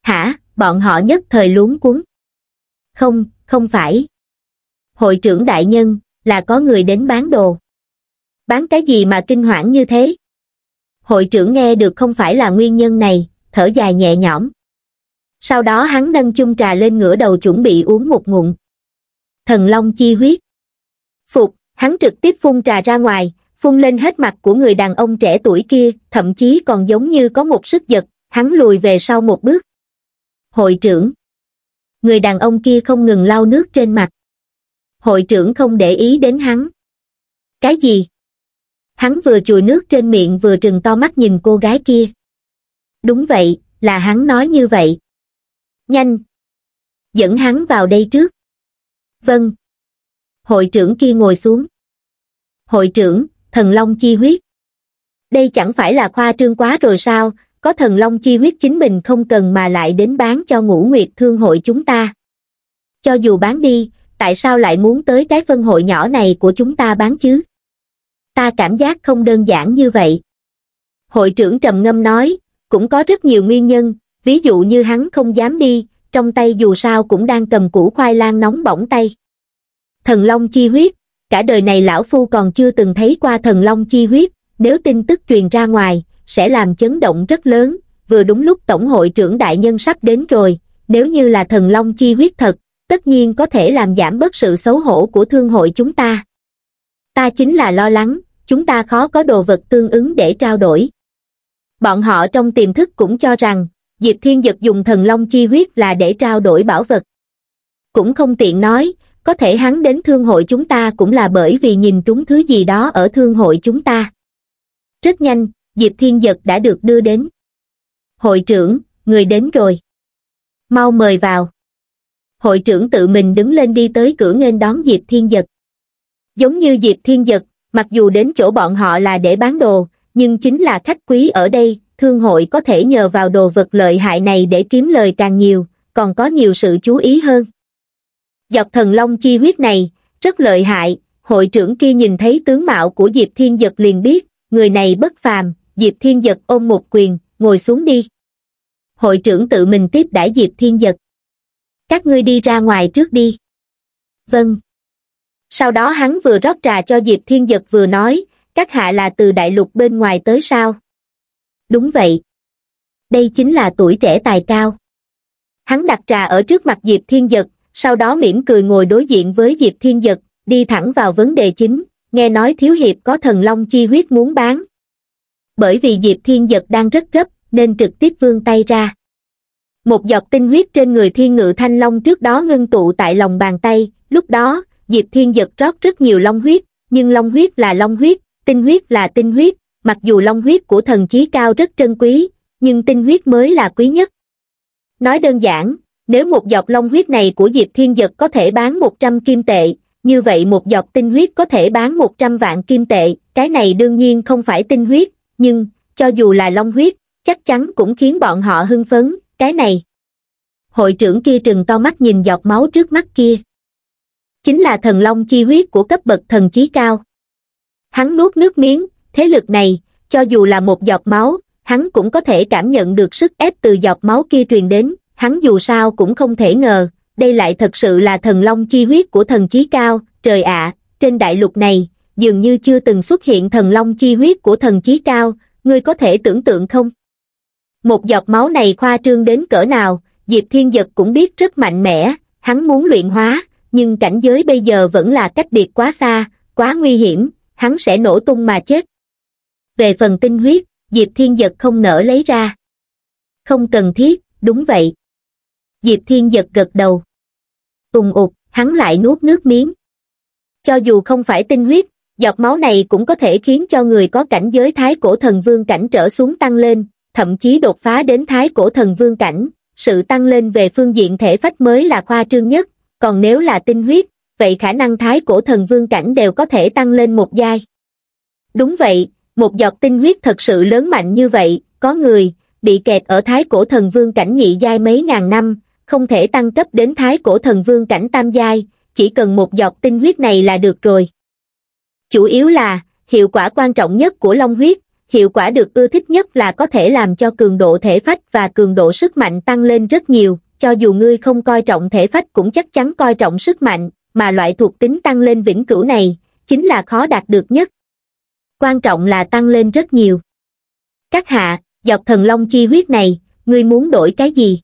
Hả, bọn họ nhất thời luống cuốn Không, không phải. Hội trưởng đại nhân, là có người đến bán đồ. Bán cái gì mà kinh hoảng như thế? Hội trưởng nghe được không phải là nguyên nhân này, thở dài nhẹ nhõm. Sau đó hắn nâng chung trà lên ngửa đầu chuẩn bị uống một ngụm. Thần Long chi huyết. Phục, hắn trực tiếp phun trà ra ngoài, phun lên hết mặt của người đàn ông trẻ tuổi kia, thậm chí còn giống như có một sức giật, hắn lùi về sau một bước, hội trưởng. Người đàn ông kia không ngừng lau nước trên mặt. Hội trưởng không để ý đến hắn. Cái gì? Hắn vừa chùi nước trên miệng vừa trừng to mắt nhìn cô gái kia. Đúng vậy, là hắn nói như vậy. Nhanh! Dẫn hắn vào đây trước. Vâng. Hội trưởng kia ngồi xuống. Hội trưởng, thần long chi huyết. Đây chẳng phải là khoa trương quá rồi sao, có thần long chi huyết chính mình không cần mà lại đến bán cho ngũ nguyệt thương hội chúng ta cho dù bán đi tại sao lại muốn tới cái phân hội nhỏ này của chúng ta bán chứ ta cảm giác không đơn giản như vậy hội trưởng trầm ngâm nói cũng có rất nhiều nguyên nhân ví dụ như hắn không dám đi trong tay dù sao cũng đang cầm củ khoai lang nóng bỏng tay thần long chi huyết cả đời này lão phu còn chưa từng thấy qua thần long chi huyết nếu tin tức truyền ra ngoài sẽ làm chấn động rất lớn, vừa đúng lúc Tổng hội trưởng đại nhân sắp đến rồi, nếu như là thần long chi huyết thật, tất nhiên có thể làm giảm bớt sự xấu hổ của thương hội chúng ta. Ta chính là lo lắng, chúng ta khó có đồ vật tương ứng để trao đổi. Bọn họ trong tiềm thức cũng cho rằng, Diệp Thiên Dật dùng thần long chi huyết là để trao đổi bảo vật. Cũng không tiện nói, có thể hắn đến thương hội chúng ta cũng là bởi vì nhìn trúng thứ gì đó ở thương hội chúng ta. Rất nhanh, Diệp Thiên Giật đã được đưa đến. Hội trưởng, người đến rồi. Mau mời vào. Hội trưởng tự mình đứng lên đi tới cửa nghênh đón Diệp Thiên Giật. Giống như Diệp Thiên Giật, mặc dù đến chỗ bọn họ là để bán đồ, nhưng chính là khách quý ở đây, thương hội có thể nhờ vào đồ vật lợi hại này để kiếm lời càng nhiều, còn có nhiều sự chú ý hơn. Dọc thần long chi huyết này, rất lợi hại, hội trưởng kia nhìn thấy tướng mạo của Diệp Thiên Giật liền biết, người này bất phàm, Diệp Thiên Giật ôm một quyền, ngồi xuống đi. Hội trưởng tự mình tiếp đãi Diệp Thiên Giật. Các ngươi đi ra ngoài trước đi. Vâng. Sau đó hắn vừa rót trà cho Diệp Thiên Giật vừa nói, các hạ là từ đại lục bên ngoài tới sao? Đúng vậy. Đây chính là tuổi trẻ tài cao. Hắn đặt trà ở trước mặt Diệp Thiên Giật, sau đó mỉm cười ngồi đối diện với Diệp Thiên Giật, đi thẳng vào vấn đề chính, nghe nói thiếu hiệp có thần long chi huyết muốn bán, bởi vì diệp thiên giật đang rất gấp nên trực tiếp vươn tay ra một giọt tinh huyết trên người thiên ngự thanh long trước đó ngưng tụ tại lòng bàn tay lúc đó diệp thiên giật rót rất nhiều long huyết nhưng long huyết là long huyết tinh huyết là tinh huyết mặc dù long huyết của thần chí cao rất trân quý nhưng tinh huyết mới là quý nhất nói đơn giản nếu một giọt long huyết này của diệp thiên giật có thể bán một trăm kim tệ như vậy một giọt tinh huyết có thể bán một trăm vạn kim tệ cái này đương nhiên không phải tinh huyết nhưng, cho dù là long huyết, chắc chắn cũng khiến bọn họ hưng phấn, cái này. Hội trưởng kia trừng to mắt nhìn giọt máu trước mắt kia. Chính là thần long chi huyết của cấp bậc thần chí cao. Hắn nuốt nước miếng, thế lực này, cho dù là một giọt máu, hắn cũng có thể cảm nhận được sức ép từ giọt máu kia truyền đến, hắn dù sao cũng không thể ngờ, đây lại thật sự là thần long chi huyết của thần chí cao, trời ạ, trên đại lục này, dường như chưa từng xuất hiện thần long chi huyết của thần chí cao, ngươi có thể tưởng tượng không? Một giọt máu này khoa trương đến cỡ nào, Diệp Thiên Giật cũng biết rất mạnh mẽ, hắn muốn luyện hóa, nhưng cảnh giới bây giờ vẫn là cách biệt quá xa, quá nguy hiểm, hắn sẽ nổ tung mà chết. Về phần tinh huyết, Diệp Thiên Giật không nỡ lấy ra. Không cần thiết, đúng vậy. Diệp Thiên Giật gật đầu. Tùng ụt, hắn lại nuốt nước miếng. Cho dù không phải tinh huyết, Giọt máu này cũng có thể khiến cho người có cảnh giới thái cổ thần vương cảnh trở xuống tăng lên, thậm chí đột phá đến thái cổ thần vương cảnh, sự tăng lên về phương diện thể phách mới là khoa trương nhất, còn nếu là tinh huyết, vậy khả năng thái cổ thần vương cảnh đều có thể tăng lên một giai. Đúng vậy, một giọt tinh huyết thật sự lớn mạnh như vậy, có người, bị kẹt ở thái cổ thần vương cảnh nhị giai mấy ngàn năm, không thể tăng cấp đến thái cổ thần vương cảnh tam giai, chỉ cần một giọt tinh huyết này là được rồi chủ yếu là hiệu quả quan trọng nhất của long huyết hiệu quả được ưa thích nhất là có thể làm cho cường độ thể phách và cường độ sức mạnh tăng lên rất nhiều cho dù ngươi không coi trọng thể phách cũng chắc chắn coi trọng sức mạnh mà loại thuộc tính tăng lên vĩnh cửu này chính là khó đạt được nhất quan trọng là tăng lên rất nhiều các hạ dọc thần long chi huyết này ngươi muốn đổi cái gì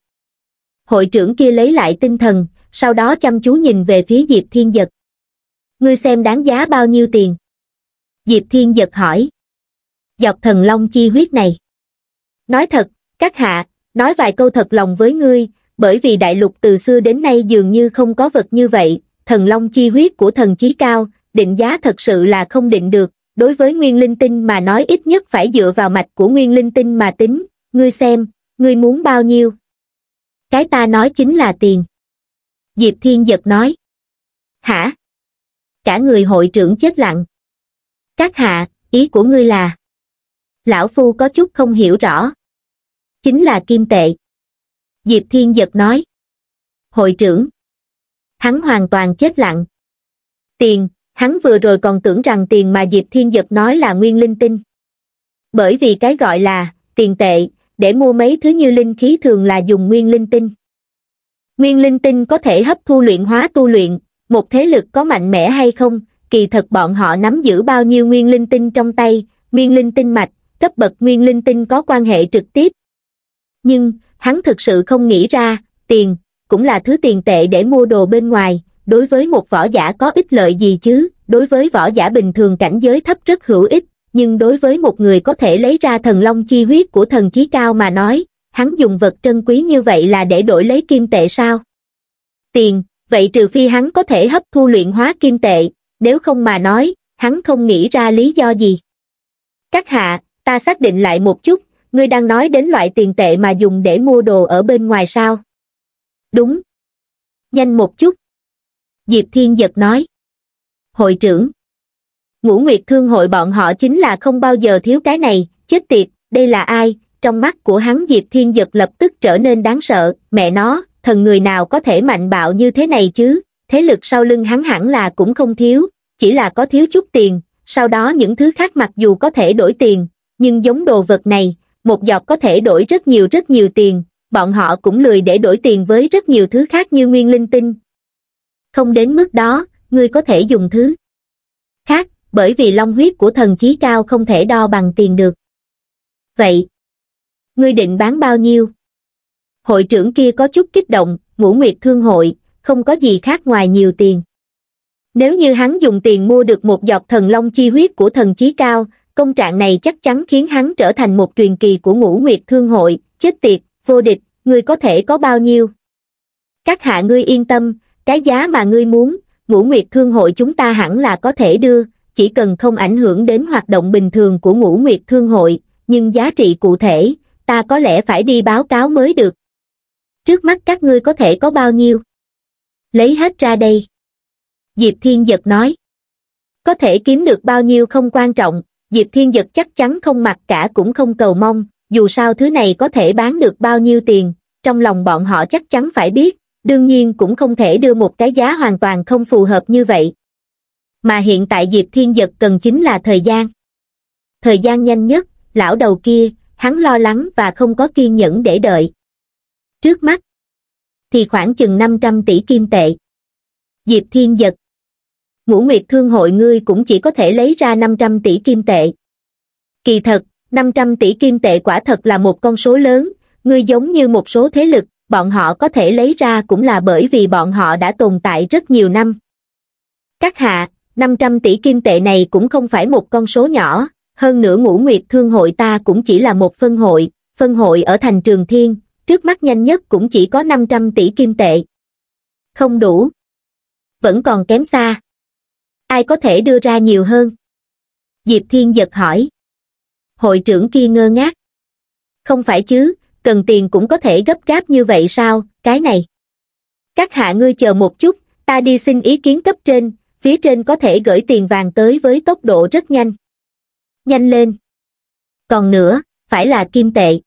hội trưởng kia lấy lại tinh thần sau đó chăm chú nhìn về phía diệp thiên giật ngươi xem đáng giá bao nhiêu tiền Diệp Thiên giật hỏi. Dọc thần long chi huyết này. Nói thật, các hạ, nói vài câu thật lòng với ngươi, bởi vì đại lục từ xưa đến nay dường như không có vật như vậy, thần long chi huyết của thần chí cao, định giá thật sự là không định được, đối với nguyên linh tinh mà nói ít nhất phải dựa vào mạch của nguyên linh tinh mà tính, ngươi xem, ngươi muốn bao nhiêu. Cái ta nói chính là tiền. Diệp Thiên Giật nói. Hả? Cả người hội trưởng chết lặng các hạ ý của ngươi là lão phu có chút không hiểu rõ chính là kim tệ diệp thiên giật nói hội trưởng hắn hoàn toàn chết lặng tiền hắn vừa rồi còn tưởng rằng tiền mà diệp thiên giật nói là nguyên linh tinh bởi vì cái gọi là tiền tệ để mua mấy thứ như linh khí thường là dùng nguyên linh tinh nguyên linh tinh có thể hấp thu luyện hóa tu luyện một thế lực có mạnh mẽ hay không kỳ thật bọn họ nắm giữ bao nhiêu nguyên linh tinh trong tay, nguyên linh tinh mạch, cấp bậc nguyên linh tinh có quan hệ trực tiếp. Nhưng, hắn thực sự không nghĩ ra, tiền, cũng là thứ tiền tệ để mua đồ bên ngoài, đối với một võ giả có ích lợi gì chứ, đối với võ giả bình thường cảnh giới thấp rất hữu ích, nhưng đối với một người có thể lấy ra thần long chi huyết của thần chí cao mà nói, hắn dùng vật trân quý như vậy là để đổi lấy kim tệ sao? Tiền, vậy trừ phi hắn có thể hấp thu luyện hóa kim tệ, nếu không mà nói, hắn không nghĩ ra lý do gì. Các hạ, ta xác định lại một chút, ngươi đang nói đến loại tiền tệ mà dùng để mua đồ ở bên ngoài sao? Đúng. Nhanh một chút. Diệp Thiên Giật nói. Hội trưởng. Ngũ Nguyệt Thương hội bọn họ chính là không bao giờ thiếu cái này, chết tiệt, đây là ai? Trong mắt của hắn Diệp Thiên Giật lập tức trở nên đáng sợ, mẹ nó, thần người nào có thể mạnh bạo như thế này chứ? thế lực sau lưng hắn hẳn là cũng không thiếu, chỉ là có thiếu chút tiền, sau đó những thứ khác mặc dù có thể đổi tiền, nhưng giống đồ vật này, một giọt có thể đổi rất nhiều rất nhiều tiền, bọn họ cũng lười để đổi tiền với rất nhiều thứ khác như nguyên linh tinh. Không đến mức đó, ngươi có thể dùng thứ khác, bởi vì long huyết của thần chí cao không thể đo bằng tiền được. Vậy, ngươi định bán bao nhiêu? Hội trưởng kia có chút kích động, ngũ nguyệt thương hội, không có gì khác ngoài nhiều tiền. Nếu như hắn dùng tiền mua được một giọt thần long chi huyết của thần chí cao, công trạng này chắc chắn khiến hắn trở thành một truyền kỳ của ngũ nguyệt thương hội, chết tiệt, vô địch, ngươi có thể có bao nhiêu. Các hạ ngươi yên tâm, cái giá mà ngươi muốn, ngũ nguyệt thương hội chúng ta hẳn là có thể đưa, chỉ cần không ảnh hưởng đến hoạt động bình thường của ngũ nguyệt thương hội, nhưng giá trị cụ thể, ta có lẽ phải đi báo cáo mới được. Trước mắt các ngươi có thể có bao nhiêu? lấy hết ra đây. Diệp Thiên Giật nói, có thể kiếm được bao nhiêu không quan trọng, Diệp Thiên Giật chắc chắn không mặc cả cũng không cầu mong, dù sao thứ này có thể bán được bao nhiêu tiền, trong lòng bọn họ chắc chắn phải biết, đương nhiên cũng không thể đưa một cái giá hoàn toàn không phù hợp như vậy. Mà hiện tại Diệp Thiên Giật cần chính là thời gian. Thời gian nhanh nhất, lão đầu kia, hắn lo lắng và không có kiên nhẫn để đợi. Trước mắt, thì khoảng chừng 500 tỷ kim tệ. Diệp Thiên giật. Ngũ Nguyệt Thương hội ngươi cũng chỉ có thể lấy ra 500 tỷ kim tệ. Kỳ thật, 500 tỷ kim tệ quả thật là một con số lớn, ngươi giống như một số thế lực, bọn họ có thể lấy ra cũng là bởi vì bọn họ đã tồn tại rất nhiều năm. Các hạ, 500 tỷ kim tệ này cũng không phải một con số nhỏ, hơn nữa ngũ nguyệt thương hội ta cũng chỉ là một phân hội, phân hội ở thành Trường Thiên, trước mắt nhanh nhất cũng chỉ có 500 tỷ kim tệ. Không đủ. Vẫn còn kém xa. Ai có thể đưa ra nhiều hơn? Diệp Thiên giật hỏi. Hội trưởng kia ngơ ngác. Không phải chứ, cần tiền cũng có thể gấp gáp như vậy sao, cái này. Các hạ ngươi chờ một chút, ta đi xin ý kiến cấp trên, phía trên có thể gửi tiền vàng tới với tốc độ rất nhanh. Nhanh lên. Còn nữa, phải là kim tệ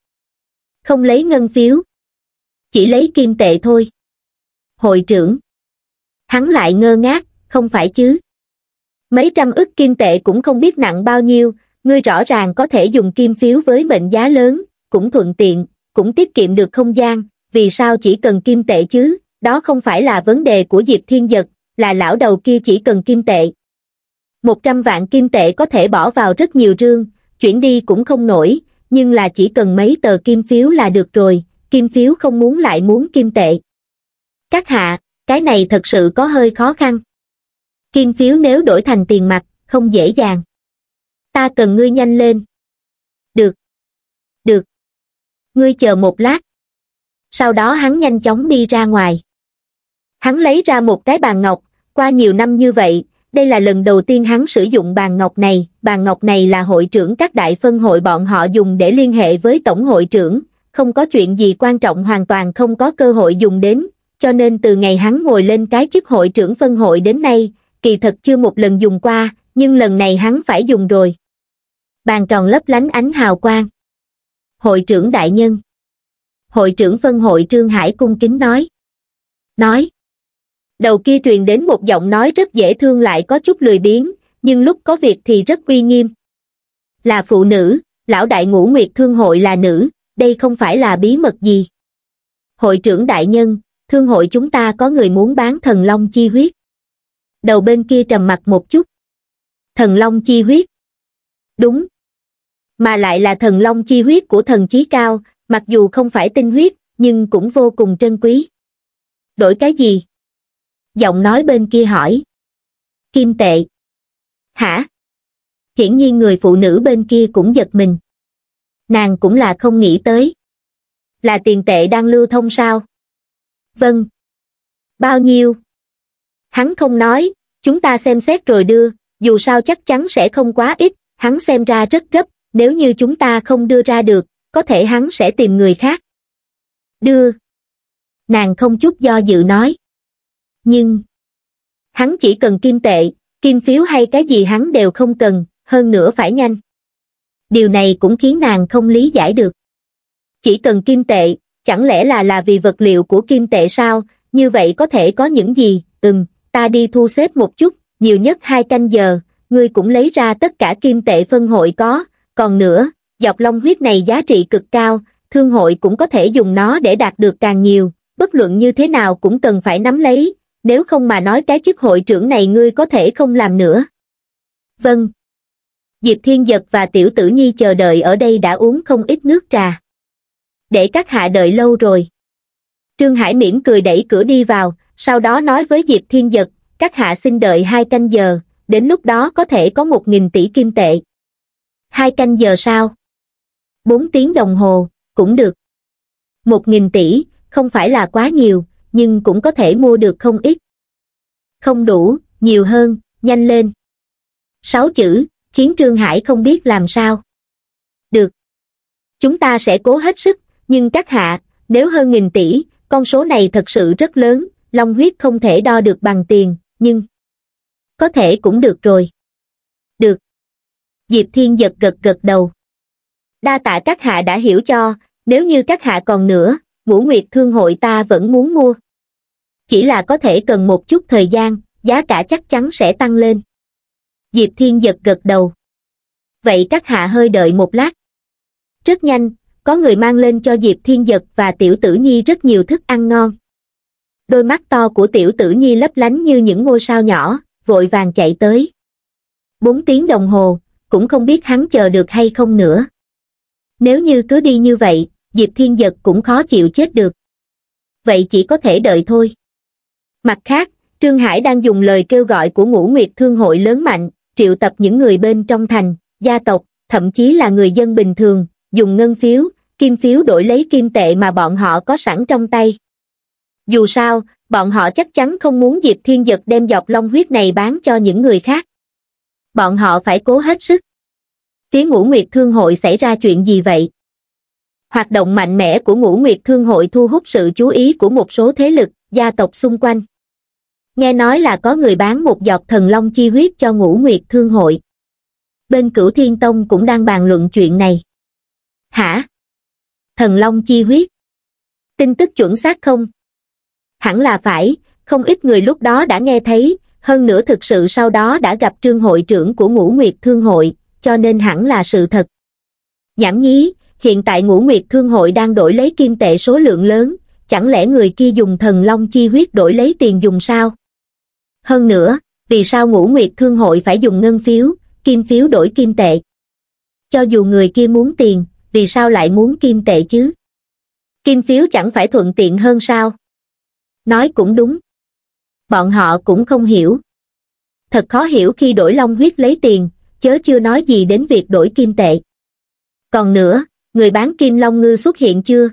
không lấy ngân phiếu. Chỉ lấy kim tệ thôi. Hội trưởng. Hắn lại ngơ ngác, không phải chứ. Mấy trăm ức kim tệ cũng không biết nặng bao nhiêu, ngươi rõ ràng có thể dùng kim phiếu với mệnh giá lớn, cũng thuận tiện, cũng tiết kiệm được không gian, vì sao chỉ cần kim tệ chứ, đó không phải là vấn đề của Diệp Thiên Giật, là lão đầu kia chỉ cần kim tệ. Một trăm vạn kim tệ có thể bỏ vào rất nhiều rương, chuyển đi cũng không nổi, nhưng là chỉ cần mấy tờ kim phiếu là được rồi kim phiếu không muốn lại muốn kim tệ các hạ cái này thật sự có hơi khó khăn kim phiếu nếu đổi thành tiền mặt không dễ dàng ta cần ngươi nhanh lên được được ngươi chờ một lát sau đó hắn nhanh chóng đi ra ngoài hắn lấy ra một cái bàn ngọc qua nhiều năm như vậy đây là lần đầu tiên hắn sử dụng bàn ngọc này, bàn ngọc này là hội trưởng các đại phân hội bọn họ dùng để liên hệ với tổng hội trưởng, không có chuyện gì quan trọng hoàn toàn không có cơ hội dùng đến, cho nên từ ngày hắn ngồi lên cái chức hội trưởng phân hội đến nay, kỳ thật chưa một lần dùng qua, nhưng lần này hắn phải dùng rồi. Bàn tròn lấp lánh ánh hào quang. Hội trưởng đại nhân. Hội trưởng phân hội Trương Hải cung kính nói. Nói đầu kia truyền đến một giọng nói rất dễ thương lại có chút lười biếng, nhưng lúc có việc thì rất uy nghiêm. Là phụ nữ, lão đại ngũ nguyệt thương hội là nữ, đây không phải là bí mật gì. Hội trưởng đại nhân, thương hội chúng ta có người muốn bán thần long chi huyết. Đầu bên kia trầm mặt một chút. Thần long chi huyết. Đúng. Mà lại là thần long chi huyết của thần chí cao, mặc dù không phải tinh huyết, nhưng cũng vô cùng trân quý. Đổi cái gì? giọng nói bên kia hỏi. Kim tệ. Hả? Hiển nhiên người phụ nữ bên kia cũng giật mình. Nàng cũng là không nghĩ tới. Là tiền tệ đang lưu thông sao? Vâng. Bao nhiêu? Hắn không nói, chúng ta xem xét rồi đưa, dù sao chắc chắn sẽ không quá ít, hắn xem ra rất gấp, nếu như chúng ta không đưa ra được, có thể hắn sẽ tìm người khác. Đưa. Nàng không chút do dự nói nhưng hắn chỉ cần kim tệ, kim phiếu hay cái gì hắn đều không cần, hơn nữa phải nhanh. Điều này cũng khiến nàng không lý giải được. Chỉ cần kim tệ, chẳng lẽ là là vì vật liệu của kim tệ sao, như vậy có thể có những gì, ừm, ta đi thu xếp một chút, nhiều nhất hai canh giờ, ngươi cũng lấy ra tất cả kim tệ phân hội có, còn nữa, dọc long huyết này giá trị cực cao, thương hội cũng có thể dùng nó để đạt được càng nhiều, bất luận như thế nào cũng cần phải nắm lấy, nếu không mà nói cái chức hội trưởng này ngươi có thể không làm nữa. Vâng. Diệp Thiên Giật và Tiểu Tử Nhi chờ đợi ở đây đã uống không ít nước trà. Để các hạ đợi lâu rồi. Trương Hải mỉm cười đẩy cửa đi vào, sau đó nói với Diệp Thiên Giật, các hạ xin đợi hai canh giờ, đến lúc đó có thể có một nghìn tỷ kim tệ. Hai canh giờ sao? Bốn tiếng đồng hồ, cũng được. Một nghìn tỷ, không phải là quá nhiều, nhưng cũng có thể mua được không ít. Không đủ, nhiều hơn, nhanh lên. Sáu chữ, khiến Trương Hải không biết làm sao. Được. Chúng ta sẽ cố hết sức, nhưng các hạ, nếu hơn nghìn tỷ, con số này thật sự rất lớn, long huyết không thể đo được bằng tiền, nhưng... Có thể cũng được rồi. Được. Diệp Thiên giật gật gật đầu. Đa tạ các hạ đã hiểu cho, nếu như các hạ còn nữa, ngũ nguyệt thương hội ta vẫn muốn mua chỉ là có thể cần một chút thời gian giá cả chắc chắn sẽ tăng lên diệp thiên giật gật đầu vậy các hạ hơi đợi một lát rất nhanh có người mang lên cho diệp thiên giật và tiểu tử nhi rất nhiều thức ăn ngon đôi mắt to của tiểu tử nhi lấp lánh như những ngôi sao nhỏ vội vàng chạy tới bốn tiếng đồng hồ cũng không biết hắn chờ được hay không nữa nếu như cứ đi như vậy diệp thiên giật cũng khó chịu chết được vậy chỉ có thể đợi thôi mặt khác trương hải đang dùng lời kêu gọi của ngũ nguyệt thương hội lớn mạnh triệu tập những người bên trong thành gia tộc thậm chí là người dân bình thường dùng ngân phiếu kim phiếu đổi lấy kim tệ mà bọn họ có sẵn trong tay dù sao bọn họ chắc chắn không muốn diệp thiên giật đem dọc long huyết này bán cho những người khác bọn họ phải cố hết sức phía ngũ nguyệt thương hội xảy ra chuyện gì vậy hoạt động mạnh mẽ của ngũ nguyệt thương hội thu hút sự chú ý của một số thế lực gia tộc xung quanh nghe nói là có người bán một giọt thần long chi huyết cho ngũ nguyệt thương hội bên cửu thiên tông cũng đang bàn luận chuyện này hả thần long chi huyết tin tức chuẩn xác không hẳn là phải không ít người lúc đó đã nghe thấy hơn nữa thực sự sau đó đã gặp trương hội trưởng của ngũ nguyệt thương hội cho nên hẳn là sự thật nhảm nhí hiện tại ngũ nguyệt thương hội đang đổi lấy kim tệ số lượng lớn chẳng lẽ người kia dùng thần long chi huyết đổi lấy tiền dùng sao hơn nữa vì sao ngũ nguyệt thương hội phải dùng ngân phiếu kim phiếu đổi kim tệ cho dù người kia muốn tiền vì sao lại muốn kim tệ chứ kim phiếu chẳng phải thuận tiện hơn sao nói cũng đúng bọn họ cũng không hiểu thật khó hiểu khi đổi long huyết lấy tiền chớ chưa nói gì đến việc đổi kim tệ còn nữa người bán kim long ngư xuất hiện chưa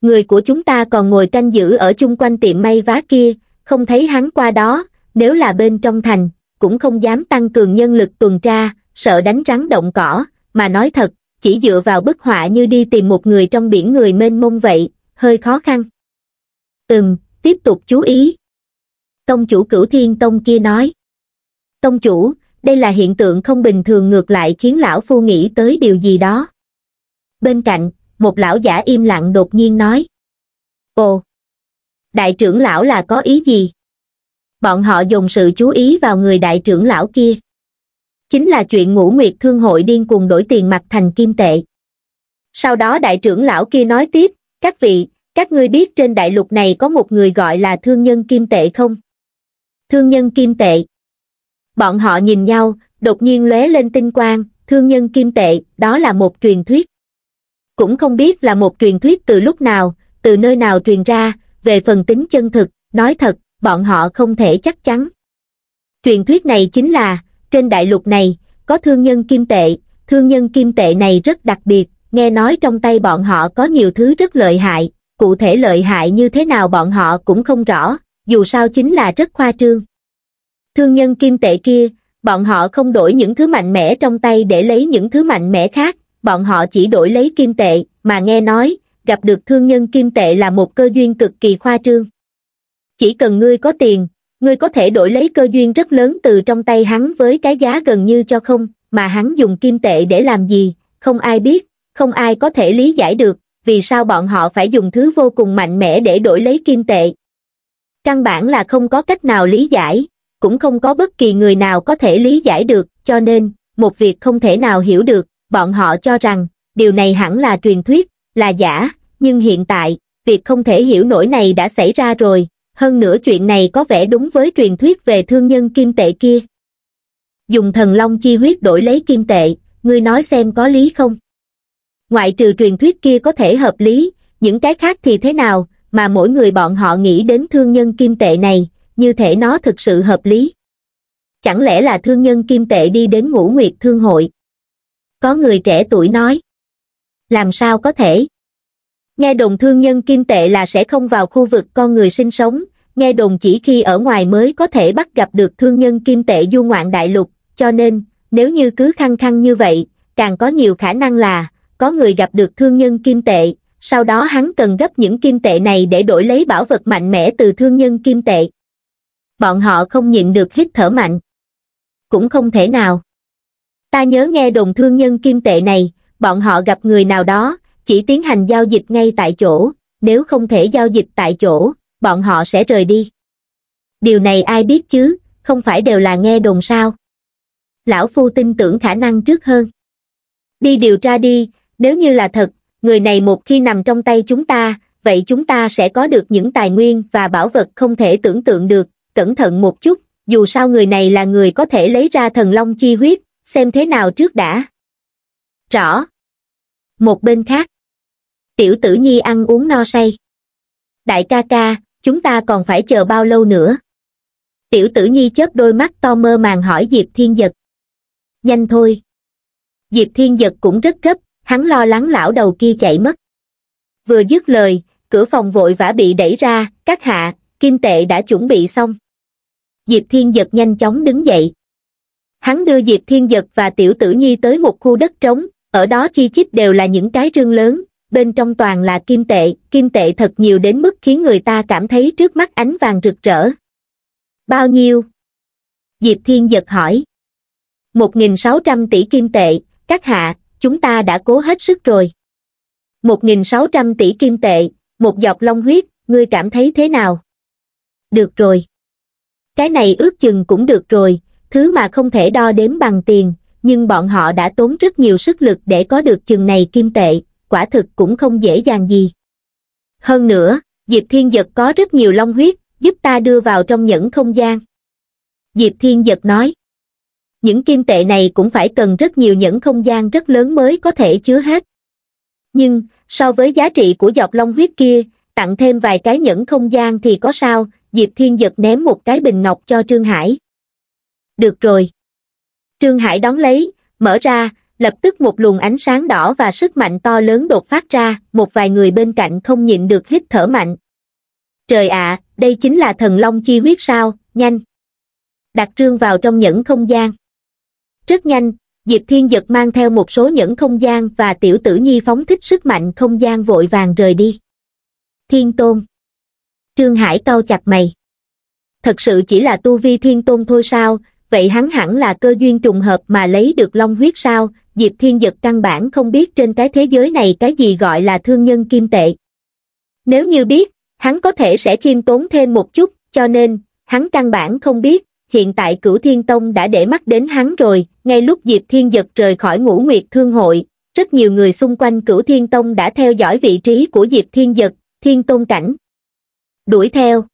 người của chúng ta còn ngồi canh giữ ở chung quanh tiệm may vá kia không thấy hắn qua đó nếu là bên trong thành, cũng không dám tăng cường nhân lực tuần tra, sợ đánh rắn động cỏ, mà nói thật, chỉ dựa vào bức họa như đi tìm một người trong biển người mênh mông vậy, hơi khó khăn. Ừm, tiếp tục chú ý. Tông chủ cửu thiên tông kia nói. Tông chủ, đây là hiện tượng không bình thường ngược lại khiến lão phu nghĩ tới điều gì đó. Bên cạnh, một lão giả im lặng đột nhiên nói. Ồ! Đại trưởng lão là có ý gì? bọn họ dùng sự chú ý vào người đại trưởng lão kia chính là chuyện ngũ nguyệt thương hội điên cuồng đổi tiền mặt thành kim tệ sau đó đại trưởng lão kia nói tiếp các vị các ngươi biết trên đại lục này có một người gọi là thương nhân kim tệ không thương nhân kim tệ bọn họ nhìn nhau đột nhiên lóe lên tinh quang thương nhân kim tệ đó là một truyền thuyết cũng không biết là một truyền thuyết từ lúc nào từ nơi nào truyền ra về phần tính chân thực nói thật bọn họ không thể chắc chắn. Truyền thuyết này chính là, trên đại lục này, có thương nhân kim tệ, thương nhân kim tệ này rất đặc biệt, nghe nói trong tay bọn họ có nhiều thứ rất lợi hại, cụ thể lợi hại như thế nào bọn họ cũng không rõ, dù sao chính là rất khoa trương. Thương nhân kim tệ kia, bọn họ không đổi những thứ mạnh mẽ trong tay để lấy những thứ mạnh mẽ khác, bọn họ chỉ đổi lấy kim tệ, mà nghe nói, gặp được thương nhân kim tệ là một cơ duyên cực kỳ khoa trương chỉ cần ngươi có tiền, ngươi có thể đổi lấy cơ duyên rất lớn từ trong tay hắn với cái giá gần như cho không, mà hắn dùng kim tệ để làm gì, không ai biết, không ai có thể lý giải được, vì sao bọn họ phải dùng thứ vô cùng mạnh mẽ để đổi lấy kim tệ. Căn bản là không có cách nào lý giải, cũng không có bất kỳ người nào có thể lý giải được, cho nên, một việc không thể nào hiểu được, bọn họ cho rằng, điều này hẳn là truyền thuyết, là giả, nhưng hiện tại, việc không thể hiểu nổi này đã xảy ra rồi, hơn nữa chuyện này có vẻ đúng với truyền thuyết về thương nhân kim tệ kia. Dùng thần long chi huyết đổi lấy kim tệ, ngươi nói xem có lý không? Ngoại trừ truyền thuyết kia có thể hợp lý, những cái khác thì thế nào, mà mỗi người bọn họ nghĩ đến thương nhân kim tệ này, như thể nó thực sự hợp lý. Chẳng lẽ là thương nhân kim tệ đi đến ngũ nguyệt thương hội? Có người trẻ tuổi nói. Làm sao có thể? Nghe đồn thương nhân kim tệ là sẽ không vào khu vực con người sinh sống, nghe đồn chỉ khi ở ngoài mới có thể bắt gặp được thương nhân kim tệ du ngoạn đại lục, cho nên, nếu như cứ khăng khăng như vậy, càng có nhiều khả năng là, có người gặp được thương nhân kim tệ, sau đó hắn cần gấp những kim tệ này để đổi lấy bảo vật mạnh mẽ từ thương nhân kim tệ. Bọn họ không nhịn được hít thở mạnh. Cũng không thể nào. Ta nhớ nghe đồn thương nhân kim tệ này, bọn họ gặp người nào đó, chỉ tiến hành giao dịch ngay tại chỗ, nếu không thể giao dịch tại chỗ, bọn họ sẽ rời đi. Điều này ai biết chứ, không phải đều là nghe đồn sao. Lão Phu tin tưởng khả năng trước hơn. Đi điều tra đi, nếu như là thật, người này một khi nằm trong tay chúng ta, vậy chúng ta sẽ có được những tài nguyên và bảo vật không thể tưởng tượng được, cẩn thận một chút, dù sao người này là người có thể lấy ra thần long chi huyết, xem thế nào trước đã. Rõ một bên khác tiểu tử nhi ăn uống no say đại ca ca chúng ta còn phải chờ bao lâu nữa tiểu tử nhi chớp đôi mắt to mơ màng hỏi diệp thiên giật nhanh thôi diệp thiên giật cũng rất gấp hắn lo lắng lão đầu kia chạy mất vừa dứt lời cửa phòng vội vã bị đẩy ra các hạ kim tệ đã chuẩn bị xong diệp thiên giật nhanh chóng đứng dậy hắn đưa diệp thiên giật và tiểu tử nhi tới một khu đất trống ở đó chi chít đều là những cái rương lớn bên trong toàn là kim tệ kim tệ thật nhiều đến mức khiến người ta cảm thấy trước mắt ánh vàng rực rỡ bao nhiêu diệp thiên giật hỏi một nghìn sáu trăm tỷ kim tệ các hạ chúng ta đã cố hết sức rồi một nghìn sáu trăm tỷ kim tệ một giọt long huyết ngươi cảm thấy thế nào được rồi cái này ước chừng cũng được rồi thứ mà không thể đo đếm bằng tiền nhưng bọn họ đã tốn rất nhiều sức lực để có được chừng này kim tệ, quả thực cũng không dễ dàng gì. Hơn nữa, Diệp Thiên Giật có rất nhiều long huyết, giúp ta đưa vào trong những không gian. Diệp Thiên Giật nói, những kim tệ này cũng phải cần rất nhiều những không gian rất lớn mới có thể chứa hết. Nhưng, so với giá trị của dọc long huyết kia, tặng thêm vài cái nhẫn không gian thì có sao, Diệp Thiên Giật ném một cái bình ngọc cho Trương Hải. Được rồi. Trương Hải đón lấy, mở ra, lập tức một luồng ánh sáng đỏ và sức mạnh to lớn đột phát ra, một vài người bên cạnh không nhịn được hít thở mạnh. Trời ạ, đây chính là thần long chi huyết sao, nhanh. Đặt trương vào trong nhẫn không gian. Rất nhanh, Diệp Thiên giật mang theo một số nhẫn không gian và tiểu tử nhi phóng thích sức mạnh không gian vội vàng rời đi. Thiên Tôn Trương Hải cau chặt mày. Thật sự chỉ là tu vi Thiên Tôn thôi sao, vậy hắn hẳn là cơ duyên trùng hợp mà lấy được long huyết sao, Diệp Thiên Dật căn bản không biết trên cái thế giới này cái gì gọi là thương nhân kim tệ. Nếu như biết, hắn có thể sẽ khiêm tốn thêm một chút, cho nên, hắn căn bản không biết, hiện tại cửu thiên tông đã để mắt đến hắn rồi, ngay lúc Diệp Thiên Dật rời khỏi ngũ nguyệt thương hội, rất nhiều người xung quanh cửu thiên tông đã theo dõi vị trí của Diệp Thiên Dật, thiên tôn cảnh. Đuổi theo.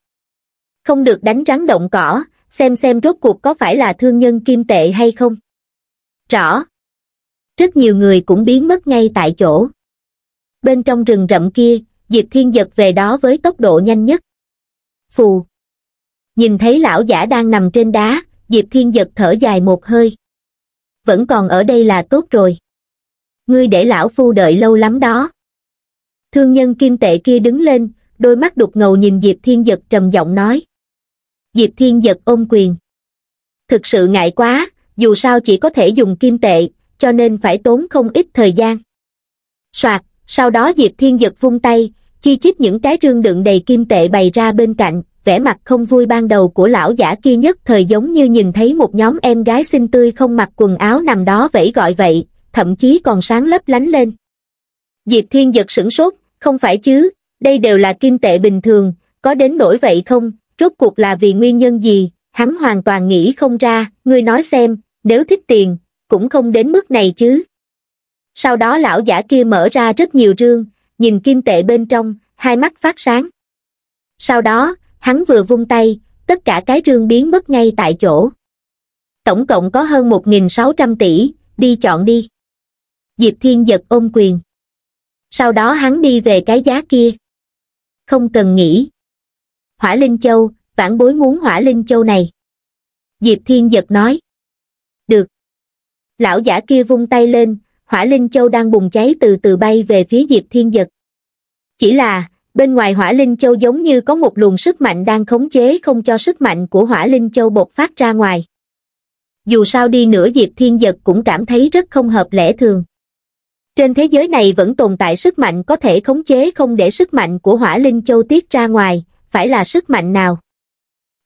Không được đánh rắn động cỏ, xem xem rốt cuộc có phải là thương nhân kim tệ hay không. Rõ. Rất nhiều người cũng biến mất ngay tại chỗ. Bên trong rừng rậm kia, Diệp Thiên giật về đó với tốc độ nhanh nhất. Phù. Nhìn thấy lão giả đang nằm trên đá, Diệp Thiên giật thở dài một hơi. Vẫn còn ở đây là tốt rồi. Ngươi để lão phu đợi lâu lắm đó. Thương nhân kim tệ kia đứng lên, đôi mắt đục ngầu nhìn Diệp Thiên giật trầm giọng nói diệp thiên giật ôm quyền thực sự ngại quá dù sao chỉ có thể dùng kim tệ cho nên phải tốn không ít thời gian soạt sau đó diệp thiên giật vung tay chi chít những cái rương đựng đầy kim tệ bày ra bên cạnh vẻ mặt không vui ban đầu của lão giả kia nhất thời giống như nhìn thấy một nhóm em gái xinh tươi không mặc quần áo nằm đó vẫy gọi vậy thậm chí còn sáng lấp lánh lên diệp thiên giật sửng sốt không phải chứ đây đều là kim tệ bình thường có đến nổi vậy không rốt cuộc là vì nguyên nhân gì, hắn hoàn toàn nghĩ không ra, ngươi nói xem, nếu thích tiền, cũng không đến mức này chứ. Sau đó lão giả kia mở ra rất nhiều rương, nhìn kim tệ bên trong, hai mắt phát sáng. Sau đó, hắn vừa vung tay, tất cả cái rương biến mất ngay tại chỗ. Tổng cộng có hơn 1.600 tỷ, đi chọn đi. Diệp Thiên giật ôm quyền. Sau đó hắn đi về cái giá kia. Không cần nghĩ, hỏa linh châu, vãn bối muốn hỏa linh châu này. Diệp Thiên giật nói. Được. Lão giả kia vung tay lên, hỏa linh châu đang bùng cháy từ từ bay về phía Diệp Thiên giật. Chỉ là, bên ngoài hỏa linh châu giống như có một luồng sức mạnh đang khống chế không cho sức mạnh của hỏa linh châu bộc phát ra ngoài. Dù sao đi nữa Diệp Thiên Giật cũng cảm thấy rất không hợp lẽ thường. Trên thế giới này vẫn tồn tại sức mạnh có thể khống chế không để sức mạnh của hỏa linh châu tiết ra ngoài, phải là sức mạnh nào?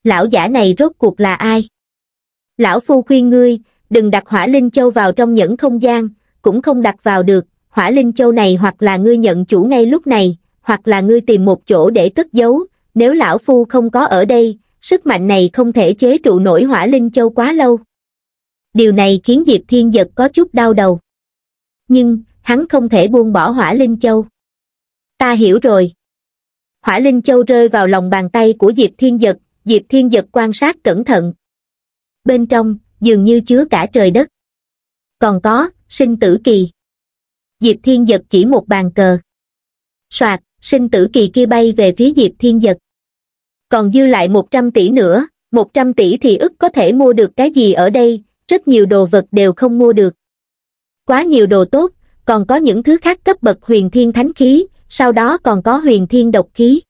Lão giả này rốt cuộc là ai? Lão phu khuyên ngươi, đừng đặt hỏa linh châu vào trong những không gian, cũng không đặt vào được, hỏa linh châu này hoặc là ngươi nhận chủ ngay lúc này, hoặc là ngươi tìm một chỗ để cất giấu, nếu lão phu không có ở đây, sức mạnh này không thể chế trụ nổi hỏa linh châu quá lâu. Điều này khiến Diệp Thiên Giật có chút đau đầu. Nhưng, hắn không thể buông bỏ hỏa linh châu. Ta hiểu rồi hỏa linh châu rơi vào lòng bàn tay của diệp thiên giật diệp thiên giật quan sát cẩn thận bên trong dường như chứa cả trời đất còn có sinh tử kỳ diệp thiên giật chỉ một bàn cờ soạt sinh tử kỳ kia bay về phía diệp thiên giật còn dư lại một trăm tỷ nữa một trăm tỷ thì ức có thể mua được cái gì ở đây rất nhiều đồ vật đều không mua được quá nhiều đồ tốt còn có những thứ khác cấp bậc huyền thiên thánh khí sau đó còn có huyền thiên độc khí.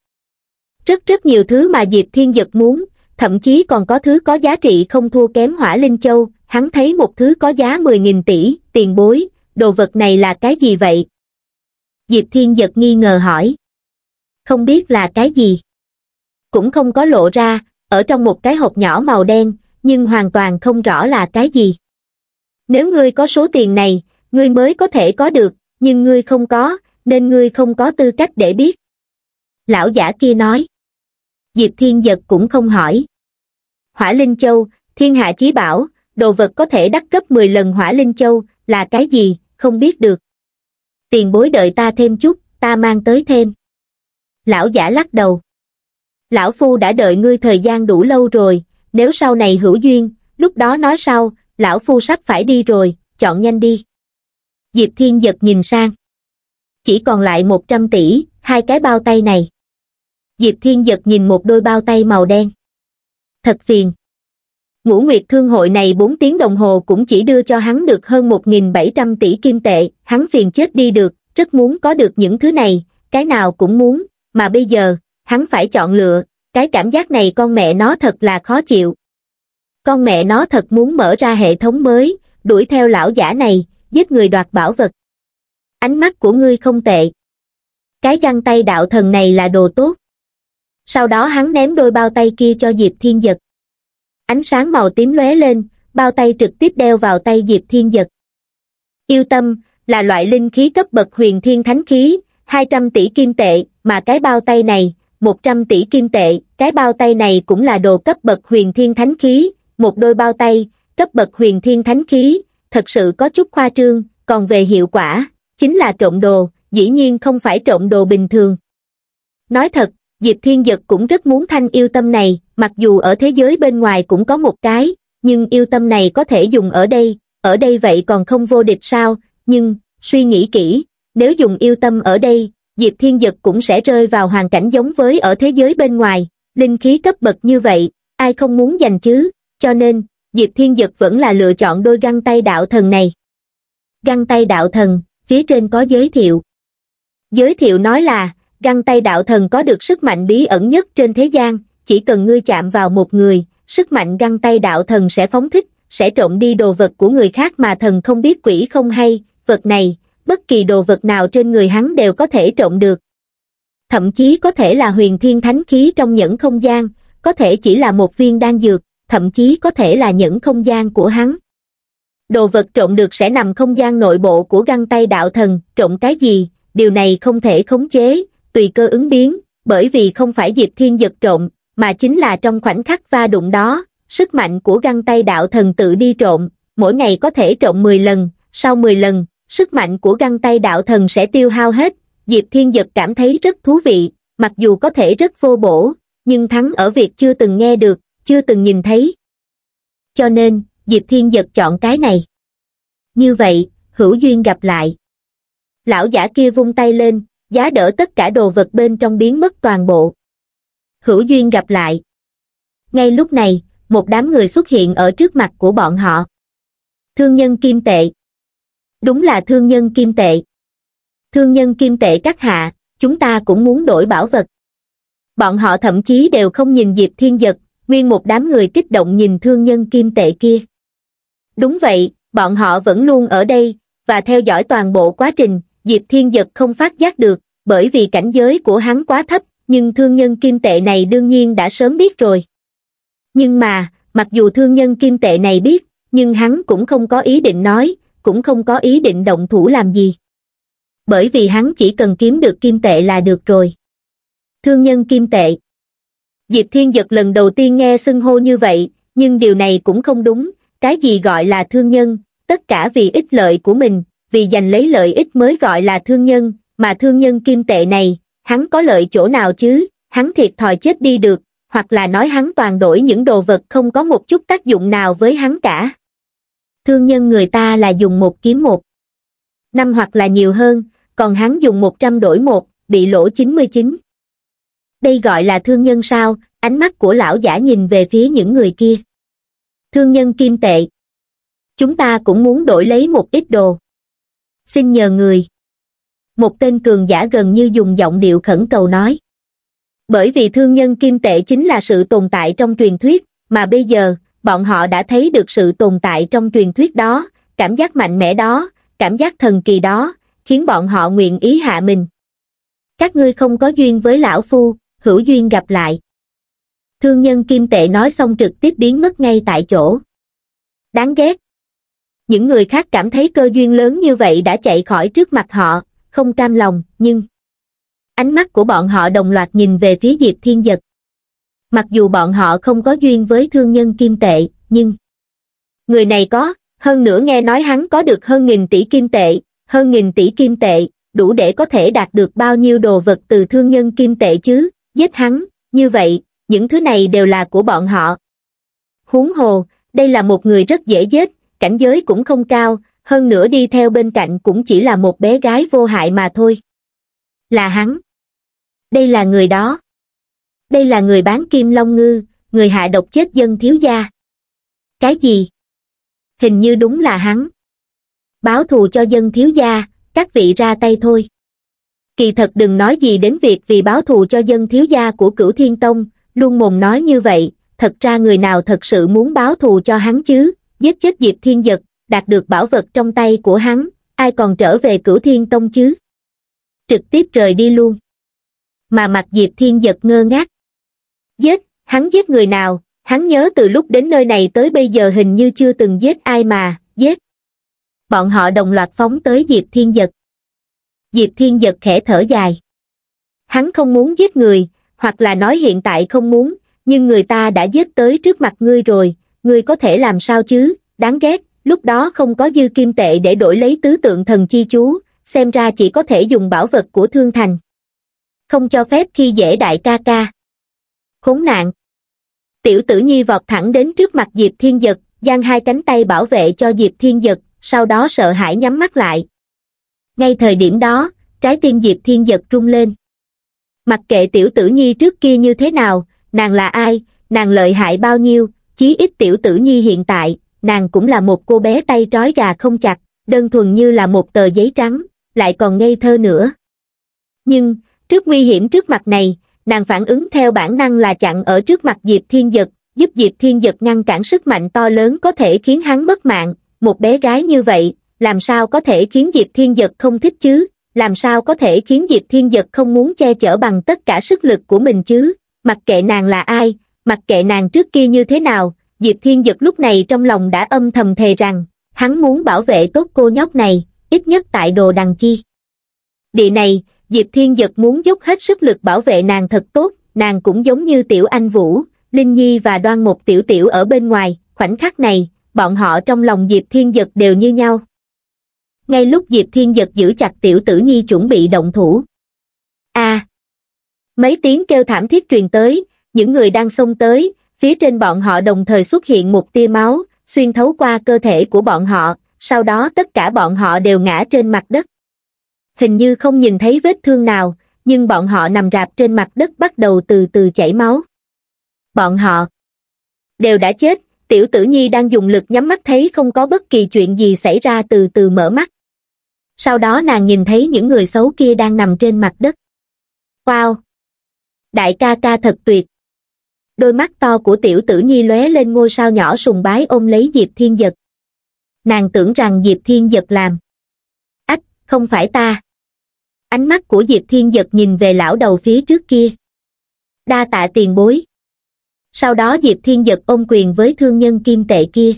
Rất rất nhiều thứ mà Diệp Thiên Dật muốn, thậm chí còn có thứ có giá trị không thua kém hỏa linh châu, hắn thấy một thứ có giá 10.000 tỷ, tiền bối, đồ vật này là cái gì vậy? Diệp Thiên Dật nghi ngờ hỏi. Không biết là cái gì? Cũng không có lộ ra, ở trong một cái hộp nhỏ màu đen, nhưng hoàn toàn không rõ là cái gì. Nếu ngươi có số tiền này, ngươi mới có thể có được, nhưng ngươi không có, nên ngươi không có tư cách để biết lão giả kia nói diệp thiên giật cũng không hỏi hỏa linh châu thiên hạ chí bảo đồ vật có thể đắc cấp 10 lần hỏa linh châu là cái gì không biết được tiền bối đợi ta thêm chút ta mang tới thêm lão giả lắc đầu lão phu đã đợi ngươi thời gian đủ lâu rồi nếu sau này hữu duyên lúc đó nói sau lão phu sắp phải đi rồi chọn nhanh đi diệp thiên giật nhìn sang chỉ còn lại một trăm tỷ, hai cái bao tay này. Diệp Thiên giật nhìn một đôi bao tay màu đen. Thật phiền. Ngũ Nguyệt Thương hội này 4 tiếng đồng hồ cũng chỉ đưa cho hắn được hơn 1.700 tỷ kim tệ, hắn phiền chết đi được, rất muốn có được những thứ này, cái nào cũng muốn, mà bây giờ, hắn phải chọn lựa, cái cảm giác này con mẹ nó thật là khó chịu. Con mẹ nó thật muốn mở ra hệ thống mới, đuổi theo lão giả này, giết người đoạt bảo vật ánh mắt của ngươi không tệ. Cái găng tay đạo thần này là đồ tốt. Sau đó hắn ném đôi bao tay kia cho Diệp Thiên Giật. Ánh sáng màu tím lóe lên, bao tay trực tiếp đeo vào tay Diệp Thiên Giật. Yêu tâm, là loại linh khí cấp bậc huyền thiên thánh khí, 200 tỷ kim tệ, mà cái bao tay này, 100 tỷ kim tệ, cái bao tay này cũng là đồ cấp bậc huyền thiên thánh khí, một đôi bao tay, cấp bậc huyền thiên thánh khí, thật sự có chút khoa trương, còn về hiệu quả, chính là trộm đồ, dĩ nhiên không phải trộm đồ bình thường. Nói thật, Diệp Thiên Dật cũng rất muốn thanh yêu tâm này, mặc dù ở thế giới bên ngoài cũng có một cái, nhưng yêu tâm này có thể dùng ở đây, ở đây vậy còn không vô địch sao, nhưng, suy nghĩ kỹ, nếu dùng yêu tâm ở đây, Diệp Thiên Dật cũng sẽ rơi vào hoàn cảnh giống với ở thế giới bên ngoài, linh khí cấp bậc như vậy, ai không muốn giành chứ, cho nên, Diệp Thiên Dật vẫn là lựa chọn đôi găng tay đạo thần này. Găng tay đạo thần, phía trên có giới thiệu giới thiệu nói là găng tay đạo thần có được sức mạnh bí ẩn nhất trên thế gian chỉ cần ngươi chạm vào một người sức mạnh găng tay đạo thần sẽ phóng thích sẽ trộm đi đồ vật của người khác mà thần không biết quỷ không hay vật này bất kỳ đồ vật nào trên người hắn đều có thể trộm được thậm chí có thể là huyền thiên thánh khí trong những không gian có thể chỉ là một viên đan dược thậm chí có thể là những không gian của hắn Đồ vật trộn được sẽ nằm không gian nội bộ của găng tay đạo thần, trộn cái gì, điều này không thể khống chế, tùy cơ ứng biến, bởi vì không phải Diệp Thiên giật trộn, mà chính là trong khoảnh khắc va đụng đó, sức mạnh của găng tay đạo thần tự đi trộn, mỗi ngày có thể trộn 10 lần, sau 10 lần, sức mạnh của găng tay đạo thần sẽ tiêu hao hết, Diệp Thiên Giật cảm thấy rất thú vị, mặc dù có thể rất vô bổ, nhưng thắng ở việc chưa từng nghe được, chưa từng nhìn thấy. Cho nên, diệp thiên giật chọn cái này như vậy hữu duyên gặp lại lão giả kia vung tay lên giá đỡ tất cả đồ vật bên trong biến mất toàn bộ hữu duyên gặp lại ngay lúc này một đám người xuất hiện ở trước mặt của bọn họ thương nhân kim tệ đúng là thương nhân kim tệ thương nhân kim tệ các hạ chúng ta cũng muốn đổi bảo vật bọn họ thậm chí đều không nhìn diệp thiên giật nguyên một đám người kích động nhìn thương nhân kim tệ kia Đúng vậy, bọn họ vẫn luôn ở đây, và theo dõi toàn bộ quá trình, Diệp Thiên Giật không phát giác được, bởi vì cảnh giới của hắn quá thấp, nhưng thương nhân kim tệ này đương nhiên đã sớm biết rồi. Nhưng mà, mặc dù thương nhân kim tệ này biết, nhưng hắn cũng không có ý định nói, cũng không có ý định động thủ làm gì. Bởi vì hắn chỉ cần kiếm được kim tệ là được rồi. Thương nhân kim tệ Diệp Thiên Giật lần đầu tiên nghe xưng hô như vậy, nhưng điều này cũng không đúng, cái gì gọi là thương nhân, tất cả vì ích lợi của mình, vì giành lấy lợi ích mới gọi là thương nhân, mà thương nhân kim tệ này, hắn có lợi chỗ nào chứ, hắn thiệt thòi chết đi được, hoặc là nói hắn toàn đổi những đồ vật không có một chút tác dụng nào với hắn cả. Thương nhân người ta là dùng một kiếm một, năm hoặc là nhiều hơn, còn hắn dùng 100 đổi một, bị lỗ 99. Đây gọi là thương nhân sao, ánh mắt của lão giả nhìn về phía những người kia thương nhân kim tệ. Chúng ta cũng muốn đổi lấy một ít đồ. Xin nhờ người. Một tên cường giả gần như dùng giọng điệu khẩn cầu nói. Bởi vì thương nhân kim tệ chính là sự tồn tại trong truyền thuyết, mà bây giờ, bọn họ đã thấy được sự tồn tại trong truyền thuyết đó, cảm giác mạnh mẽ đó, cảm giác thần kỳ đó, khiến bọn họ nguyện ý hạ mình. Các ngươi không có duyên với lão phu, hữu duyên gặp lại thương nhân kim tệ nói xong trực tiếp biến mất ngay tại chỗ. Đáng ghét. Những người khác cảm thấy cơ duyên lớn như vậy đã chạy khỏi trước mặt họ, không cam lòng, nhưng... Ánh mắt của bọn họ đồng loạt nhìn về phía Diệp Thiên Dật. Mặc dù bọn họ không có duyên với thương nhân kim tệ, nhưng... Người này có, hơn nữa nghe nói hắn có được hơn nghìn tỷ kim tệ, hơn nghìn tỷ kim tệ, đủ để có thể đạt được bao nhiêu đồ vật từ thương nhân kim tệ chứ, giết hắn, như vậy, những thứ này đều là của bọn họ. Huống hồ, đây là một người rất dễ giết, cảnh giới cũng không cao, hơn nữa đi theo bên cạnh cũng chỉ là một bé gái vô hại mà thôi. Là hắn. Đây là người đó. Đây là người bán kim long ngư, người hạ độc chết dân thiếu gia. Cái gì? Hình như đúng là hắn. Báo thù cho dân thiếu gia, các vị ra tay thôi. Kỳ thật đừng nói gì đến việc vì báo thù cho dân thiếu gia của cửu thiên tông, luôn mồm nói như vậy, thật ra người nào thật sự muốn báo thù cho hắn chứ, giết chết Diệp Thiên Dật, đạt được bảo vật trong tay của hắn, ai còn trở về cửu thiên tông chứ? Trực tiếp rời đi luôn. Mà mặt Diệp Thiên Dật ngơ ngác. Giết, hắn giết người nào, hắn nhớ từ lúc đến nơi này tới bây giờ hình như chưa từng giết ai mà, giết. Bọn họ đồng loạt phóng tới Diệp Thiên Dật. Diệp Thiên Dật khẽ thở dài. Hắn không muốn giết người, hoặc là nói hiện tại không muốn, nhưng người ta đã giết tới trước mặt ngươi rồi, ngươi có thể làm sao chứ, đáng ghét, lúc đó không có dư kim tệ để đổi lấy tứ tượng thần chi chú, xem ra chỉ có thể dùng bảo vật của thương thành. Không cho phép khi dễ đại ca ca. Khốn nạn. Tiểu tử nhi vọt thẳng đến trước mặt Diệp Thiên Dật, giang hai cánh tay bảo vệ cho Diệp Thiên Dật, sau đó sợ hãi nhắm mắt lại. Ngay thời điểm đó, trái tim Diệp Thiên Dật rung lên mặc kệ tiểu tử nhi trước kia như thế nào nàng là ai nàng lợi hại bao nhiêu chí ít tiểu tử nhi hiện tại nàng cũng là một cô bé tay trói gà không chặt đơn thuần như là một tờ giấy trắng lại còn ngây thơ nữa nhưng trước nguy hiểm trước mặt này nàng phản ứng theo bản năng là chặn ở trước mặt diệp thiên dật giúp diệp thiên dật ngăn cản sức mạnh to lớn có thể khiến hắn mất mạng một bé gái như vậy làm sao có thể khiến diệp thiên dật không thích chứ làm sao có thể khiến Diệp Thiên Giật không muốn che chở bằng tất cả sức lực của mình chứ, mặc kệ nàng là ai, mặc kệ nàng trước kia như thế nào, Diệp Thiên Giật lúc này trong lòng đã âm thầm thề rằng, hắn muốn bảo vệ tốt cô nhóc này, ít nhất tại đồ đằng chi. Địa này, Diệp Thiên Giật muốn dốc hết sức lực bảo vệ nàng thật tốt, nàng cũng giống như Tiểu Anh Vũ, Linh Nhi và đoan một tiểu tiểu ở bên ngoài, khoảnh khắc này, bọn họ trong lòng Diệp Thiên Giật đều như nhau ngay lúc diệp thiên giật giữ chặt tiểu tử nhi chuẩn bị động thủ a à! mấy tiếng kêu thảm thiết truyền tới những người đang xông tới phía trên bọn họ đồng thời xuất hiện một tia máu xuyên thấu qua cơ thể của bọn họ sau đó tất cả bọn họ đều ngã trên mặt đất hình như không nhìn thấy vết thương nào nhưng bọn họ nằm rạp trên mặt đất bắt đầu từ từ chảy máu bọn họ đều đã chết tiểu tử nhi đang dùng lực nhắm mắt thấy không có bất kỳ chuyện gì xảy ra từ từ mở mắt sau đó nàng nhìn thấy những người xấu kia đang nằm trên mặt đất. Wow! Đại ca ca thật tuyệt! Đôi mắt to của tiểu tử nhi lóe lên ngôi sao nhỏ sùng bái ôm lấy Diệp Thiên Giật. Nàng tưởng rằng Diệp Thiên Giật làm. Ách, không phải ta. Ánh mắt của Diệp Thiên Giật nhìn về lão đầu phía trước kia. Đa tạ tiền bối. Sau đó Diệp Thiên Giật ôm quyền với thương nhân kim tệ kia.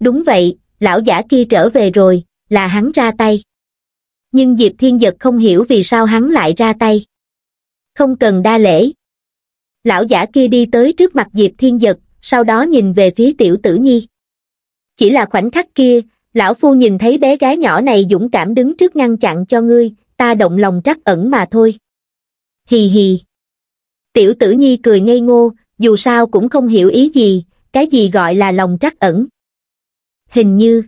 Đúng vậy, lão giả kia trở về rồi, là hắn ra tay nhưng diệp thiên giật không hiểu vì sao hắn lại ra tay không cần đa lễ lão giả kia đi tới trước mặt diệp thiên giật sau đó nhìn về phía tiểu tử nhi chỉ là khoảnh khắc kia lão phu nhìn thấy bé gái nhỏ này dũng cảm đứng trước ngăn chặn cho ngươi ta động lòng trắc ẩn mà thôi hì hì tiểu tử nhi cười ngây ngô dù sao cũng không hiểu ý gì cái gì gọi là lòng trắc ẩn hình như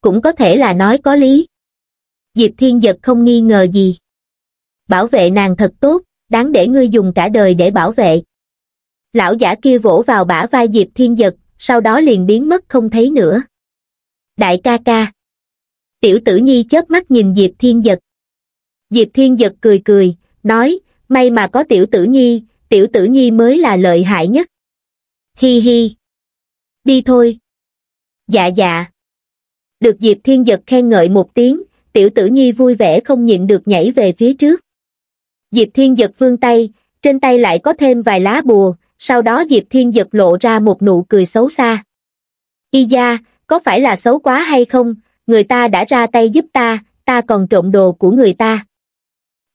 cũng có thể là nói có lý. Diệp Thiên Giật không nghi ngờ gì. Bảo vệ nàng thật tốt, đáng để ngươi dùng cả đời để bảo vệ. Lão giả kia vỗ vào bả vai Diệp Thiên Giật, sau đó liền biến mất không thấy nữa. Đại ca ca. Tiểu tử nhi chớp mắt nhìn Diệp Thiên Giật. Diệp Thiên Giật cười cười, nói, may mà có tiểu tử nhi, tiểu tử nhi mới là lợi hại nhất. Hi hi. Đi thôi. Dạ dạ được Diệp Thiên Giật khen ngợi một tiếng, tiểu tử nhi vui vẻ không nhịn được nhảy về phía trước. Diệp Thiên Giật vương tay, trên tay lại có thêm vài lá bùa, sau đó Diệp Thiên Giật lộ ra một nụ cười xấu xa. Y da, có phải là xấu quá hay không, người ta đã ra tay giúp ta, ta còn trộm đồ của người ta.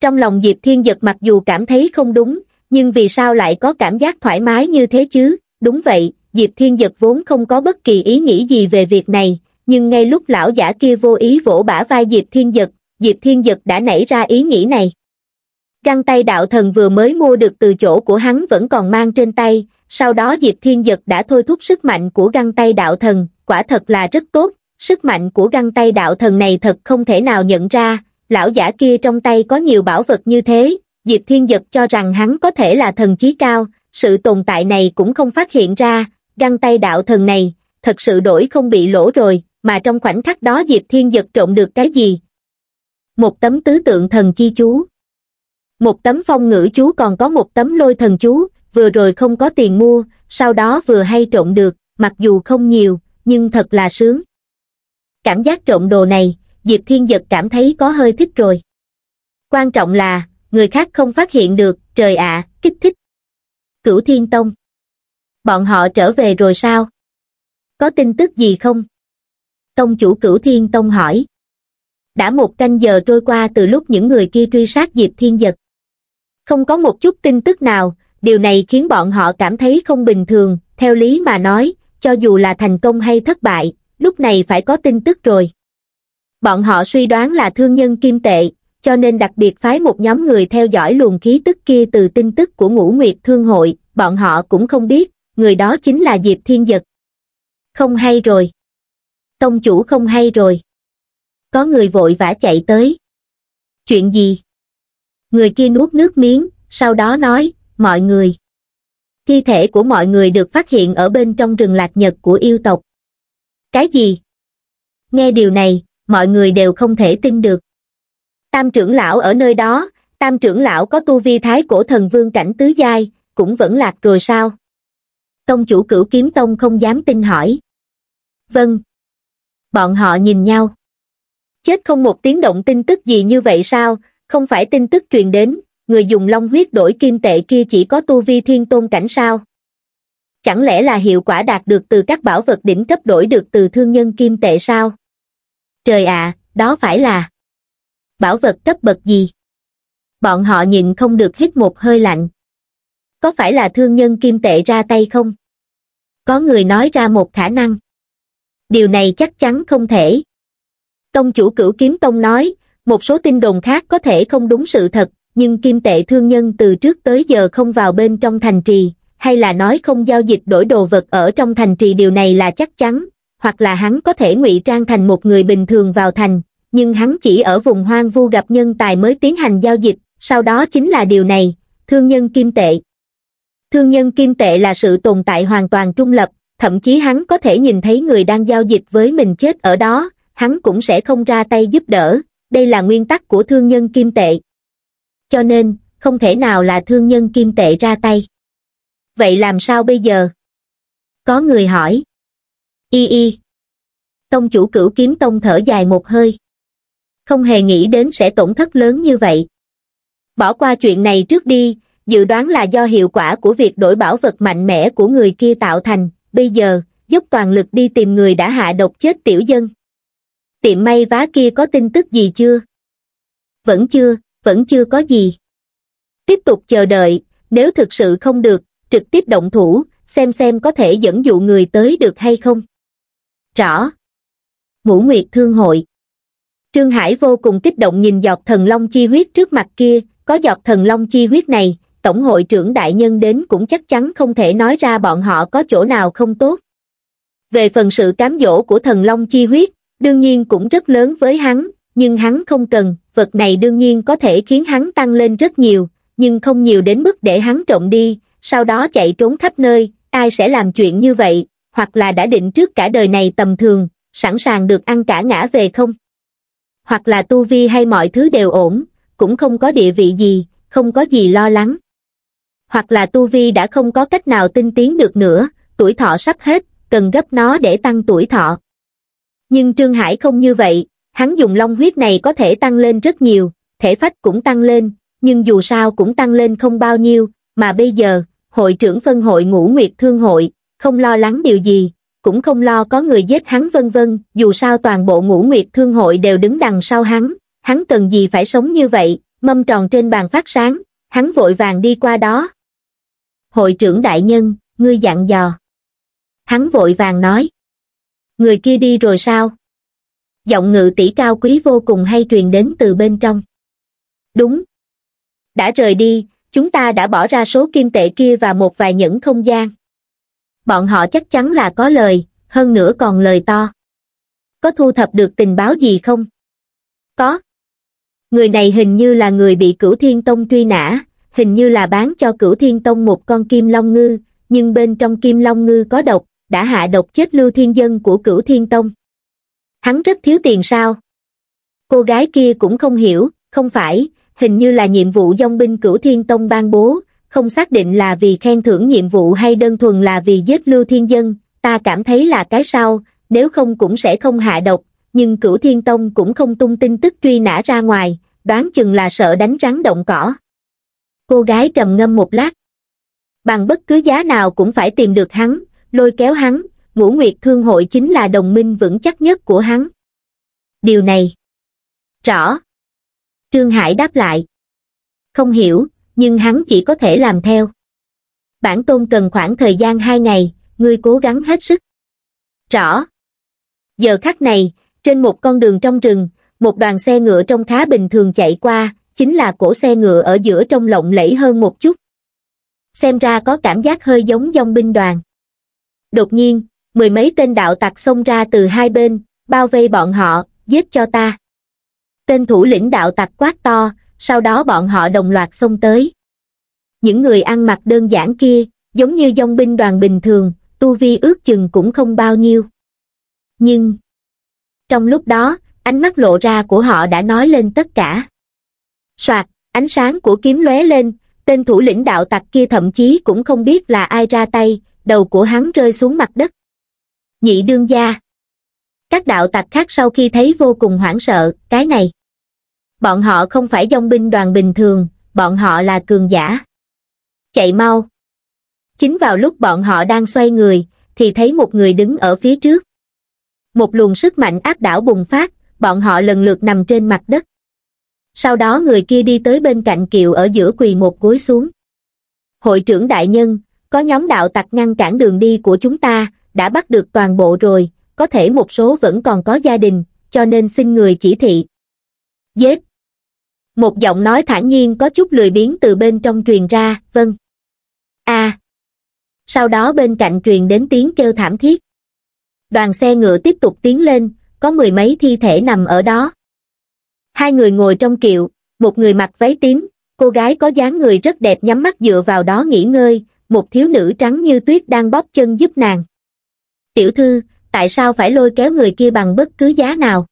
Trong lòng Diệp Thiên Giật mặc dù cảm thấy không đúng, nhưng vì sao lại có cảm giác thoải mái như thế chứ, đúng vậy, Diệp Thiên Giật vốn không có bất kỳ ý nghĩ gì về việc này, nhưng ngay lúc lão giả kia vô ý vỗ bả vai diệp thiên dật diệp thiên dật đã nảy ra ý nghĩ này găng tay đạo thần vừa mới mua được từ chỗ của hắn vẫn còn mang trên tay sau đó diệp thiên dật đã thôi thúc sức mạnh của găng tay đạo thần quả thật là rất tốt sức mạnh của găng tay đạo thần này thật không thể nào nhận ra lão giả kia trong tay có nhiều bảo vật như thế diệp thiên dật cho rằng hắn có thể là thần chí cao sự tồn tại này cũng không phát hiện ra găng tay đạo thần này thật sự đổi không bị lỗ rồi mà trong khoảnh khắc đó diệp thiên giật trộn được cái gì một tấm tứ tượng thần chi chú một tấm phong ngữ chú còn có một tấm lôi thần chú vừa rồi không có tiền mua sau đó vừa hay trộn được mặc dù không nhiều nhưng thật là sướng cảm giác trộn đồ này diệp thiên giật cảm thấy có hơi thích rồi quan trọng là người khác không phát hiện được trời ạ kích thích cửu thiên tông bọn họ trở về rồi sao có tin tức gì không tông chủ cửu thiên tông hỏi. Đã một canh giờ trôi qua từ lúc những người kia truy sát Diệp Thiên Giật. Không có một chút tin tức nào, điều này khiến bọn họ cảm thấy không bình thường, theo lý mà nói, cho dù là thành công hay thất bại, lúc này phải có tin tức rồi. Bọn họ suy đoán là thương nhân kim tệ, cho nên đặc biệt phái một nhóm người theo dõi luồng khí tức kia từ tin tức của ngũ nguyệt thương hội, bọn họ cũng không biết, người đó chính là Diệp Thiên Giật. Không hay rồi tông chủ không hay rồi. Có người vội vã chạy tới. Chuyện gì? Người kia nuốt nước miếng, sau đó nói, mọi người. Thi thể của mọi người được phát hiện ở bên trong rừng lạc nhật của yêu tộc. Cái gì? Nghe điều này, mọi người đều không thể tin được. Tam trưởng lão ở nơi đó, tam trưởng lão có tu vi thái cổ thần vương cảnh tứ giai, cũng vẫn lạc rồi sao? Tông chủ cửu kiếm tông không dám tin hỏi. Vâng, bọn họ nhìn nhau chết không một tiếng động tin tức gì như vậy sao không phải tin tức truyền đến người dùng long huyết đổi kim tệ kia chỉ có tu vi thiên tôn cảnh sao chẳng lẽ là hiệu quả đạt được từ các bảo vật đỉnh cấp đổi được từ thương nhân kim tệ sao trời ạ đó phải là bảo vật cấp bậc gì bọn họ nhìn không được hít một hơi lạnh có phải là thương nhân kim tệ ra tay không có người nói ra một khả năng điều này chắc chắn không thể tông chủ cửu kiếm tông nói một số tin đồn khác có thể không đúng sự thật nhưng kim tệ thương nhân từ trước tới giờ không vào bên trong thành trì hay là nói không giao dịch đổi đồ vật ở trong thành trì điều này là chắc chắn hoặc là hắn có thể ngụy trang thành một người bình thường vào thành nhưng hắn chỉ ở vùng hoang vu gặp nhân tài mới tiến hành giao dịch sau đó chính là điều này thương nhân kim tệ thương nhân kim tệ là sự tồn tại hoàn toàn trung lập thậm chí hắn có thể nhìn thấy người đang giao dịch với mình chết ở đó, hắn cũng sẽ không ra tay giúp đỡ, đây là nguyên tắc của thương nhân kim tệ. Cho nên, không thể nào là thương nhân kim tệ ra tay. Vậy làm sao bây giờ? Có người hỏi. Y y. Tông chủ cửu kiếm tông thở dài một hơi. Không hề nghĩ đến sẽ tổn thất lớn như vậy. Bỏ qua chuyện này trước đi, dự đoán là do hiệu quả của việc đổi bảo vật mạnh mẽ của người kia tạo thành, bây giờ, dốc toàn lực đi tìm người đã hạ độc chết tiểu dân. Tiệm may vá kia có tin tức gì chưa? Vẫn chưa, vẫn chưa có gì. Tiếp tục chờ đợi, nếu thực sự không được, trực tiếp động thủ, xem xem có thể dẫn dụ người tới được hay không. Rõ. Ngũ Nguyệt Thương Hội Trương Hải vô cùng kích động nhìn giọt thần long chi huyết trước mặt kia, có giọt thần long chi huyết này, tổng hội trưởng đại nhân đến cũng chắc chắn không thể nói ra bọn họ có chỗ nào không tốt về phần sự cám dỗ của thần long chi huyết đương nhiên cũng rất lớn với hắn nhưng hắn không cần vật này đương nhiên có thể khiến hắn tăng lên rất nhiều nhưng không nhiều đến mức để hắn trộm đi sau đó chạy trốn khắp nơi ai sẽ làm chuyện như vậy hoặc là đã định trước cả đời này tầm thường sẵn sàng được ăn cả ngã về không hoặc là tu vi hay mọi thứ đều ổn cũng không có địa vị gì không có gì lo lắng hoặc là tu vi đã không có cách nào tinh tiến được nữa, tuổi thọ sắp hết, cần gấp nó để tăng tuổi thọ. Nhưng Trương Hải không như vậy, hắn dùng long huyết này có thể tăng lên rất nhiều, thể phách cũng tăng lên, nhưng dù sao cũng tăng lên không bao nhiêu, mà bây giờ, hội trưởng phân hội ngũ nguyệt thương hội, không lo lắng điều gì, cũng không lo có người giết hắn vân vân, dù sao toàn bộ ngũ nguyệt thương hội đều đứng đằng sau hắn, hắn cần gì phải sống như vậy, mâm tròn trên bàn phát sáng, hắn vội vàng đi qua đó, hội trưởng đại nhân, ngươi dặn dò. Hắn vội vàng nói. Người kia đi rồi sao? Giọng ngự tỷ cao quý vô cùng hay truyền đến từ bên trong. Đúng. Đã rời đi, chúng ta đã bỏ ra số kim tệ kia và một vài những không gian. Bọn họ chắc chắn là có lời, hơn nữa còn lời to. Có thu thập được tình báo gì không? Có. Người này hình như là người bị cửu thiên tông truy nã, hình như là bán cho cửu thiên tông một con kim long ngư, nhưng bên trong kim long ngư có độc, đã hạ độc chết lưu thiên dân của cửu thiên tông. Hắn rất thiếu tiền sao? Cô gái kia cũng không hiểu, không phải, hình như là nhiệm vụ dòng binh cửu thiên tông ban bố, không xác định là vì khen thưởng nhiệm vụ hay đơn thuần là vì giết lưu thiên dân, ta cảm thấy là cái sau, nếu không cũng sẽ không hạ độc, nhưng cửu thiên tông cũng không tung tin tức truy nã ra ngoài, đoán chừng là sợ đánh rắn động cỏ cô gái trầm ngâm một lát. Bằng bất cứ giá nào cũng phải tìm được hắn, lôi kéo hắn, ngũ nguyệt thương hội chính là đồng minh vững chắc nhất của hắn. Điều này. Rõ. Trương Hải đáp lại. Không hiểu, nhưng hắn chỉ có thể làm theo. Bản tôn cần khoảng thời gian hai ngày, ngươi cố gắng hết sức. Rõ. Giờ khắc này, trên một con đường trong rừng, một đoàn xe ngựa trông khá bình thường chạy qua, chính là cổ xe ngựa ở giữa trong lộng lẫy hơn một chút. Xem ra có cảm giác hơi giống dòng binh đoàn. Đột nhiên, mười mấy tên đạo tặc xông ra từ hai bên, bao vây bọn họ, giết cho ta. Tên thủ lĩnh đạo tặc quát to, sau đó bọn họ đồng loạt xông tới. Những người ăn mặc đơn giản kia, giống như dòng binh đoàn bình thường, tu vi ước chừng cũng không bao nhiêu. Nhưng, trong lúc đó, ánh mắt lộ ra của họ đã nói lên tất cả soạt ánh sáng của kiếm lóe lên tên thủ lĩnh đạo tặc kia thậm chí cũng không biết là ai ra tay đầu của hắn rơi xuống mặt đất nhị đương gia các đạo tặc khác sau khi thấy vô cùng hoảng sợ cái này bọn họ không phải dòng binh đoàn bình thường bọn họ là cường giả chạy mau chính vào lúc bọn họ đang xoay người thì thấy một người đứng ở phía trước một luồng sức mạnh áp đảo bùng phát bọn họ lần lượt nằm trên mặt đất sau đó người kia đi tới bên cạnh kiệu ở giữa quỳ một gối xuống. Hội trưởng đại nhân, có nhóm đạo tặc ngăn cản đường đi của chúng ta, đã bắt được toàn bộ rồi, có thể một số vẫn còn có gia đình, cho nên xin người chỉ thị. Giết! Một giọng nói thản nhiên có chút lười biến từ bên trong truyền ra, vâng. a Sau đó bên cạnh truyền đến tiếng kêu thảm thiết. Đoàn xe ngựa tiếp tục tiến lên, có mười mấy thi thể nằm ở đó. Hai người ngồi trong kiệu, một người mặc váy tím, cô gái có dáng người rất đẹp nhắm mắt dựa vào đó nghỉ ngơi, một thiếu nữ trắng như tuyết đang bóp chân giúp nàng. Tiểu thư, tại sao phải lôi kéo người kia bằng bất cứ giá nào?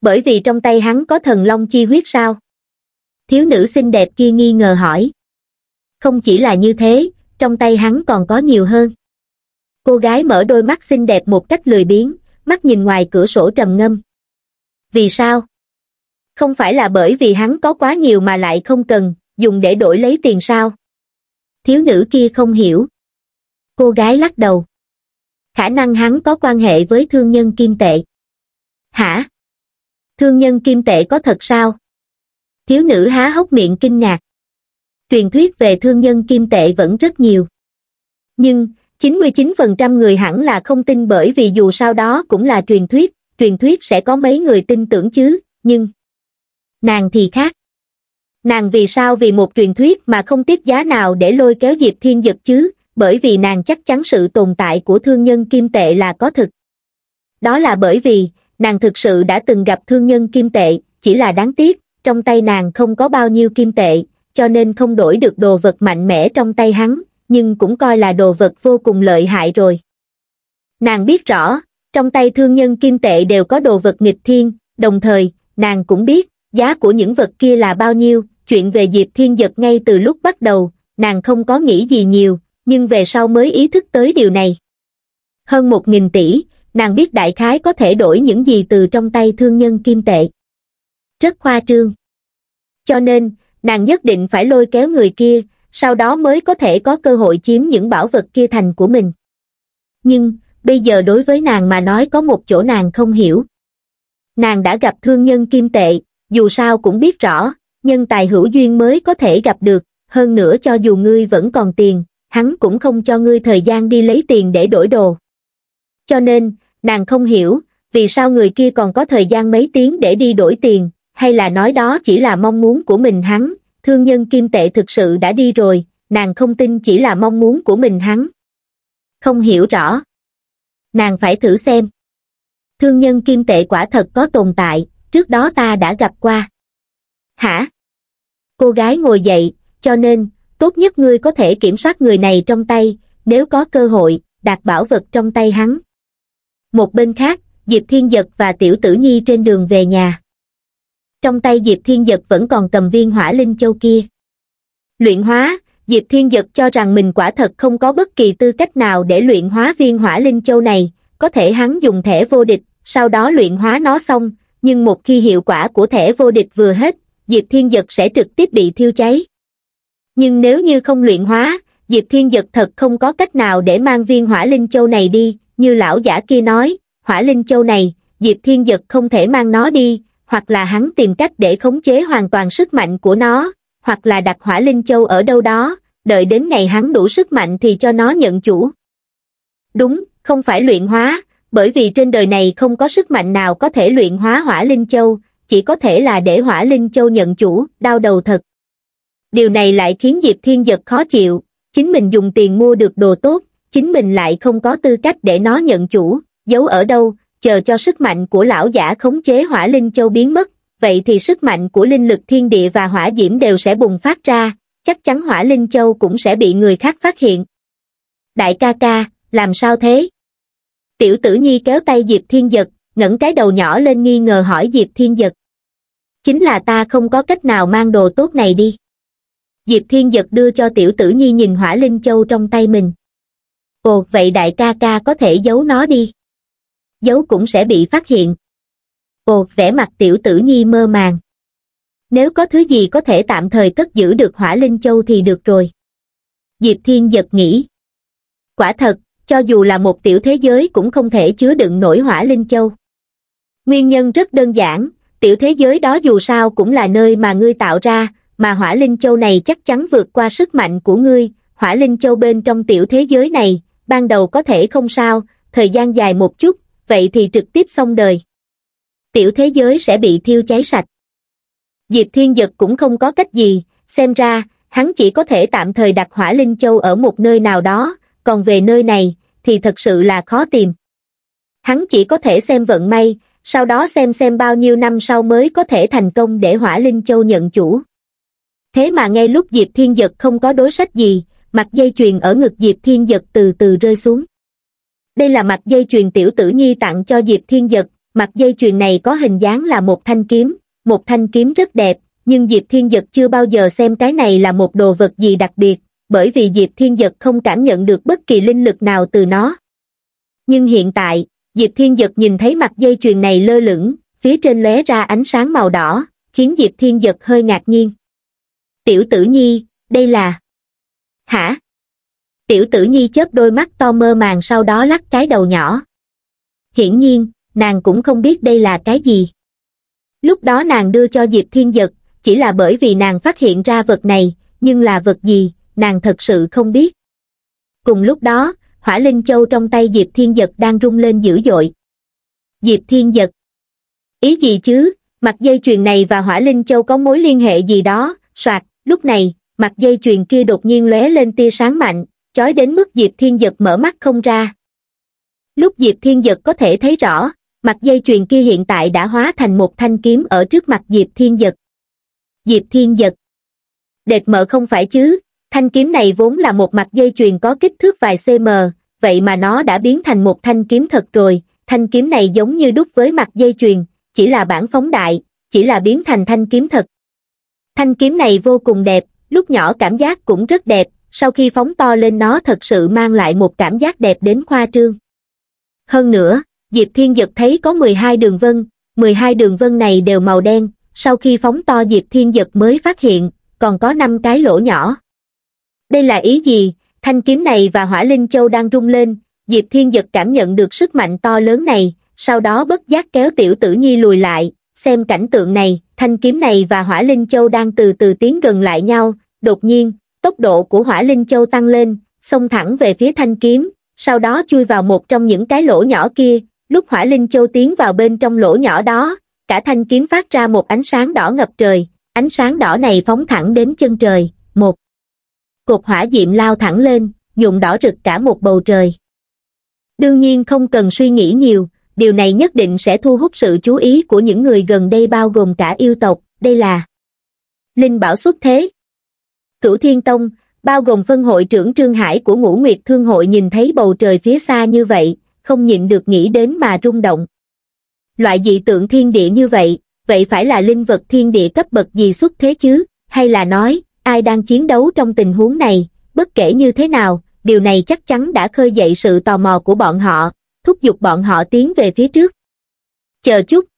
Bởi vì trong tay hắn có thần long chi huyết sao? Thiếu nữ xinh đẹp kia nghi ngờ hỏi. Không chỉ là như thế, trong tay hắn còn có nhiều hơn. Cô gái mở đôi mắt xinh đẹp một cách lười biếng, mắt nhìn ngoài cửa sổ trầm ngâm. Vì sao? không phải là bởi vì hắn có quá nhiều mà lại không cần, dùng để đổi lấy tiền sao. Thiếu nữ kia không hiểu. Cô gái lắc đầu. Khả năng hắn có quan hệ với thương nhân kim tệ. Hả? Thương nhân kim tệ có thật sao? Thiếu nữ há hốc miệng kinh ngạc. Truyền thuyết về thương nhân kim tệ vẫn rất nhiều. Nhưng, 99% người hẳn là không tin bởi vì dù sao đó cũng là truyền thuyết, truyền thuyết sẽ có mấy người tin tưởng chứ, nhưng nàng thì khác. Nàng vì sao vì một truyền thuyết mà không tiếc giá nào để lôi kéo Diệp Thiên Dật chứ, bởi vì nàng chắc chắn sự tồn tại của thương nhân kim tệ là có thực. Đó là bởi vì, nàng thực sự đã từng gặp thương nhân kim tệ, chỉ là đáng tiếc, trong tay nàng không có bao nhiêu kim tệ, cho nên không đổi được đồ vật mạnh mẽ trong tay hắn, nhưng cũng coi là đồ vật vô cùng lợi hại rồi. Nàng biết rõ, trong tay thương nhân kim tệ đều có đồ vật nghịch thiên, đồng thời, nàng cũng biết, giá của những vật kia là bao nhiêu, chuyện về Diệp Thiên Giật ngay từ lúc bắt đầu, nàng không có nghĩ gì nhiều, nhưng về sau mới ý thức tới điều này. Hơn một nghìn tỷ, nàng biết đại khái có thể đổi những gì từ trong tay thương nhân kim tệ. Rất khoa trương. Cho nên, nàng nhất định phải lôi kéo người kia, sau đó mới có thể có cơ hội chiếm những bảo vật kia thành của mình. Nhưng, bây giờ đối với nàng mà nói có một chỗ nàng không hiểu. Nàng đã gặp thương nhân kim tệ, dù sao cũng biết rõ, nhân tài hữu duyên mới có thể gặp được, hơn nữa cho dù ngươi vẫn còn tiền, hắn cũng không cho ngươi thời gian đi lấy tiền để đổi đồ. Cho nên, nàng không hiểu, vì sao người kia còn có thời gian mấy tiếng để đi đổi tiền, hay là nói đó chỉ là mong muốn của mình hắn, thương nhân kim tệ thực sự đã đi rồi, nàng không tin chỉ là mong muốn của mình hắn. Không hiểu rõ. Nàng phải thử xem. Thương nhân kim tệ quả thật có tồn tại, trước đó ta đã gặp qua hả cô gái ngồi dậy cho nên tốt nhất ngươi có thể kiểm soát người này trong tay nếu có cơ hội đạt bảo vật trong tay hắn một bên khác diệp thiên giật và tiểu tử nhi trên đường về nhà trong tay diệp thiên giật vẫn còn cầm viên hỏa linh châu kia luyện hóa diệp thiên giật cho rằng mình quả thật không có bất kỳ tư cách nào để luyện hóa viên hỏa linh châu này có thể hắn dùng thẻ vô địch sau đó luyện hóa nó xong nhưng một khi hiệu quả của thẻ vô địch vừa hết diệp thiên giật sẽ trực tiếp bị thiêu cháy nhưng nếu như không luyện hóa diệp thiên giật thật không có cách nào để mang viên hỏa linh châu này đi như lão giả kia nói hỏa linh châu này diệp thiên giật không thể mang nó đi hoặc là hắn tìm cách để khống chế hoàn toàn sức mạnh của nó hoặc là đặt hỏa linh châu ở đâu đó đợi đến ngày hắn đủ sức mạnh thì cho nó nhận chủ đúng không phải luyện hóa bởi vì trên đời này không có sức mạnh nào có thể luyện hóa hỏa linh châu, chỉ có thể là để hỏa linh châu nhận chủ, đau đầu thật. Điều này lại khiến Diệp Thiên Giật khó chịu, chính mình dùng tiền mua được đồ tốt, chính mình lại không có tư cách để nó nhận chủ, giấu ở đâu, chờ cho sức mạnh của lão giả khống chế hỏa linh châu biến mất, vậy thì sức mạnh của linh lực thiên địa và hỏa diễm đều sẽ bùng phát ra, chắc chắn hỏa linh châu cũng sẽ bị người khác phát hiện. Đại ca ca, làm sao thế? Tiểu tử nhi kéo tay Diệp Thiên Giật, ngẩng cái đầu nhỏ lên nghi ngờ hỏi Diệp Thiên Giật. Chính là ta không có cách nào mang đồ tốt này đi. Diệp Thiên Giật đưa cho tiểu tử nhi nhìn hỏa linh châu trong tay mình. Ồ, vậy đại ca ca có thể giấu nó đi. Giấu cũng sẽ bị phát hiện. Ồ, vẻ mặt tiểu tử nhi mơ màng. Nếu có thứ gì có thể tạm thời cất giữ được hỏa linh châu thì được rồi. Diệp Thiên Giật nghĩ. Quả thật, cho dù là một tiểu thế giới cũng không thể chứa đựng nổi hỏa linh châu. Nguyên nhân rất đơn giản, tiểu thế giới đó dù sao cũng là nơi mà ngươi tạo ra, mà hỏa linh châu này chắc chắn vượt qua sức mạnh của ngươi, hỏa linh châu bên trong tiểu thế giới này, ban đầu có thể không sao, thời gian dài một chút, vậy thì trực tiếp xong đời. Tiểu thế giới sẽ bị thiêu cháy sạch. Diệp Thiên Dật cũng không có cách gì, xem ra, hắn chỉ có thể tạm thời đặt hỏa linh châu ở một nơi nào đó, còn về nơi này, thì thật sự là khó tìm. Hắn chỉ có thể xem vận may, sau đó xem xem bao nhiêu năm sau mới có thể thành công để Hỏa Linh Châu nhận chủ. Thế mà ngay lúc Diệp Thiên Giật không có đối sách gì, mặt dây chuyền ở ngực Diệp Thiên Giật từ từ rơi xuống. Đây là mặt dây chuyền tiểu tử nhi tặng cho Diệp Thiên Giật, mặt dây chuyền này có hình dáng là một thanh kiếm, một thanh kiếm rất đẹp, nhưng Diệp Thiên Giật chưa bao giờ xem cái này là một đồ vật gì đặc biệt, bởi vì diệp thiên giật không cảm nhận được bất kỳ linh lực nào từ nó nhưng hiện tại diệp thiên giật nhìn thấy mặt dây chuyền này lơ lửng phía trên lóe ra ánh sáng màu đỏ khiến diệp thiên giật hơi ngạc nhiên tiểu tử nhi đây là hả tiểu tử nhi chớp đôi mắt to mơ màng sau đó lắc cái đầu nhỏ hiển nhiên nàng cũng không biết đây là cái gì lúc đó nàng đưa cho diệp thiên giật chỉ là bởi vì nàng phát hiện ra vật này nhưng là vật gì nàng thật sự không biết. Cùng lúc đó, hỏa linh châu trong tay Diệp Thiên Giật đang rung lên dữ dội. Diệp Thiên Giật Ý gì chứ, mặt dây chuyền này và hỏa linh châu có mối liên hệ gì đó, soạt, lúc này, mặt dây chuyền kia đột nhiên lóe lên tia sáng mạnh, chói đến mức Diệp Thiên Giật mở mắt không ra. Lúc Diệp Thiên Giật có thể thấy rõ, mặt dây chuyền kia hiện tại đã hóa thành một thanh kiếm ở trước mặt Diệp Thiên Giật. Diệp Thiên Giật Đệt mợ không phải chứ, thanh kiếm này vốn là một mặt dây chuyền có kích thước vài cm vậy mà nó đã biến thành một thanh kiếm thật rồi thanh kiếm này giống như đúc với mặt dây chuyền chỉ là bản phóng đại chỉ là biến thành thanh kiếm thật thanh kiếm này vô cùng đẹp lúc nhỏ cảm giác cũng rất đẹp sau khi phóng to lên nó thật sự mang lại một cảm giác đẹp đến khoa trương hơn nữa diệp thiên giật thấy có mười hai đường vân mười hai đường vân này đều màu đen sau khi phóng to diệp thiên giật mới phát hiện còn có năm cái lỗ nhỏ đây là ý gì thanh kiếm này và hỏa linh châu đang rung lên diệp thiên giật cảm nhận được sức mạnh to lớn này sau đó bất giác kéo tiểu tử nhi lùi lại xem cảnh tượng này thanh kiếm này và hỏa linh châu đang từ từ tiến gần lại nhau đột nhiên tốc độ của hỏa linh châu tăng lên xông thẳng về phía thanh kiếm sau đó chui vào một trong những cái lỗ nhỏ kia lúc hỏa linh châu tiến vào bên trong lỗ nhỏ đó cả thanh kiếm phát ra một ánh sáng đỏ ngập trời ánh sáng đỏ này phóng thẳng đến chân trời cột hỏa diệm lao thẳng lên, dùng đỏ rực cả một bầu trời. Đương nhiên không cần suy nghĩ nhiều, điều này nhất định sẽ thu hút sự chú ý của những người gần đây bao gồm cả yêu tộc, đây là Linh Bảo xuất thế. Cửu Thiên Tông, bao gồm phân hội trưởng Trương Hải của Ngũ Nguyệt Thương Hội nhìn thấy bầu trời phía xa như vậy, không nhịn được nghĩ đến mà rung động. Loại dị tượng thiên địa như vậy, vậy phải là linh vật thiên địa cấp bậc gì xuất thế chứ, hay là nói, ai đang chiến đấu trong tình huống này, bất kể như thế nào, điều này chắc chắn đã khơi dậy sự tò mò của bọn họ, thúc giục bọn họ tiến về phía trước. Chờ chút,